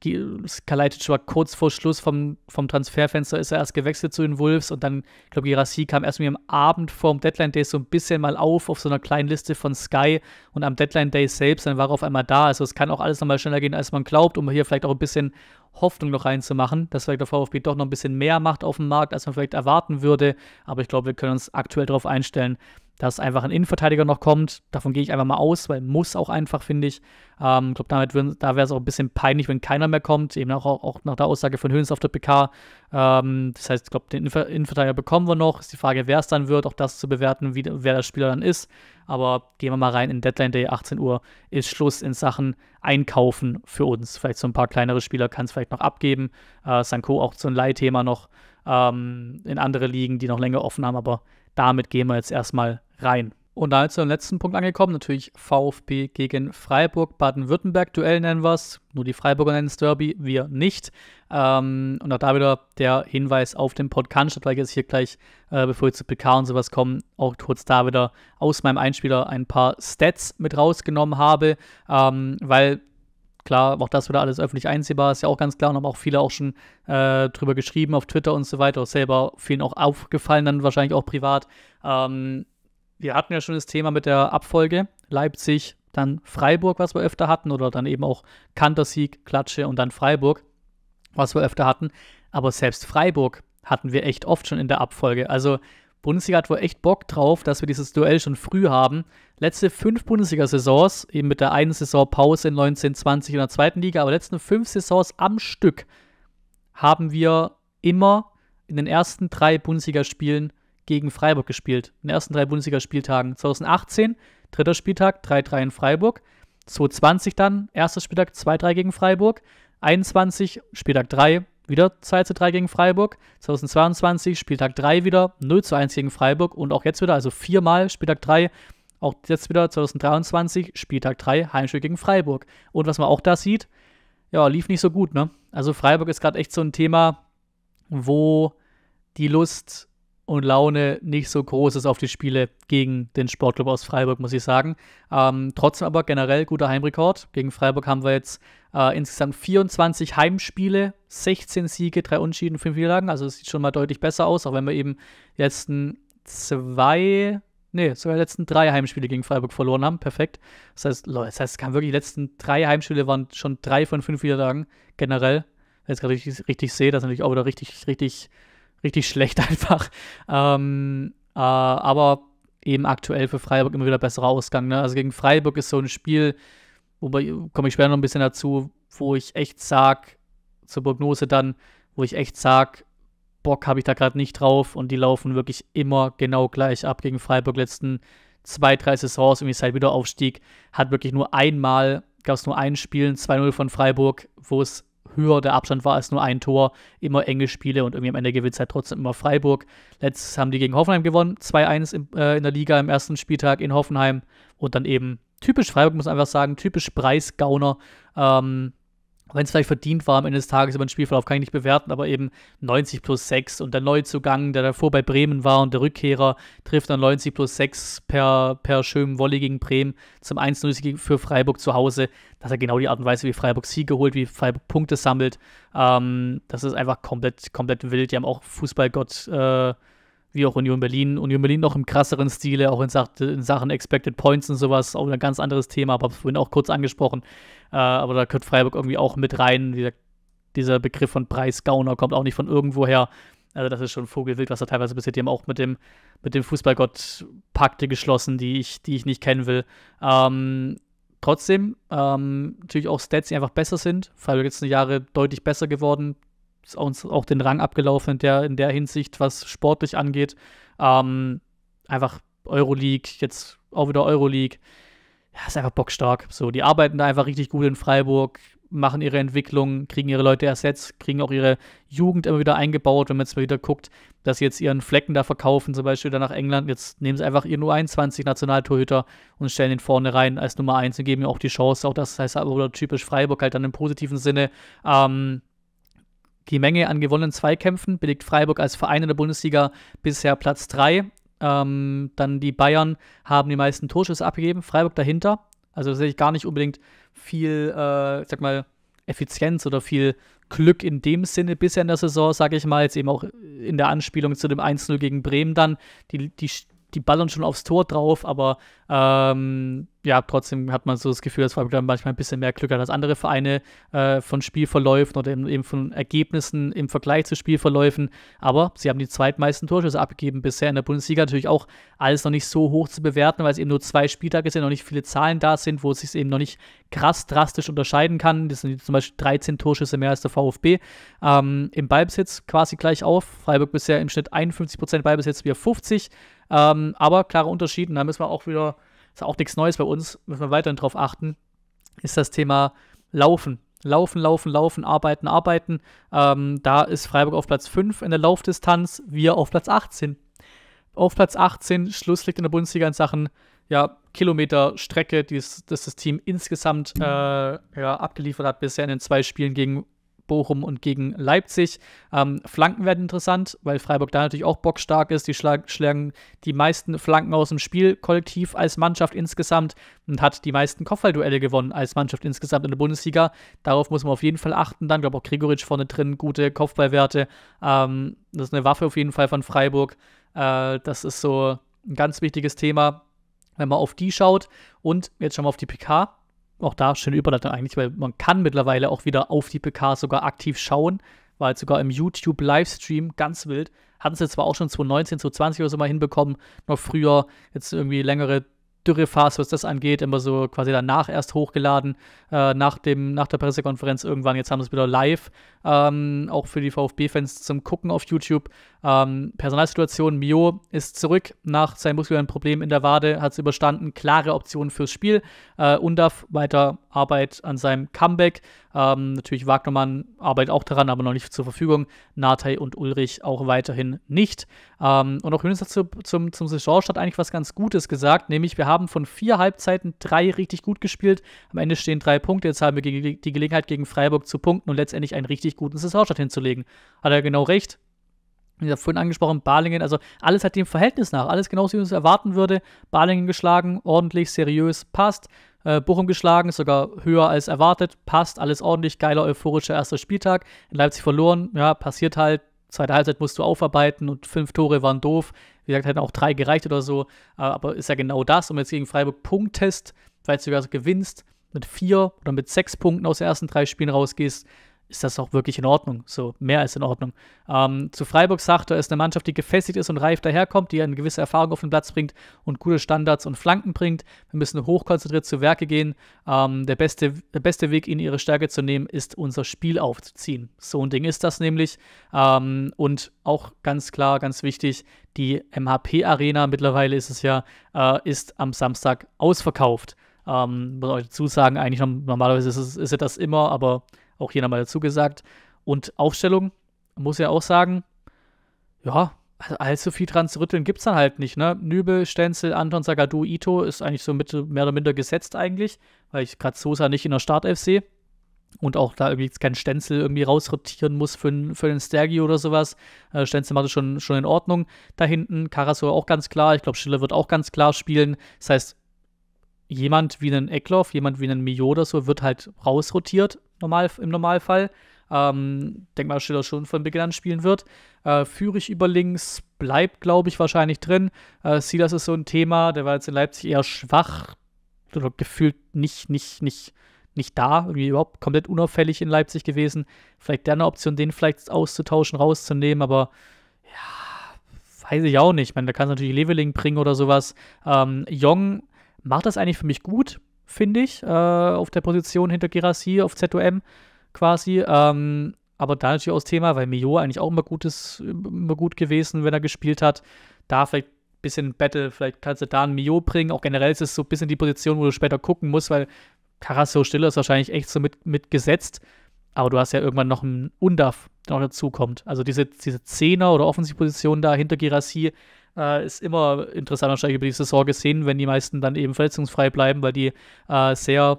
Kalajdzic war kurz vor Schluss vom, vom Transferfenster, ist er erst gewechselt zu den Wolves und dann, ich glaube, Girassi kam erst mit am Abend vorm Deadline Day so ein bisschen mal auf, auf so einer kleinen Liste von Sky und am Deadline Day selbst, dann war er auf einmal da. Also es kann auch alles nochmal schneller gehen, als man glaubt, um hier vielleicht auch ein bisschen Hoffnung noch reinzumachen, dass vielleicht der VfB doch noch ein bisschen mehr macht auf dem Markt, als man vielleicht erwarten würde. Aber ich glaube, wir können uns aktuell darauf einstellen, dass einfach ein Innenverteidiger noch kommt. Davon gehe ich einfach mal aus, weil muss auch einfach, finde ich. Ähm, ich glaube, damit würden, da wäre es auch ein bisschen peinlich, wenn keiner mehr kommt. Eben auch, auch nach der Aussage von Höhens auf der PK. Ähm, das heißt, ich glaube, den Innenver Innenverteidiger bekommen wir noch. Ist die Frage, wer es dann wird, auch das zu bewerten, wie, wer der Spieler dann ist. Aber gehen wir mal rein in Deadline Day, 18 Uhr ist Schluss in Sachen Einkaufen für uns. Vielleicht so ein paar kleinere Spieler kann es vielleicht noch abgeben. Äh, Sanko auch so ein Leihthema noch ähm, in andere Ligen, die noch länger offen haben, aber damit gehen wir jetzt erstmal rein. Und damit zum letzten Punkt angekommen, natürlich VfB gegen Freiburg, Baden-Württemberg, Duell nennen wir es, nur die Freiburger nennen es Derby, wir nicht. Ähm, und auch da wieder der Hinweis auf den Podcast, weil ich jetzt hier gleich, äh, bevor ich zu PK und sowas komme, auch kurz da wieder aus meinem Einspieler ein paar Stats mit rausgenommen habe, ähm, weil Klar, auch das wieder alles öffentlich einsehbar, ist ja auch ganz klar und haben auch viele auch schon äh, drüber geschrieben auf Twitter und so weiter, auch selber vielen auch aufgefallen, dann wahrscheinlich auch privat. Ähm, wir hatten ja schon das Thema mit der Abfolge Leipzig, dann Freiburg, was wir öfter hatten, oder dann eben auch Kantersieg, Klatsche und dann Freiburg, was wir öfter hatten. Aber selbst Freiburg hatten wir echt oft schon in der Abfolge. Also Bundesliga hat wohl echt Bock drauf, dass wir dieses Duell schon früh haben. Letzte fünf Bundesliga-Saisons, eben mit der einen Saison Pause in 1920 in der zweiten Liga, aber letzten fünf Saisons am Stück haben wir immer in den ersten drei Bundesligaspielen gegen Freiburg gespielt. In den ersten drei Bundesligaspieltagen. 2018, dritter Spieltag, 3-3 in Freiburg. 2020 dann, erster Spieltag, 2-3 gegen Freiburg. 21, Spieltag 3, wieder 2 zu 3 gegen Freiburg. 2022 Spieltag 3 wieder 0 zu 1 gegen Freiburg und auch jetzt wieder, also viermal Spieltag 3, auch jetzt wieder 2023 Spieltag 3 Heimspiel gegen Freiburg. Und was man auch da sieht, ja, lief nicht so gut, ne? Also Freiburg ist gerade echt so ein Thema, wo die Lust und Laune nicht so groß ist auf die Spiele gegen den Sportclub aus Freiburg, muss ich sagen. Ähm, trotzdem aber generell guter Heimrekord. Gegen Freiburg haben wir jetzt äh, insgesamt 24 Heimspiele, 16 Siege, 3 Unschieden, 5 Niederlagen. Also es sieht schon mal deutlich besser aus, auch wenn wir eben die letzten zwei, nee, sogar die letzten drei Heimspiele gegen Freiburg verloren haben. Perfekt. Das heißt, das heißt, es kann wirklich, die letzten drei Heimspiele waren schon drei von fünf Niederlagen generell. Wenn ich es gerade richtig, richtig sehe, das ist natürlich auch wieder richtig, richtig richtig schlecht einfach. Ähm, äh, aber eben aktuell für Freiburg immer wieder besserer Ausgang. Ne? Also gegen Freiburg ist so ein Spiel, wobei komme ich später noch ein bisschen dazu, wo ich echt sag, zur Prognose dann, wo ich echt sag, Bock habe ich da gerade nicht drauf und die laufen wirklich immer genau gleich ab gegen Freiburg letzten zwei, drei Saisons, irgendwie seit Wiederaufstieg, hat wirklich nur einmal, gab es nur ein Spiel, 2-0 von Freiburg, wo es höher der Abstand war als nur ein Tor, immer enge Spiele und irgendwie am Ende gewinnt es halt trotzdem immer Freiburg. Letztes haben die gegen Hoffenheim gewonnen, 2-1 äh, in der Liga im ersten Spieltag in Hoffenheim und dann eben typisch Freiburg, muss man einfach sagen, typisch Preisgauner. Ähm, wenn es vielleicht verdient war am Ende des Tages über den Spielverlauf, kann ich nicht bewerten, aber eben 90 plus 6 und der Neuzugang, der davor bei Bremen war und der Rückkehrer, trifft dann 90 plus 6 per, per schönen Volley gegen Bremen zum 1-0 für Freiburg zu Hause. Das ist ja genau die Art und Weise, wie Freiburg Siege geholt, wie Freiburg Punkte sammelt. Ähm, das ist einfach komplett, komplett wild. Die haben auch Fußballgott, äh, wie auch Union Berlin. Union Berlin noch im krasseren Stile, auch in, Sa in Sachen Expected Points und sowas, auch ein ganz anderes Thema, aber vorhin auch kurz angesprochen. Äh, aber da gehört Freiburg irgendwie auch mit rein. Dieser, dieser Begriff von Preisgauner kommt auch nicht von irgendwoher. Also das ist schon vogelwild, was da teilweise passiert. Die haben auch mit dem, mit dem Fußballgott Pakte geschlossen, die ich, die ich nicht kennen will. Ähm, trotzdem, ähm, natürlich auch Stats, die einfach besser sind. Freiburg in den Jahren deutlich besser geworden. Ist uns auch den Rang abgelaufen in der, in der Hinsicht, was sportlich angeht. Ähm, einfach Euroleague, jetzt auch wieder Euroleague ja, ist einfach bockstark. So, die arbeiten da einfach richtig gut in Freiburg, machen ihre Entwicklung, kriegen ihre Leute ersetzt, kriegen auch ihre Jugend immer wieder eingebaut, wenn man jetzt mal wieder guckt, dass sie jetzt ihren Flecken da verkaufen, zum Beispiel dann nach England. Jetzt nehmen sie einfach ihren U21-Nationaltorhüter und stellen ihn vorne rein als Nummer 1 und geben ihm auch die Chance. Auch das heißt aber typisch Freiburg halt dann im positiven Sinne. Ähm, die Menge an gewonnenen Zweikämpfen belegt Freiburg als Verein in der Bundesliga bisher Platz 3 ähm, dann die Bayern haben die meisten Torschüsse abgegeben, Freiburg dahinter. Also sehe ich gar nicht unbedingt viel, äh, ich sag mal, Effizienz oder viel Glück in dem Sinne bisher in der Saison, sage ich mal, jetzt eben auch in der Anspielung zu dem 1-0 gegen Bremen dann. Die, die die ballern schon aufs Tor drauf, aber ähm, ja, trotzdem hat man so das Gefühl, dass Freiburg dann manchmal ein bisschen mehr Glück hat als andere Vereine äh, von Spielverläufen oder eben von Ergebnissen im Vergleich zu Spielverläufen. Aber sie haben die zweitmeisten Torschüsse abgegeben bisher in der Bundesliga. Natürlich auch alles noch nicht so hoch zu bewerten, weil es eben nur zwei Spieltage sind, noch nicht viele Zahlen da sind, wo es sich eben noch nicht krass drastisch unterscheiden kann. Das sind zum Beispiel 13 Torschüsse mehr als der VfB. Ähm, Im Ballbesitz quasi gleich auf. Freiburg bisher im Schnitt 51% Ballbesitz, wir 50. Ähm, aber klarer Unterschied, und da müssen wir auch wieder, ist auch nichts Neues bei uns, müssen wir weiterhin drauf achten, ist das Thema Laufen. Laufen, laufen, laufen, arbeiten, arbeiten. Ähm, da ist Freiburg auf Platz 5 in der Laufdistanz, wir auf Platz 18. Auf Platz 18, Schluss liegt in der Bundesliga in Sachen ja, Kilometer Strecke, die das Team insgesamt äh, ja, abgeliefert hat bisher in den zwei Spielen gegen Bochum und gegen Leipzig. Ähm, Flanken werden interessant, weil Freiburg da natürlich auch bockstark ist. Die schlagen die meisten Flanken aus dem Spiel kollektiv als Mannschaft insgesamt und hat die meisten Kopfballduelle gewonnen als Mannschaft insgesamt in der Bundesliga. Darauf muss man auf jeden Fall achten. Dann, glaube ich, auch Gregoritsch vorne drin, gute Kopfballwerte. Ähm, das ist eine Waffe auf jeden Fall von Freiburg. Äh, das ist so ein ganz wichtiges Thema, wenn man auf die schaut. Und jetzt schauen wir auf die PK auch da schöne Überleitung eigentlich, weil man kann mittlerweile auch wieder auf die PK sogar aktiv schauen, weil halt sogar im YouTube-Livestream ganz wild. Hatten sie zwar auch schon 2019, 2020 oder so mal hinbekommen, noch früher jetzt irgendwie längere Dürrefass, was das angeht, immer so quasi danach erst hochgeladen, äh, nach, dem, nach der Pressekonferenz irgendwann. Jetzt haben sie es wieder live, ähm, auch für die VfB-Fans zum Gucken auf YouTube. Ähm, Personalsituation: Mio ist zurück nach seinem muskulären Problem in der Wade, hat es überstanden, klare Option fürs Spiel. Äh, Undaf weiter Arbeit an seinem Comeback. Ähm, natürlich Wagnermann arbeitet auch daran, aber noch nicht zur Verfügung. Natei und Ulrich auch weiterhin nicht. Ähm, und auch Hönes hat zu, zum, zum Saisonstart eigentlich was ganz Gutes gesagt, nämlich wir haben von vier Halbzeiten drei richtig gut gespielt. Am Ende stehen drei Punkte. Jetzt haben wir die, die Gelegenheit, gegen Freiburg zu punkten und letztendlich einen richtig guten Saisonstart hinzulegen. Hat er genau recht. Wie habe vorhin angesprochen, Balingen, also alles hat dem Verhältnis nach, alles genauso, wie man es erwarten würde. Balingen geschlagen, ordentlich, seriös, passt. Äh, Bochum geschlagen, sogar höher als erwartet. Passt, alles ordentlich. Geiler, euphorischer erster Spieltag. In Leipzig verloren. Ja, passiert halt. Zweite Halbzeit musst du aufarbeiten und fünf Tore waren doof. Wie gesagt, hätten auch drei gereicht oder so. Äh, aber ist ja genau das. Und jetzt gegen Freiburg Punktest, weil du sogar gewinnst, mit vier oder mit sechs Punkten aus den ersten drei Spielen rausgehst, ist das auch wirklich in Ordnung. So, mehr als in Ordnung. Ähm, zu Freiburg sagt er, ist eine Mannschaft, die gefestigt ist und reif daherkommt, die eine gewisse Erfahrung auf den Platz bringt und gute Standards und Flanken bringt. Wir müssen hochkonzentriert zu Werke gehen. Ähm, der, beste, der beste Weg, ihnen ihre Stärke zu nehmen, ist unser Spiel aufzuziehen. So ein Ding ist das nämlich. Ähm, und auch ganz klar, ganz wichtig, die MHP-Arena, mittlerweile ist es ja, äh, ist am Samstag ausverkauft. Ähm, muss euch dazu sagen, eigentlich normalerweise ist, es, ist ja das immer, aber auch hier nochmal dazu gesagt. Und Aufstellung, muss ja auch sagen, ja, also allzu viel dran zu rütteln gibt es dann halt nicht. Ne? Nübel, Stenzel, Anton, Sagadu, Ito ist eigentlich so mit, mehr oder minder gesetzt eigentlich, weil ich gerade Sosa nicht in der Startelf sehe und auch da irgendwie kein Stenzel irgendwie rausrotieren muss für, für den Stergi oder sowas. Äh, Stenzel macht es schon, schon in Ordnung. Da hinten Karasor auch ganz klar. Ich glaube, Schiller wird auch ganz klar spielen. Das heißt, jemand wie einen Eckloff, jemand wie einen Mio oder so wird halt rausrotiert normal, im Normalfall. Ähm, denk mal, dass Schiller schon von Beginn an spielen wird. Äh, Führig über links bleibt, glaube ich, wahrscheinlich drin. Äh, Silas ist so ein Thema, der war jetzt in Leipzig eher schwach oder gefühlt nicht, nicht, nicht, nicht da, irgendwie überhaupt komplett unauffällig in Leipzig gewesen. Vielleicht der eine Option, den vielleicht auszutauschen, rauszunehmen, aber ja, weiß ich auch nicht. Ich meine, da kann es natürlich Leveling bringen oder sowas. Ähm, Jong macht das eigentlich für mich gut finde ich, äh, auf der Position hinter Gerassi auf ZOM quasi. Ähm, aber da natürlich auch das Thema, weil Mio eigentlich auch immer, gutes, immer gut gewesen, wenn er gespielt hat. Da vielleicht ein bisschen Battle, vielleicht kannst du da einen Mio bringen. Auch generell ist es so ein bisschen die Position, wo du später gucken musst, weil Carasso Stiller ist wahrscheinlich echt so mitgesetzt. mit Aber du hast ja irgendwann noch einen Undaf, der noch dazukommt. Also diese, diese Zehner- oder Offensivposition da hinter Girassi äh, ist immer interessant wahrscheinlich über die Saison gesehen, wenn die meisten dann eben verletzungsfrei bleiben, weil die äh, sehr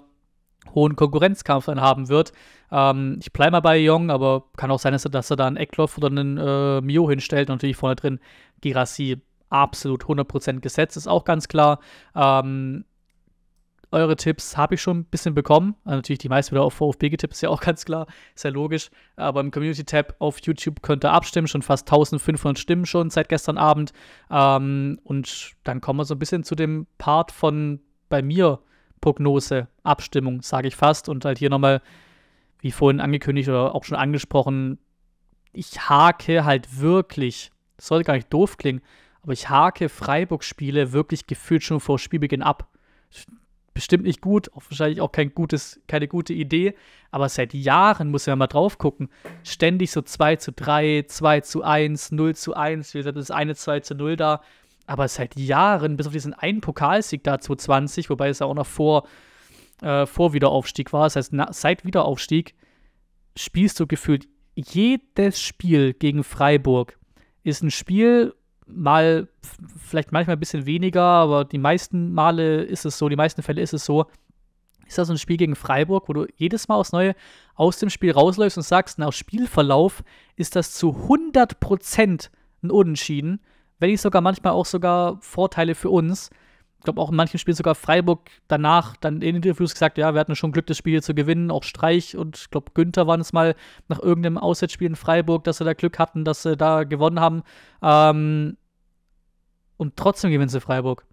hohen Konkurrenzkampf dann haben wird. Ähm, ich bleibe mal bei Jong, aber kann auch sein, dass er, dass er da einen Eckloff oder einen äh, Mio hinstellt. Natürlich vorne drin Girassi absolut 100% gesetzt, ist auch ganz klar. Ähm, eure Tipps habe ich schon ein bisschen bekommen. Also natürlich die meisten wieder auf VfB getippt, ist ja auch ganz klar, ist ja logisch. Aber im Community-Tab auf YouTube könnt ihr abstimmen, schon fast 1500 Stimmen schon seit gestern Abend. Ähm, und dann kommen wir so ein bisschen zu dem Part von bei mir Prognose, Abstimmung, sage ich fast. Und halt hier nochmal, wie vorhin angekündigt oder auch schon angesprochen, ich hake halt wirklich, das soll gar nicht doof klingen, aber ich hake Freiburg-Spiele wirklich gefühlt schon vor Spielbeginn ab bestimmt nicht gut, auch wahrscheinlich auch kein gutes, keine gute Idee, aber seit Jahren muss man mal drauf gucken. Ständig so 2 zu 3, 2 zu 1, 0 zu 1, wie gesagt, das ist eine 2 zu 0 da. Aber seit Jahren, bis auf diesen einen Pokalsieg da 2020, wobei es ja auch noch vor, äh, vor Wiederaufstieg war, das heißt, na, seit Wiederaufstieg spielst du gefühlt jedes Spiel gegen Freiburg ist ein Spiel, mal vielleicht manchmal ein bisschen weniger, aber die meisten Male ist es so, die meisten Fälle ist es so. Ist das ein Spiel gegen Freiburg, wo du jedes Mal aufs Neue aus dem Spiel rausläufst und sagst, nach Spielverlauf ist das zu 100% ein Unentschieden, wenn nicht sogar manchmal auch sogar Vorteile für uns ich glaube auch in manchen Spielen sogar Freiburg danach dann in Interviews gesagt, ja, wir hatten schon Glück, das Spiel zu gewinnen. Auch Streich und ich glaube Günther waren es mal nach irgendeinem Auswärtsspiel in Freiburg, dass sie da Glück hatten, dass sie da gewonnen haben. Ähm, und trotzdem gewinnen sie Freiburg.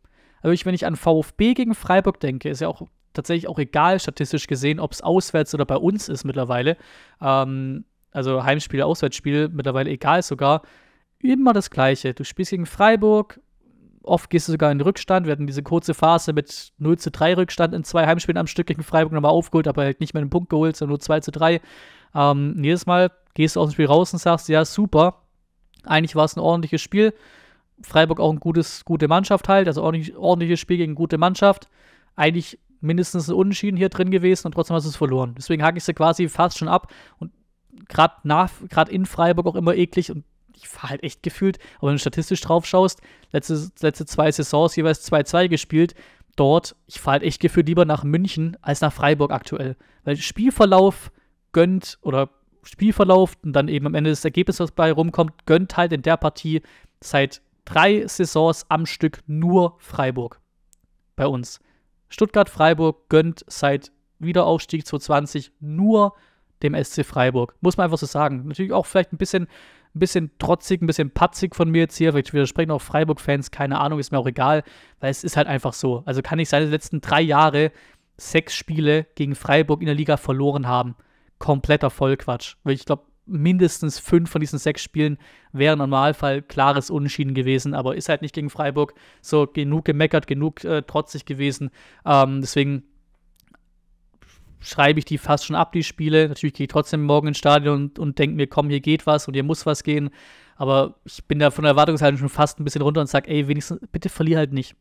Also ich, wenn ich an VfB gegen Freiburg denke, ist ja auch tatsächlich auch egal statistisch gesehen, ob es auswärts oder bei uns ist mittlerweile. Ähm, also Heimspiel, Auswärtsspiel mittlerweile egal sogar. Immer das Gleiche. Du spielst gegen Freiburg Oft gehst du sogar in den Rückstand. Wir hatten diese kurze Phase mit 0 zu 3 Rückstand in zwei Heimspielen am Stück gegen Freiburg nochmal aufgeholt, aber halt nicht mehr einen Punkt geholt, sondern nur 2 zu 3. Ähm, jedes Mal gehst du aus dem Spiel raus und sagst, ja, super. Eigentlich war es ein ordentliches Spiel. Freiburg auch ein gutes, gute Mannschaft halt, also ordentlich, ordentliches Spiel gegen gute Mannschaft. Eigentlich mindestens ein Unentschieden hier drin gewesen und trotzdem hast du es verloren. Deswegen hake ich sie quasi fast schon ab und gerade gerade in Freiburg auch immer eklig und ich war halt echt gefühlt, aber wenn du statistisch drauf schaust, letzte, letzte zwei Saisons jeweils 2-2 gespielt, dort, ich fahre halt echt gefühlt lieber nach München als nach Freiburg aktuell. Weil Spielverlauf gönnt oder Spielverlauf und dann eben am Ende das Ergebnis, was bei rumkommt, gönnt halt in der Partie seit drei Saisons am Stück nur Freiburg. Bei uns. Stuttgart-Freiburg gönnt seit Wiederaufstieg 2020 nur dem SC Freiburg. Muss man einfach so sagen. Natürlich auch vielleicht ein bisschen ein bisschen trotzig, ein bisschen patzig von mir jetzt hier. Vielleicht widersprechen auch Freiburg-Fans, keine Ahnung, ist mir auch egal, weil es ist halt einfach so. Also kann ich seit den letzten drei Jahren sechs Spiele gegen Freiburg in der Liga verloren haben. Kompletter Vollquatsch. Weil ich glaube, mindestens fünf von diesen sechs Spielen wären im Normalfall klares Unentschieden gewesen, aber ist halt nicht gegen Freiburg so genug gemeckert, genug äh, trotzig gewesen. Ähm, deswegen schreibe ich die fast schon ab, die Spiele. Natürlich gehe ich trotzdem morgen ins Stadion und, und denke mir, komm, hier geht was und hier muss was gehen. Aber ich bin da von der Erwartungshaltung schon fast ein bisschen runter und sage, ey, wenigstens, bitte verlier halt nicht.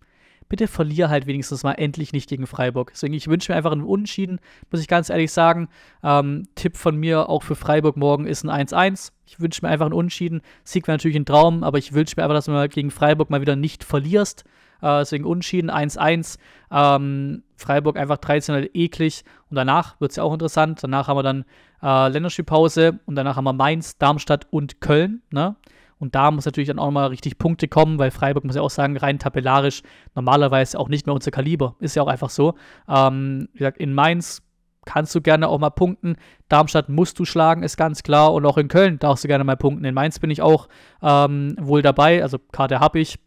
Bitte verlier halt wenigstens mal endlich nicht gegen Freiburg. Deswegen, ich wünsche mir einfach einen Unentschieden, muss ich ganz ehrlich sagen. Ähm, Tipp von mir auch für Freiburg morgen ist ein 1-1. Ich wünsche mir einfach einen Unentschieden. Sieg wäre natürlich ein Traum, aber ich wünsche mir einfach, dass du mal gegen Freiburg mal wieder nicht verlierst. Äh, deswegen Unschieden 1-1. Ähm, Freiburg einfach traditionell eklig. Und danach wird es ja auch interessant. Danach haben wir dann äh, Länderspielpause und danach haben wir Mainz, Darmstadt und Köln. Ne? Und da muss natürlich dann auch mal richtig Punkte kommen, weil Freiburg, muss ja auch sagen, rein tabellarisch normalerweise auch nicht mehr unser Kaliber. Ist ja auch einfach so. Ähm, wie gesagt, in Mainz kannst du gerne auch mal punkten. Darmstadt musst du schlagen, ist ganz klar. Und auch in Köln darfst du gerne mal punkten. In Mainz bin ich auch ähm, wohl dabei. Also Karte habe ich,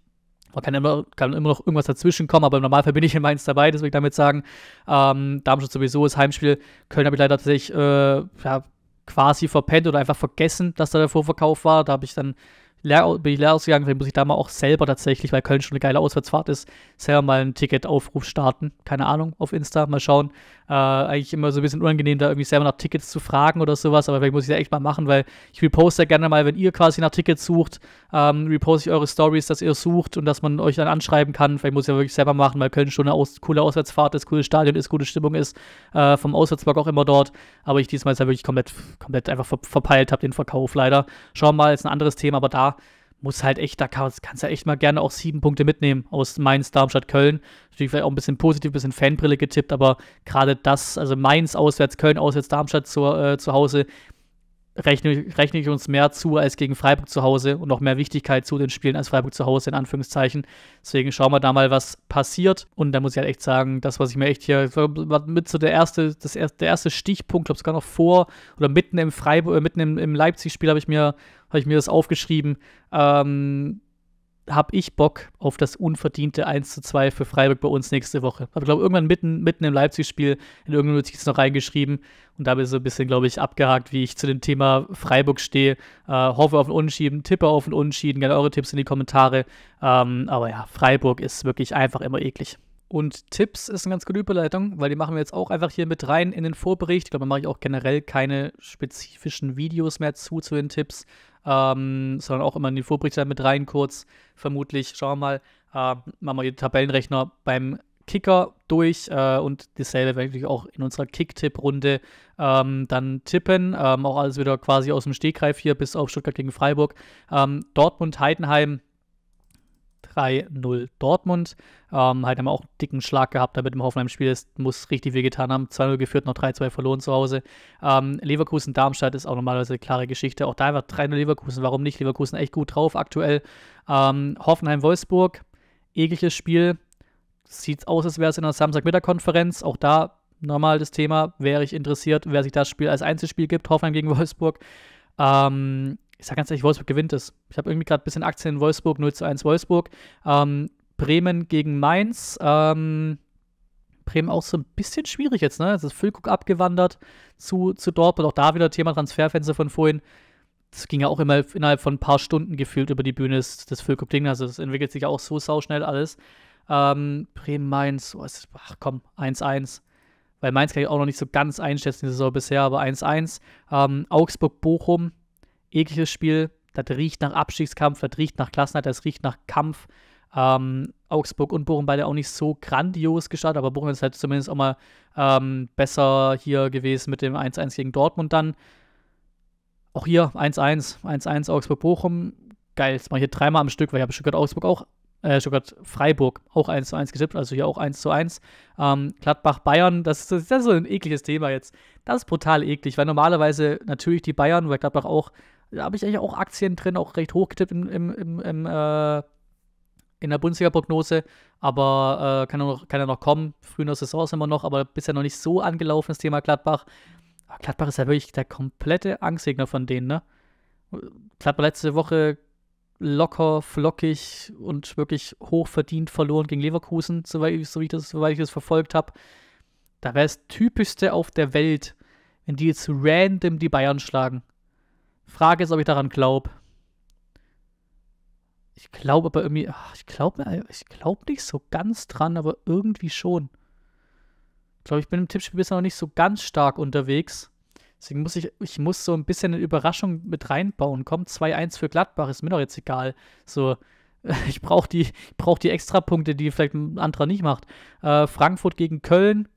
man kann immer, kann immer noch irgendwas dazwischen kommen, aber im Normalfall bin ich in Mainz dabei, deswegen damit sagen, ähm, Darmstadt sowieso ist Heimspiel. Köln habe ich leider tatsächlich äh, ja, quasi verpennt oder einfach vergessen, dass da der Vorverkauf war. Da habe ich dann leer, bin ich leer ausgegangen, deswegen muss ich da mal auch selber tatsächlich, weil Köln schon eine geile Auswärtsfahrt ist, selber mal einen Ticketaufruf starten. Keine Ahnung, auf Insta, mal schauen äh, eigentlich immer so ein bisschen unangenehm, da irgendwie selber nach Tickets zu fragen oder sowas, aber vielleicht muss ich das echt mal machen, weil ich reposte ja gerne mal, wenn ihr quasi nach Tickets sucht, ähm, reposte ich eure Stories, dass ihr sucht und dass man euch dann anschreiben kann. Vielleicht muss ich ja wirklich selber machen, weil Köln schon eine aus coole Auswärtsfahrt ist, cooles Stadion ist, gute Stimmung ist, äh, vom Auswärtsblock auch immer dort, aber ich diesmal ist ja halt wirklich komplett, komplett einfach ver verpeilt habe, den Verkauf leider. Schauen wir mal, ist ein anderes Thema, aber da muss halt echt, da kannst, kannst ja echt mal gerne auch sieben Punkte mitnehmen aus Mainz, Darmstadt, Köln. Natürlich vielleicht auch ein bisschen positiv, ein bisschen Fanbrille getippt, aber gerade das, also Mainz auswärts, Köln auswärts, Darmstadt zu, äh, zu Hause, rechne, rechne ich uns mehr zu als gegen Freiburg zu Hause und noch mehr Wichtigkeit zu den Spielen als Freiburg zu Hause, in Anführungszeichen. Deswegen schauen wir da mal, was passiert. Und da muss ich halt echt sagen, das, was ich mir echt hier, war mit so der erste, das erste, der erste Stichpunkt, glaube sogar noch vor oder mitten im Freiburg, äh, mitten im, im Leipzig-Spiel habe ich mir, habe ich mir das aufgeschrieben. Ähm, habe ich Bock auf das unverdiente 1 zu 2 für Freiburg bei uns nächste Woche. Habe, glaube irgendwann mitten, mitten im Leipzig-Spiel in irgendeinem Notiz noch reingeschrieben und da habe ich so ein bisschen, glaube ich, abgehakt, wie ich zu dem Thema Freiburg stehe. Äh, hoffe auf ein Unentschieden, tippe auf ein Unentschieden, gerne eure Tipps in die Kommentare. Ähm, aber ja, Freiburg ist wirklich einfach immer eklig. Und Tipps ist eine ganz gute Überleitung, weil die machen wir jetzt auch einfach hier mit rein in den Vorbericht. Ich glaube, da mache ich auch generell keine spezifischen Videos mehr zu, zu den Tipps ähm, sondern auch immer in die Vorbericht mit rein, kurz vermutlich. Schauen wir mal, äh, machen wir den Tabellenrechner beim Kicker durch äh, und dasselbe werde ich auch in unserer Kick-Tipp-Runde ähm, dann tippen. Ähm, auch alles wieder quasi aus dem Stegreif hier bis auf Stuttgart gegen Freiburg. Ähm, Dortmund, Heidenheim, 3-0 Dortmund. Ähm, halt haben auch einen dicken Schlag gehabt, damit im Hoffenheim-Spiel ist, muss richtig viel getan haben. 2-0 geführt, noch 3-2 verloren zu Hause. Ähm, Leverkusen-Darmstadt ist auch normalerweise eine klare Geschichte. Auch da einfach 3-0 Leverkusen. Warum nicht? Leverkusen echt gut drauf aktuell. Ähm, Hoffenheim-Wolfsburg, ekliges Spiel. Sieht aus, als wäre es in der Samstagmittag-Konferenz. Auch da normal das Thema. Wäre ich interessiert, wer sich das Spiel als Einzelspiel gibt. Hoffenheim gegen Wolfsburg. Ähm, ich sage ganz ehrlich, Wolfsburg gewinnt es. Ich habe irgendwie gerade ein bisschen Aktien in Wolfsburg, 0 zu 1 Wolfsburg. Ähm, Bremen gegen Mainz. Ähm, Bremen auch so ein bisschen schwierig jetzt, ne? Jetzt ist Füllkrug abgewandert zu, zu Dortmund. Auch da wieder Thema Transferfenster von vorhin. Das ging ja auch immer innerhalb von ein paar Stunden gefühlt über die Bühne, das, das ding Also, das entwickelt sich auch so sauschnell alles. Ähm, Bremen, Mainz, oh, ist, ach komm, 1-1. Weil Mainz kann ich auch noch nicht so ganz einschätzen, diese Saison bisher, aber 1-1. Ähm, Augsburg, Bochum, ekliges Spiel. Das riecht nach Abstiegskampf, das riecht nach Klassenheit, das riecht nach Kampf. Ähm, Augsburg und Bochum beide auch nicht so grandios gestartet, aber Bochum ist halt zumindest auch mal ähm, besser hier gewesen mit dem 1-1 gegen Dortmund dann. Auch hier 1-1, 1-1 Augsburg-Bochum. Geil, jetzt mal hier dreimal am Stück, weil ich habe Stuttgart Augsburg auch, äh, Stuttgart Freiburg auch 1 1 getippt, also hier auch 1 1. Ähm, Gladbach Bayern, das, das, das ist so ein ekliges Thema jetzt. Das ist brutal eklig, weil normalerweise natürlich die Bayern, weil Gladbach auch da habe ich eigentlich auch Aktien drin, auch recht hoch getippt im, im, im, im äh, in der Bundesliga-Prognose, aber äh, kann, er noch, kann er noch kommen. Früh Saison ist immer noch, aber bisher noch nicht so angelaufen, das Thema Gladbach. Aber Gladbach ist ja wirklich der komplette Angstgegner von denen, ne? Gladbach letzte Woche locker, flockig und wirklich hochverdient verloren gegen Leverkusen, soweit ich, so ich, das, soweit ich das verfolgt habe. Da wäre es typischste auf der Welt, wenn die jetzt random die Bayern schlagen. Frage ist, ob ich daran glaube. Ich glaube aber irgendwie, ach, ich glaube ich glaub nicht so ganz dran, aber irgendwie schon. Ich glaube, ich bin im Tippspiel bisher noch nicht so ganz stark unterwegs. Deswegen muss ich, ich muss so ein bisschen eine Überraschung mit reinbauen. Kommt 2-1 für Gladbach, ist mir doch jetzt egal. So, ich brauche die, ich brauch die Extrapunkte, die vielleicht ein anderer nicht macht. Äh, Frankfurt gegen Köln.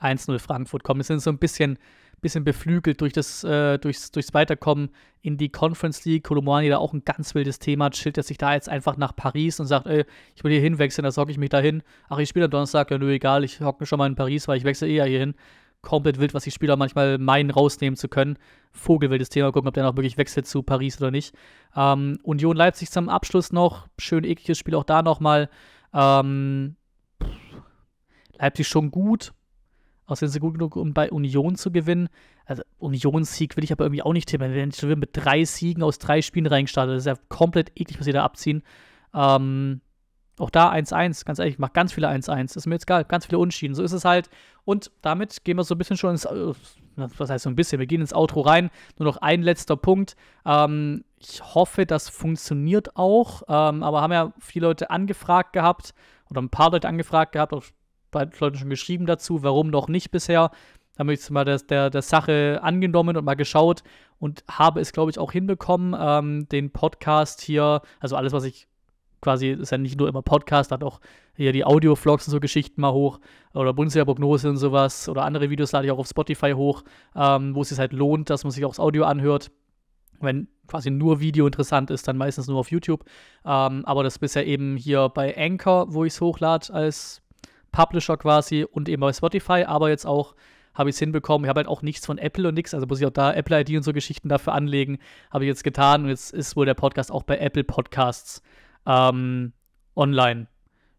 1-0 Frankfurt kommen. Wir sind so ein bisschen, bisschen beflügelt durch das, äh, durchs, durchs Weiterkommen in die Conference League. Kolomani da auch ein ganz wildes Thema, chillt er sich da jetzt einfach nach Paris und sagt, ey, ich will hier hinwechseln, da hocke ich mich da hin. Ach, ich spiele am Donnerstag, ja nö, egal, ich hocke schon mal in Paris, weil ich wechsle eher hier hin. Komplett wild, was die Spieler manchmal meinen, rausnehmen zu können. Vogelwildes Thema, gucken, ob der noch wirklich wechselt zu Paris oder nicht. Ähm, Union Leipzig zum Abschluss noch, schön ekliges Spiel auch da nochmal. Ähm, Leipzig schon gut, Außerdem sind sie gut genug, um bei Union zu gewinnen. Also Union-Sieg will ich aber irgendwie auch nicht tippen. Wenn ich mit drei Siegen aus drei Spielen reingestartet, das ist ja komplett eklig, was sie da abziehen. Ähm, auch da 1-1, ganz ehrlich, ich mache ganz viele 1-1. Ist mir jetzt egal, ganz viele Unschieden. So ist es halt. Und damit gehen wir so ein bisschen schon ins, äh, was heißt so ein bisschen, wir gehen ins Outro rein. Nur noch ein letzter Punkt. Ähm, ich hoffe, das funktioniert auch. Ähm, aber haben ja viele Leute angefragt gehabt oder ein paar Leute angefragt gehabt bei Leuten schon geschrieben dazu, warum noch nicht bisher. Da habe ich mal der, der, der Sache angenommen und mal geschaut und habe es, glaube ich, auch hinbekommen, ähm, den Podcast hier, also alles, was ich quasi, ist ja nicht nur immer Podcast, hat auch hier die Audio-Vlogs und so Geschichten mal hoch oder Bundesliga-Prognose und sowas oder andere Videos lade ich auch auf Spotify hoch, ähm, wo es sich halt lohnt, dass man sich auch das Audio anhört. Wenn quasi nur Video interessant ist, dann meistens nur auf YouTube. Ähm, aber das bisher eben hier bei Anchor, wo ich es hochlade als Publisher quasi und eben bei Spotify, aber jetzt auch habe ich es hinbekommen. Ich habe halt auch nichts von Apple und nichts, also muss ich auch da Apple-ID und so Geschichten dafür anlegen. Habe ich jetzt getan und jetzt ist wohl der Podcast auch bei Apple Podcasts ähm, online.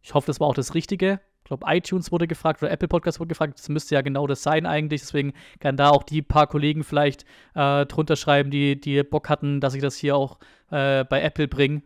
Ich hoffe, das war auch das Richtige. Ich glaube, iTunes wurde gefragt oder Apple Podcast wurde gefragt. Das müsste ja genau das sein eigentlich. Deswegen kann da auch die paar Kollegen vielleicht äh, drunter schreiben, die, die Bock hatten, dass ich das hier auch äh, bei Apple bringe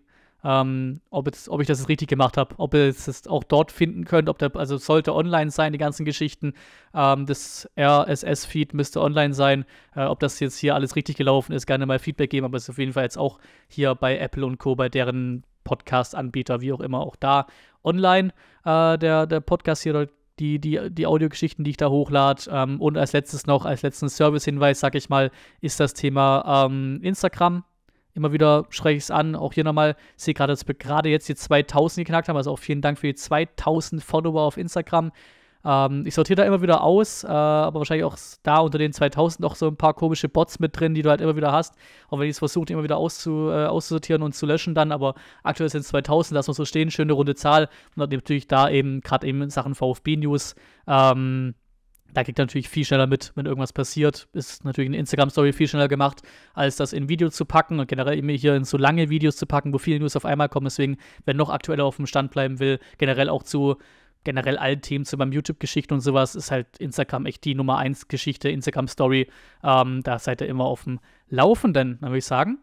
ähm, ob, jetzt, ob ich das richtig gemacht habe, ob ihr es auch dort finden könnt, ob der, also sollte online sein, die ganzen Geschichten. Ähm, das RSS-Feed müsste online sein. Äh, ob das jetzt hier alles richtig gelaufen ist, gerne mal Feedback geben, aber es ist auf jeden Fall jetzt auch hier bei Apple und Co., bei deren Podcast-Anbieter, wie auch immer, auch da online äh, der, der Podcast hier die, die, die Audiogeschichten, die ich da hochlade. Ähm, und als letztes noch, als letzten Service-Hinweis, sag ich mal, ist das Thema ähm, Instagram. Immer wieder spreche ich es an. Auch hier nochmal, ich sehe gerade, dass wir gerade jetzt die 2000 geknackt haben. Also auch vielen Dank für die 2000 Follower auf Instagram. Ähm, ich sortiere da immer wieder aus, äh, aber wahrscheinlich auch da unter den 2000 noch so ein paar komische Bots mit drin, die du halt immer wieder hast. Auch wenn ich es versuche, immer wieder auszu, äh, auszusortieren und zu löschen dann. Aber aktuell sind es 2000, lass uns so stehen. Schöne runde Zahl. Und natürlich da eben gerade eben Sachen VfB-News. Ähm, da kriegt er natürlich viel schneller mit, wenn irgendwas passiert. Ist natürlich eine Instagram-Story viel schneller gemacht, als das in Video zu packen und generell immer hier in so lange Videos zu packen, wo viele News auf einmal kommen. Deswegen, wenn noch aktueller auf dem Stand bleiben will, generell auch zu generell allen Themen zu meinem YouTube-Geschichten und sowas, ist halt Instagram echt die Nummer 1 Geschichte, Instagram-Story. Ähm, da seid ihr immer auf dem Laufenden, dann würde ich sagen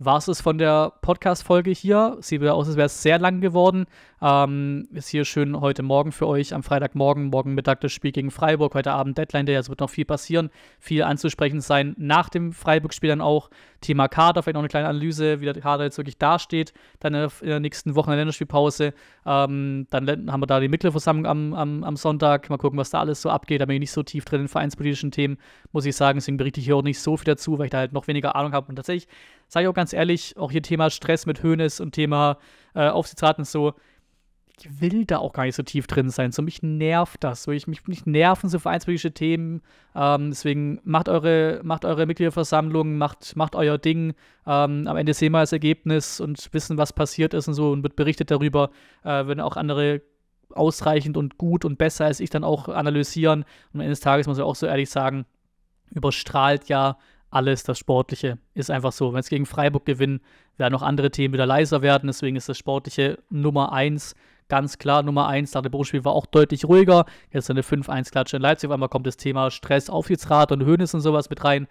war es von der Podcast-Folge hier. Sieht wieder aus, als wäre es sehr lang geworden. Ähm, ist hier schön heute Morgen für euch, am Freitagmorgen, morgen Mittag das Spiel gegen Freiburg, heute Abend Deadline Day, also wird noch viel passieren, viel anzusprechen sein. Nach dem Freiburg-Spiel dann auch Thema Kader, vielleicht noch eine kleine Analyse, wie der Kader jetzt wirklich dasteht, dann in der nächsten Woche in der Länderspielpause. Ähm, dann haben wir da die Mitgliederversammlung am, am, am, Sonntag, mal gucken, was da alles so abgeht, da bin ich nicht so tief drin in vereinspolitischen Themen, muss ich sagen, deswegen berichte ich hier auch nicht so viel dazu, weil ich da halt noch weniger Ahnung habe und tatsächlich, sage ich auch ganz ehrlich, auch hier Thema Stress mit Hoeneß und Thema äh, Aufsichtsrat und so, ich will da auch gar nicht so tief drin sein. So mich nervt das. So ich mich nicht nerven so vereinspolitische Themen. Ähm, deswegen macht eure macht eure Mitgliederversammlung, macht macht euer Ding. Ähm, am Ende sehen wir das Ergebnis und wissen, was passiert ist und so und wird berichtet darüber, äh, wenn auch andere ausreichend und gut und besser als ich dann auch analysieren. Und am Ende des Tages muss ich auch so ehrlich sagen, überstrahlt ja alles das Sportliche. Ist einfach so. Wenn es gegen Freiburg gewinnen, werden auch andere Themen wieder leiser werden. Deswegen ist das Sportliche Nummer eins ganz klar Nummer 1. Nach dem Bochum-Spiel war auch deutlich ruhiger. Jetzt eine 5-1-Klatsche in Leipzig. Auf einmal kommt das Thema Stress, Aufsichtsrat und Höhnis und sowas mit rein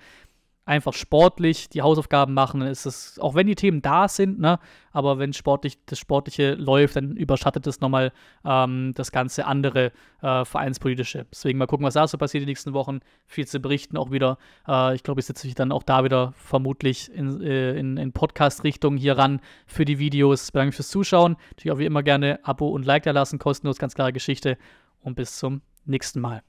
einfach sportlich die Hausaufgaben machen, dann ist es, auch wenn die Themen da sind, ne, aber wenn sportlich, das Sportliche läuft, dann überschattet es nochmal ähm, das ganze andere äh, Vereinspolitische. Deswegen mal gucken, was da so passiert in den nächsten Wochen. Viel zu berichten auch wieder. Äh, ich glaube, ich setze mich dann auch da wieder vermutlich in, äh, in, in Podcast-Richtung hier ran für die Videos. Bedanke mich fürs Zuschauen. Natürlich auch wie immer gerne Abo und Like da lassen, kostenlos, ganz klare Geschichte. Und bis zum nächsten Mal.